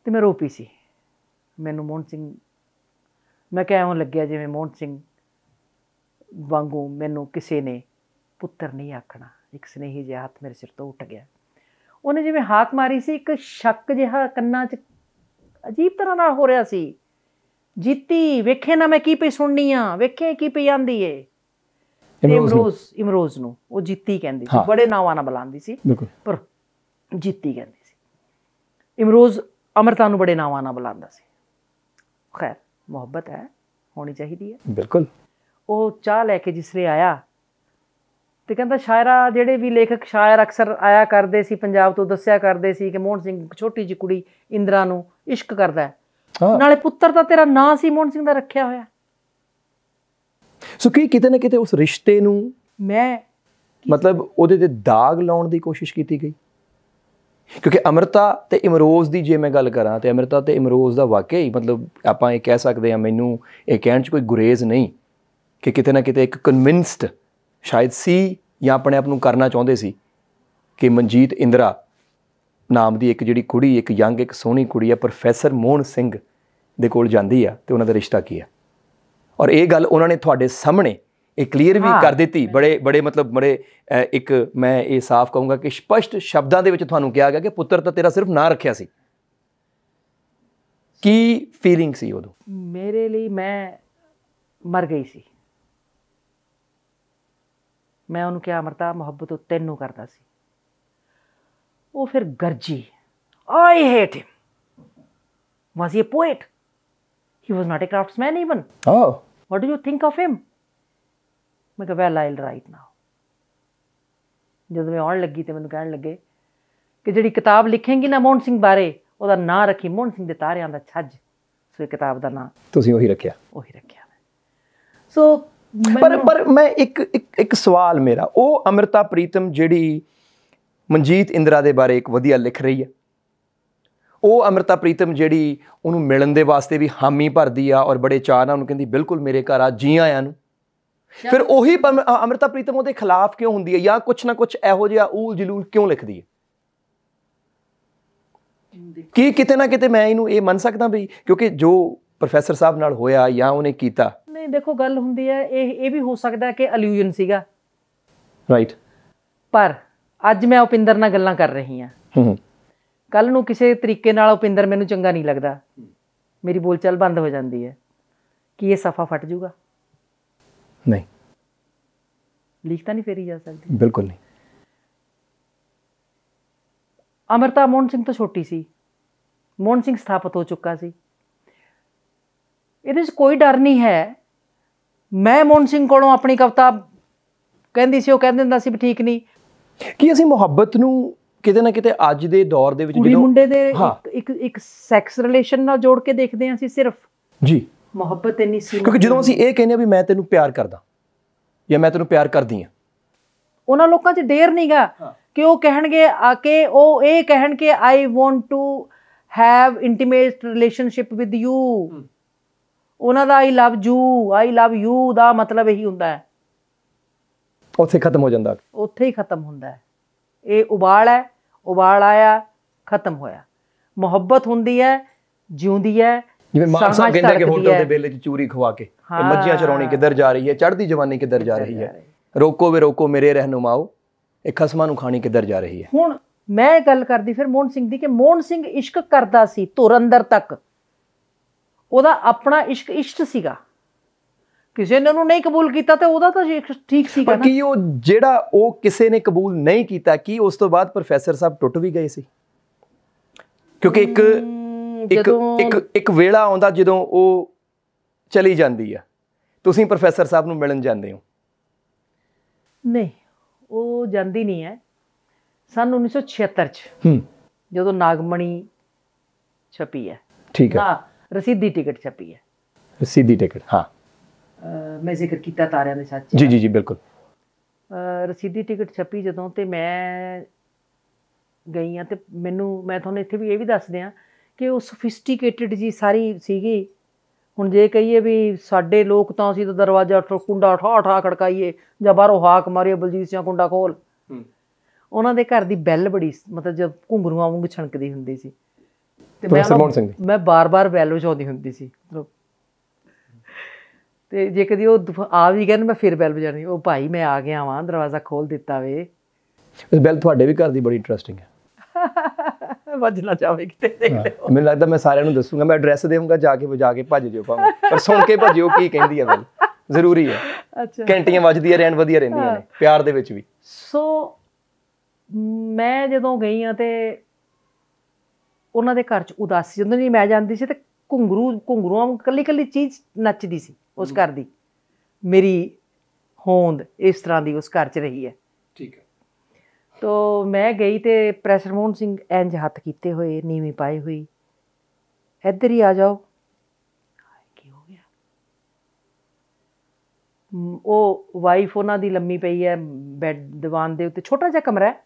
ਤੇ ਮੈਂ ਰੋ ਪਈ ਸੀ ਮੈਨੂੰ ਮੋਹਨ ਸਿੰਘ ਮੈਂ ਕਿਹਾ ਲੱਗਿਆ ਜਿਵੇਂ ਮੋਹਨ ਸਿੰਘ ਵਾਂਗੂ ਮੈਨੂੰ ਕਿਸੇ ਨੇ ਪੁੱਤਰ ਨਹੀਂ ਆਖਣਾ ਇੱਕ ਸਨੇਹੀ ਜਿਹਾ ਹੱਥ ਮੇਰੇ ਸਿਰ ਤੋਂ ਉੱਠ ਗਿਆ ਉਹਨੇ ਜਿਵੇਂ ਹਾਕ ਮਾਰੀ ਸੀ ਇੱਕ ਸ਼ੱਕ ਜਿਹਾ ਕੰਨਾਂ 'ਚ ਅਜੀਬ ਤਰ੍ਹਾਂ ਨਾਲ ਹੋ ਰਿਹਾ ਸੀ ਜੀਤੀ ਵੇਖੇ ਨਾ ਮੈਂ ਕੀ ਪਈ ਸੁਣਨੀ ਆ ਵੇਖੇ ਕੀ ਪਈ ਆਂਦੀ ਏ ਇਮਰੋਜ਼ ਇਮਰੋਜ਼ ਨੂੰ ਉਹ ਜੀਤੀ ਕਹਿੰਦੀ ਸੀ ਬੜੇ ਨਾਵਾਂ ਨਾਲ ਬੁਲਾਉਂਦੀ ਸੀ ਪਰ ਜੀਤੀ ਕਹਿੰਦੀ ਸੀ ਇਮਰੋਜ਼ ਅਮਰਤਾ ਨੂੰ ਬੜੇ ਨਾਵਾਂ ਨਾਲ ਬੁਲਾਉਂਦਾ ਸੀ ਖੈਰ ਮੁਹੱਬਤ ਹੈ ਹੋਣੀ ਚਾਹੀਦੀ ਹੈ ਬਿਲਕੁਲ ਉਹ ਚਾਹ ਲੈ ਕੇ ਜਿਸਲੇ ਆਇਆ ਤੇ ਕਹਿੰਦਾ ਸ਼ਾਇਰਾ ਜਿਹੜੇ ਵੀ ਲੇਖਕ ਸ਼ਾਇਰ ਅਕਸਰ ਆਇਆ ਕਰਦੇ ਸੀ ਪੰਜਾਬ ਤੋਂ ਦੱਸਿਆ ਕਰਦੇ ਸੀ ਕਿ ਮੋਹਨ ਸਿੰਘ ਛੋਟੀ ਜੀ ਕੁੜੀ ਇੰਦਰਾ ਨੂੰ ਇਸ਼ਕ ਕਰਦਾ ਹੈ ਨਾਲੇ ਪੁੱਤਰ ਦਾ ਤੇਰਾ ਨਾਂ ਸੀ ਮੋਹਨ ਸਿੰਘ ਦਾ ਰੱਖਿਆ ਹੋਇਆ ਸੋ ਕੀ ਕਿਤੇ ਨਾ ਕਿਤੇ ਉਸ ਰਿਸ਼ਤੇ ਨੂੰ ਮੈਂ ਮਤਲਬ ਉਹਦੇ ਤੇ ਦਾਗ ਲਾਉਣ ਦੀ ਕੋਸ਼ਿਸ਼ ਕੀਤੀ ਗਈ ਕਿਉਂਕਿ ਅਮਰਤਾ ਤੇ ਇਮਰੋਜ਼ ਦੀ ਜੇ ਮੈਂ ਗੱਲ ਕਰਾਂ ਤੇ ਅਮਰਤਾ ਤੇ ਇਮਰੋਜ਼ ਦਾ ਵਾਕਈ ਮਤਲਬ ਆਪਾਂ ਇਹ ਕਹਿ ਸਕਦੇ ਹਾਂ ਮੈਨੂੰ ਇਹ ਕਹਿਣ 'ਚ ਕੋਈ ਗੁਰੇਜ਼ ਨਹੀਂ ਕਿ ਕਿਤੇ ਨਾ ਕਿਤੇ ਇੱਕ ਕਨਵਿੰਸਡ ਸ਼ਾਇਦ ਸੀ ਜਾਂ ਆਪਣੇ ਆਪ ਨੂੰ ਕਰਨਾ ਚਾਹੁੰਦੇ ਸੀ ਕਿ ਮਨਜੀਤ ਇੰਦਰਾ ਨਾਮ ਦੀ ਇੱਕ ਜਿਹੜੀ ਕੁੜੀ ਇੱਕ ਯੰਗ ਇੱਕ ਸੋਹਣੀ ਕੁੜੀ ਹੈ ਪ੍ਰੋਫੈਸਰ ਮੋਹਨ ਸਿੰਘ ਦੇ ਕੋਲ ਜਾਂਦੀ ਆ ਤੇ ਉਹਨਾਂ ਦਾ ਰਿਸ਼ਤਾ ਕੀ ਆ ਔਰ ਇਹ ਗੱਲ ਉਹਨਾਂ ਨੇ ਤੁਹਾਡੇ ਸਾਹਮਣੇ ਇਹ ਕਲੀਅਰ ਵੀ ਕਰ ਦਿੱਤੀ ਬੜੇ ਬੜੇ ਮਤਲਬ ਬੜੇ ਇੱਕ ਮੈਂ ਇਹ ਸਾਫ਼ ਕਹੂੰਗਾ ਕਿ ਸਪਸ਼ਟ ਸ਼ਬਦਾਂ ਦੇ ਵਿੱਚ ਤੁਹਾਨੂੰ ਕਿਹਾ ਗਿਆ ਕਿ ਪੁੱਤਰ ਤਾਂ ਤੇਰਾ ਸਿਰਫ ਨਾਂ ਰੱਖਿਆ ਸੀ ਕੀ ਫੀਲਿੰਗ ਸੀ ਉਦੋਂ ਮੇਰੇ ਲਈ ਮੈਂ ਮਰ ਗਈ ਸੀ ਮੈਂ ਉਹਨੂੰ ਕਿਹਾ ਅਮਰਤਾ ਮੁਹੱਬਤ ਉਹ ਤੈਨੂੰ ਕਰਦਾ ਸੀ ਉਹ ਫਿਰ ਗਰਜੀ I hate him was he a poet he was not a craftsman even oh what do you think of him ਮੈਂ ਕਿਹਾ ਵੈਲ ਆਈਲ ਰਾਈਟ ਨਾਓ ਜਦੋਂ ਮੈਂ ਆਉਣ ਲੱਗੀ ਤੇ ਮੈਨੂੰ ਕਹਿਣ ਲੱਗੇ ਕਿ ਜਿਹੜੀ ਕਿਤਾਬ ਲਿਖੇਂਗੀ ਨਾ ਮੋਹਨ ਸਿੰਘ ਬਾਰੇ ਉਹਦਾ ਨਾਂ ਰੱਖੀ ਮੋਹਨ ਸਿੰਘ ਦੇ ਤਾਰਿਆਂ ਦਾ ਛੱਜ ਸੋ ਕਿਤਾਬ ਦਾ ਨਾਂ ਤੁਸੀਂ ਉਹੀ ਰੱਖਿਆ ਉਹੀ ਰੱਖਿਆ ਸੋ ਪਰ ਪਰ ਮੈਂ ਇੱਕ ਇੱਕ ਸਵਾਲ ਮੇਰਾ ਉਹ ਅਮਰਤਾ ਪ੍ਰੀਤਮ ਜਿਹੜੀ ਮਨਜੀਤ ਇੰਦਰਾ ਦੇ ਬਾਰੇ ਇੱਕ ਵਧੀਆ ਲਿਖ ਰਹੀ ਹੈ ਉਹ ਅਮਰਤਾ ਪ੍ਰੀਤਮ ਜਿਹੜੀ ਉਹਨੂੰ ਮਿਲਣ ਦੇ ਵਾਸਤੇ ਵੀ ਹਾਮੀ ਭਰਦੀ ਆ ਔਰ ਬੜੇ ਚਾਹ ਨਾਲ ਉਹਨੂੰ ਕਹਿੰਦੀ ਬਿਲਕੁਲ ਮੇਰੇ ਘਰ ਆ ਜੀ ਆਇਆਂ ਨੂੰ ਫਿਰ ਉਹੀ ਅਮਰਤਾ ਪ੍ਰੀਤਮ ਉਹਦੇ ਖਿਲਾਫ ਕਿਉਂ ਹੁੰਦੀ ਹੈ ਜਾਂ ਕੁਛ ਨਾ ਕੁਛ ਇਹੋ ਜਿਹਾ ਊਲ ਜਲੂਲ ਕਿਉਂ ਲਿਖਦੀ ਹੈ ਕੀ ਕਿਤੇ ਨਾ ਕਿਤੇ ਮੈਂ ਇਹਨੂੰ ਇਹ ਮੰਨ ਸਕਦਾ ਵੀ ਕਿਉਂਕਿ ਜੋ ਪ੍ਰੋਫੈਸਰ ਸਾਹਿਬ ਨਾਲ ਹੋਇਆ ਜਾਂ ਉਹਨੇ ਕੀਤਾ ਨਹੀਂ ਦੇਖੋ ਗੱਲ ਹੁੰਦੀ ਹੈ ਇਹ ਇਹ ਵੀ ਹੋ ਸਕਦਾ ਕਿ ਅਲੂਜਨ ਸੀਗਾ ਰਾਈਟ ਪਰ ਅੱਜ ਮੈਂ ਉਪਿੰਦਰ ਨਾਲ ਗੱਲਾਂ ਕਰ ਰਹੀ ਹਾਂ ਕੱਲ ਨੂੰ ਕਿਸੇ ਤਰੀਕੇ ਨਾਲ ਉਪਿੰਦਰ ਮੈਨੂੰ ਚੰਗਾ ਨਹੀਂ ਲੱਗਦਾ ਮੇਰੀ ਬੋਲਚਾਲ ਬੰਦ ਹੋ ਜਾਂਦੀ ਹੈ ਕਿ ਇਹ ਸਫਾ ਫਟ ਜਾਊਗਾ ਨਹੀਂ ਲੀਕ ਤਾਂ ਨਹੀਂ ਫੇਰੀ ਜਾ ਸਕਦੀ ਬਿਲਕੁਲ ਨਹੀਂ ਅਮਰਤਾ ਮੋਹਨ ਸਿੰਘ ਤਾਂ ਛੋਟੀ ਸੀ ਮੋਹਨ ਸਿੰਘ ਸਥਾਪਿਤ ਹੋ ਚੁੱਕਾ ਸੀ ਇਹਦੇ ਵਿੱਚ ਕੋਈ ਡਰ ਨਹੀਂ ਹੈ ਮੈਂ ਮੋਹਨ ਸਿੰਘ ਕੋਲੋਂ ਆਪਣੀ ਕਵਿਤਾ ਕਹਿੰਦੀ ਸੀ ਉਹ ਕਹਿੰਦੇ ਹੁੰਦਾ ਸੀ ਵੀ ਠੀਕ ਨਹੀਂ ਕੀ ਅਸੀਂ ਮੁਹੱਬਤ ਨੂੰ ਕਿਤੇ ਨਾ ਕਿਤੇ ਅੱਜ ਦੇ ਦੌਰ ਦੇ ਵਿੱਚ ਜਦੋਂ ਮੁੰਡੇ ਦੇ ਇੱਕ ਇੱਕ ਸੈਕਸ ਰਿਲੇਸ਼ਨ ਨਾਲ ਜੋੜ ਕੇ ਦੇਖਦੇ ਹਾਂ ਅਸੀਂ ਸਿਰਫ ਜੀ ਮੁਹੱਬਤ ਇੰਨੀ ਸੀ ਕਿਉਂਕਿ ਜਦੋਂ ਅਸੀਂ ਇਹ ਕਹਿੰਦੇ ਆ ਵੀ ਮੈਂ ਤੈਨੂੰ ਪਿਆਰ ਕਰਦਾ ਜਾਂ ਮੈਂ ਤੈਨੂੰ ਪਿਆਰ ਕਰਦੀ ਆ ਉਹਨਾਂ ਲੋਕਾਂ 'ਚ ਡੇਰ ਨਹੀਂਗਾ ਕਿ ਉਹ ਕਹਿਣਗੇ ਆ ਕੇ ਉਹ ਇਹ ਕਹਿਣ ਕਿ I want to have intimate relationship with you ਉਹਨਾਂ ਦਾ ਆਈ love you I love you ਦਾ ਮਤਲਬ ਇਹੀ ਹੁੰਦਾ ਹੈ ਉੱਥੇ ਖਤਮ ਹੋ ਜਾਂਦਾ ਉੱਥੇ ਹੀ ਖਤਮ ਹੁੰਦਾ ਹੈ ਇਹ ਉਬਾਲ ਹੈ ਉਬਾਲ ਆਇਆ ਖਤਮ ਹੋਇਆ ਮੁਹੱਬਤ ਹੁੰਦੀ ਹੈ ਜਿਉਂਦੀ ਹੈ ਜਿਵੇਂ ਮਾਂ ਸਾਹਿਬ ਕਹਿੰਦੇ ਕਿ ਹੋਟਲ ਦੇ ਬਿੱਲ 'ਚ ਚੂਰੀ ਖਵਾ ਕੇ ਇਹ ਮੱਝੀਆਂ ਚਰਾਉਣੀ ਕਿੱਧਰ ਜਾ ਰਹੀ ਹੈ ਚੜ੍ਹਦੀ ਜਵਾਨੀ ਕਿੱਧਰ ਜਾ ਰਹੀ ਹੈ ਰੋਕੋ ਵੇ ਰੋਕੋ ਮੇਰੇ ਰਹਿਨੁਮਾਓ ਇਹ ਖਸਮਾਂ ਨੂੰ ਖਾਣੀ ਕਿੱਧਰ ਜਾ ਰਹੀ ਹੈ ਹੁਣ ਮੈਂ ਗੱਲ ਕਰਦੀ ਫਿਰ ਮੋਹਨ ਸਿੰਘ ਦੀ ਕਿ ਮੋਹਨ ਸਿੰਘ ਇਸ਼ਕ ਕਰਦਾ ਸੀ ਅੰਦਰ ਤੱਕ ਉਹਦਾ ਆਪਣਾ ਇਸ਼ਕ ਇਸ਼ਟ ਸੀਗਾ ਕਿਸੇ ਨੇ ਉਹਨੂੰ ਨਹੀਂ ਕਬੂਲ ਕੀਤਾ ਤੇ ਉਹਦਾ ਤਾਂ ਠੀਕ ਸੀਗਾ ਨਾ ਕਿ ਉਹ ਜਿਹੜਾ ਉਹ ਕਿਸੇ ਨੇ ਕਬੂਲ ਨਹੀਂ ਕੀਤਾ ਕਿ ਉਸ ਤੋਂ ਬਾਅਦ ਪ੍ਰੋਫੈਸਰ ਸਾਹਿਬ ਟੁੱਟ ਵੀ ਗਏ ਸੀ ਕਿਉਂਕਿ ਇੱਕ ਜਦੋਂ ਇੱਕ ਇੱਕ ਵੇਲਾ ਆਉਂਦਾ ਜਦੋਂ ਉਹ ਚਲੀ ਜਾਂਦੀ ਆ ਤੁਸੀਂ ਪ੍ਰੋਫੈਸਰ ਸਾਹਿਬ ਨੂੰ ਮਿਲਣ ਜਾਂਦੇ ਹੋ ਨਹੀਂ ਉਹ ਜਾਂਦੀ ਨਹੀਂ ਹੈ ਸਨ 1976 ਚ ਹੂੰ ਜਦੋਂ ਨਾਗਮਣੀ ਛਪੀ ਹੈ ਠੀਕ ਹੈ ਹਾਂ ਰਸੀਦੀ ਟਿਕਟ ਛਪੀ ਹੈ ਰਸੀਦੀ ਟਿਕਟ ਹਾਂ ਮੈਂ ਜ਼ਿਕਰ ਕੀਤਾ ਤਾਰਿਆਂ ਦੇ ਸਾਥ ਜੀ ਜੀ ਜੀ ਬਿਲਕੁਲ ਰਸੀਦੀ ਟਿਕਟ ਛਪੀ ਜਦੋਂ ਤੇ ਮੈਂ ਗਈ ਆ ਤੇ ਮੈਨੂੰ ਮੈਂ ਤੁਹਾਨੂੰ ਇੱਥੇ ਵੀ ਇਹ ਵੀ ਦੱਸ ਦਿਆਂ ਕਿ ਉਹ ਸੋਫਿਸਟੀਕੇਟਿਡ ਜੀ ਸਾਰੀ ਸੀਗੀ ਹੁਣ ਜੇ ਕਹੀਏ ਵੀ ਸਾਡੇ ਲੋਕ ਤਾਂ ਅਸੀਂ ਤਾਂ ਦਰਵਾਜ਼ਾ ਕੁੰਡਾ ਠਾ ਠਾ ਖੜਕਾਈਏ ਜਾਂ ਬਾਹਰੋਂ ਹਾਕ ਮਾਰੀਏ ਬਲਜੀਤ ਸਿੰਘ ਕੁੰਡਾ ਖੋਲ ਉਹਨਾਂ ਦੇ ਘਰ ਦੀ ਬੈਲ ਬੜੀ ਮਤਲਬ ਜਦ ਘੁੰਗਰੂਆਂ ਵਾਂਗ ਛਣਕਦੀ ਹੁੰਦੀ ਸੀ ਤੇ ਮੈਂ ਮੈਂ ਬਾਰ-ਬਾਰ ਬੈਲ ਵਜਾਉਂਦੀ ਹੁੰਦੀ ਸੀ ਤੇ ਜੇ ਕਦੀ ਉਹ ਆ ਵੀ ਨਾ ਮੈਂ ਫਿਰ ਬੈਲ ਵਜਾਣੀ ਉਹ ਭਾਈ ਮੈਂ ਆ ਗਿਆ ਵਾਂ ਦਰਵਾਜ਼ਾ ਖੋਲ ਦਿੱਤਾ ਵੇ ਬੈਲ ਤੁਹਾਡੇ ਵੀ ਘਰ ਦੀ ਬੜੀ ਇੰਟਰਸਟਿੰਗ ਹੈ ਵੱਜਣਾ ਚਾਹਵੇ ਕਿਤੇ ਦੇਖ ਲਿਓ ਮੈਨੂੰ ਲੱਗਦਾ ਮੈਂ ਸਾਰਿਆਂ ਨੂੰ ਦੱਸੂਗਾ ਮੈਂ ਐਡਰੈਸ ਦੇਵਾਂਗਾ ਜਾ ਕੇ ਵਜਾ ਕੇ ਭੱਜ ਜਿਓ ਭਾਵੇਂ ਪਰ ਸੁਣ ਕੇ ਭੱਜਿਓ ਕੀ ਕਹਿੰਦੀ ਹੈ ਗੱਲ ਜ਼ਰੂਰੀ ਹੈ ਅੱਛਾ ਘੰਟੀਆਂ ਵੱਜਦੀਆਂ ਰਹਿਣ ਵਧੀਆ ਰਹਿੰਦੀਆਂ ਨੇ ਪਿਆਰ ਦੇ ਵਿੱਚ ਵੀ ਸੋ ਮੈਂ ਜਦੋਂ ਗਈ ਆ ਤੇ ਉਹਨਾਂ ਦੇ ਘਰ ਚ ਉਦਾਸੀ ਜਦੋਂ ਨਹੀਂ ਮੈਂ ਜਾਂਦੀ ਸੀ ਤੇ ਘੁੰਗਰੂ ਘੁੰਗਰੂਆਂ ਨੂੰ ਕੱਲੀ ਕੱਲੀ ਚੀਜ਼ ਨੱਚਦੀ ਸੀ ਉਸ ਘਰ ਦੀ ਮੇਰੀ ਹੋਂਦ ਇਸ ਤਰ੍ਹਾਂ ਦੀ ਉਸ ਘਰ 'ਚ ਰਹੀ ਹੈ ਤੋ ਮੈਂ ਗਈ ਤੇ ਪ੍ਰੈਸਰ ਮੋਹਨ ਸਿੰਘ ਇੰਜ ਹੱਥ ਕੀਤੇ ਹੋਏ ਨੀਵੀਂ ਪਾਈ ਹੋਈ ਇੱਧਰ ਹੀ ਆ ਜਾਓ ਕੀ ਹੋ ਗਿਆ ਉਹ ਵਾਈਫ ਉਹਨਾਂ ਦੀ ਲੰਮੀ ਪਈ ਹੈ ਬੈੱਡ ਦੀਵਾਨ ਦੇ ਉੱਤੇ ਛੋਟਾ ਜਿਹਾ ਕਮਰਾ ਹੈ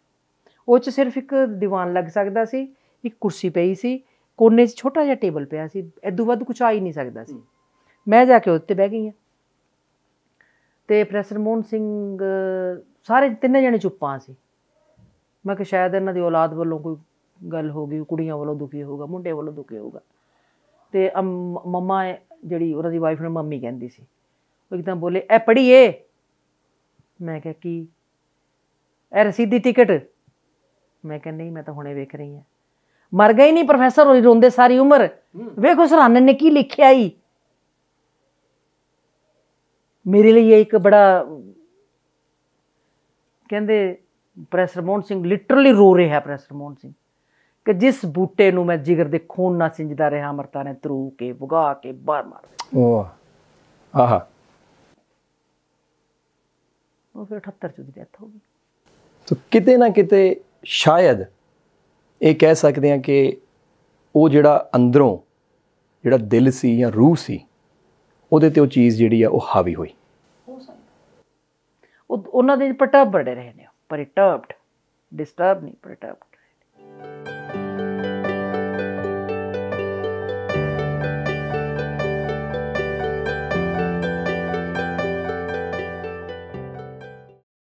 ਉਹ 'ਚ ਸਿਰਫ ਇੱਕ ਦੀਵਾਨ ਲੱਗ ਸਕਦਾ ਸੀ ਇੱਕ ਕੁਰਸੀ ਪਈ ਸੀ ਕੋਨੇ 'ਚ ਛੋਟਾ ਜਿਹਾ ਟੇਬਲ ਪਿਆ ਸੀ ਐਦੂ ਵੱਧ ਕੁਝ ਆ ਹੀ ਨਹੀਂ ਸਕਦਾ ਸੀ ਮੈਂ ਜਾ ਕੇ ਉੱਤੇ ਬਹਿ ਗਈ ਹਾਂ ਤੇ ਪ੍ਰੈਸਰ ਮੋਹਨ ਸਿੰਘ ਸਾਰੇ ਤਿੰਨੇ ਜਣੇ ਚੁੱਪਾਂ ਸੀ ਮੈਂ ਕਿ ਸ਼ਾਇਦ ਇਹਨਾਂ ਦੀ ਔਲਾਦ ਵੱਲੋਂ ਕੋਈ ਗੱਲ ਹੋ ਗਈ ਕੁੜੀਆਂ ਵੱਲੋਂ ਦੁਖੀ ਹੋਊਗਾ ਮੁੰਡੇ ਵੱਲੋਂ ਦੁਖੀ ਹੋਊਗਾ ਤੇ ਮੰਮਾ ਜਿਹੜੀ ਉਹਨਾਂ ਦੀ ਵਾਈਫ ਨੂੰ ਮੰਮੀ ਕਹਿੰਦੀ ਸੀ ਉਹ ਇੱਕਦਮ ਬੋਲੇ ਐ ਪੜੀਏ ਮੈਂ ਕਿਹਾ ਕੀ ਐ ਰਸੀਦੀ ਟਿਕਟ ਮੈਂ ਕਿਹਾ ਨਹੀਂ ਮੈਂ ਤਾਂ ਹੁਣੇ ਵੇਖ ਰਹੀ ਹਾਂ ਮਰ ਗਈ ਨਹੀਂ ਪ੍ਰੋਫੈਸਰ ਹੋਈ ਰੋਂਦੇ ਸਾਰੀ ਉਮਰ ਵੇਖੋ ਸਰਾਨ ਨੇ ਕੀ ਲਿਖਿਆ ਈ ਮੇਰੇ ਲਈ ਇਹ ਇੱਕ ਬੜਾ ਕਹਿੰਦੇ ਪ੍ਰੈਸਰ ਮੋਹਨ ਸਿੰਘ ਲਿਟਰਲੀ ਰੋ ਰਿਹਾ ਪ੍ਰੈਸਰ ਮੋਹਨ ਸਿੰਘ ਕਿ ਜਿਸ ਬੂਟੇ ਨੂੰ ਮੈਂ ਜਿਗਰ ਦੇ ਖੂਨ ਨਾਲ ਸਿੰਜਦਾ ਰਿਹਾ ਮਰਤਾ ਨੇ ਤਰੂ ਕੇ ਵਗਾ ਕੇ ਬਾਹਰ ਮਾਰ ਉਹ ਆਹਾ ਉਹ ਫਿਰ 78 ਚ ਡੈਥ ਹੋ ਗਈ ਤਾਂ ਕਿਤੇ ਨਾ ਕਿਤੇ ਸ਼ਾਇਦ ਇਹ ਕਹਿ ਸਕਦੇ ਆ ਕਿ ਉਹ ਜਿਹੜਾ ਅੰਦਰੋਂ ਜਿਹੜਾ ਦਿਲ ਸੀ ਜਾਂ ਰੂਹ ਸੀ ਉਹਦੇ ਤੇ ਉਹ ਚੀਜ਼ ਜਿਹੜੀ ਆ ਉਹ ਹਾਵੀ ਹੋਈ ਹੋ ਉਹ ਉਹਨਾਂ ਦੇ ਪਟਾ ਬੜੇ ਰਹੇ ਨੇ perturbed disturbed नहीं perturbed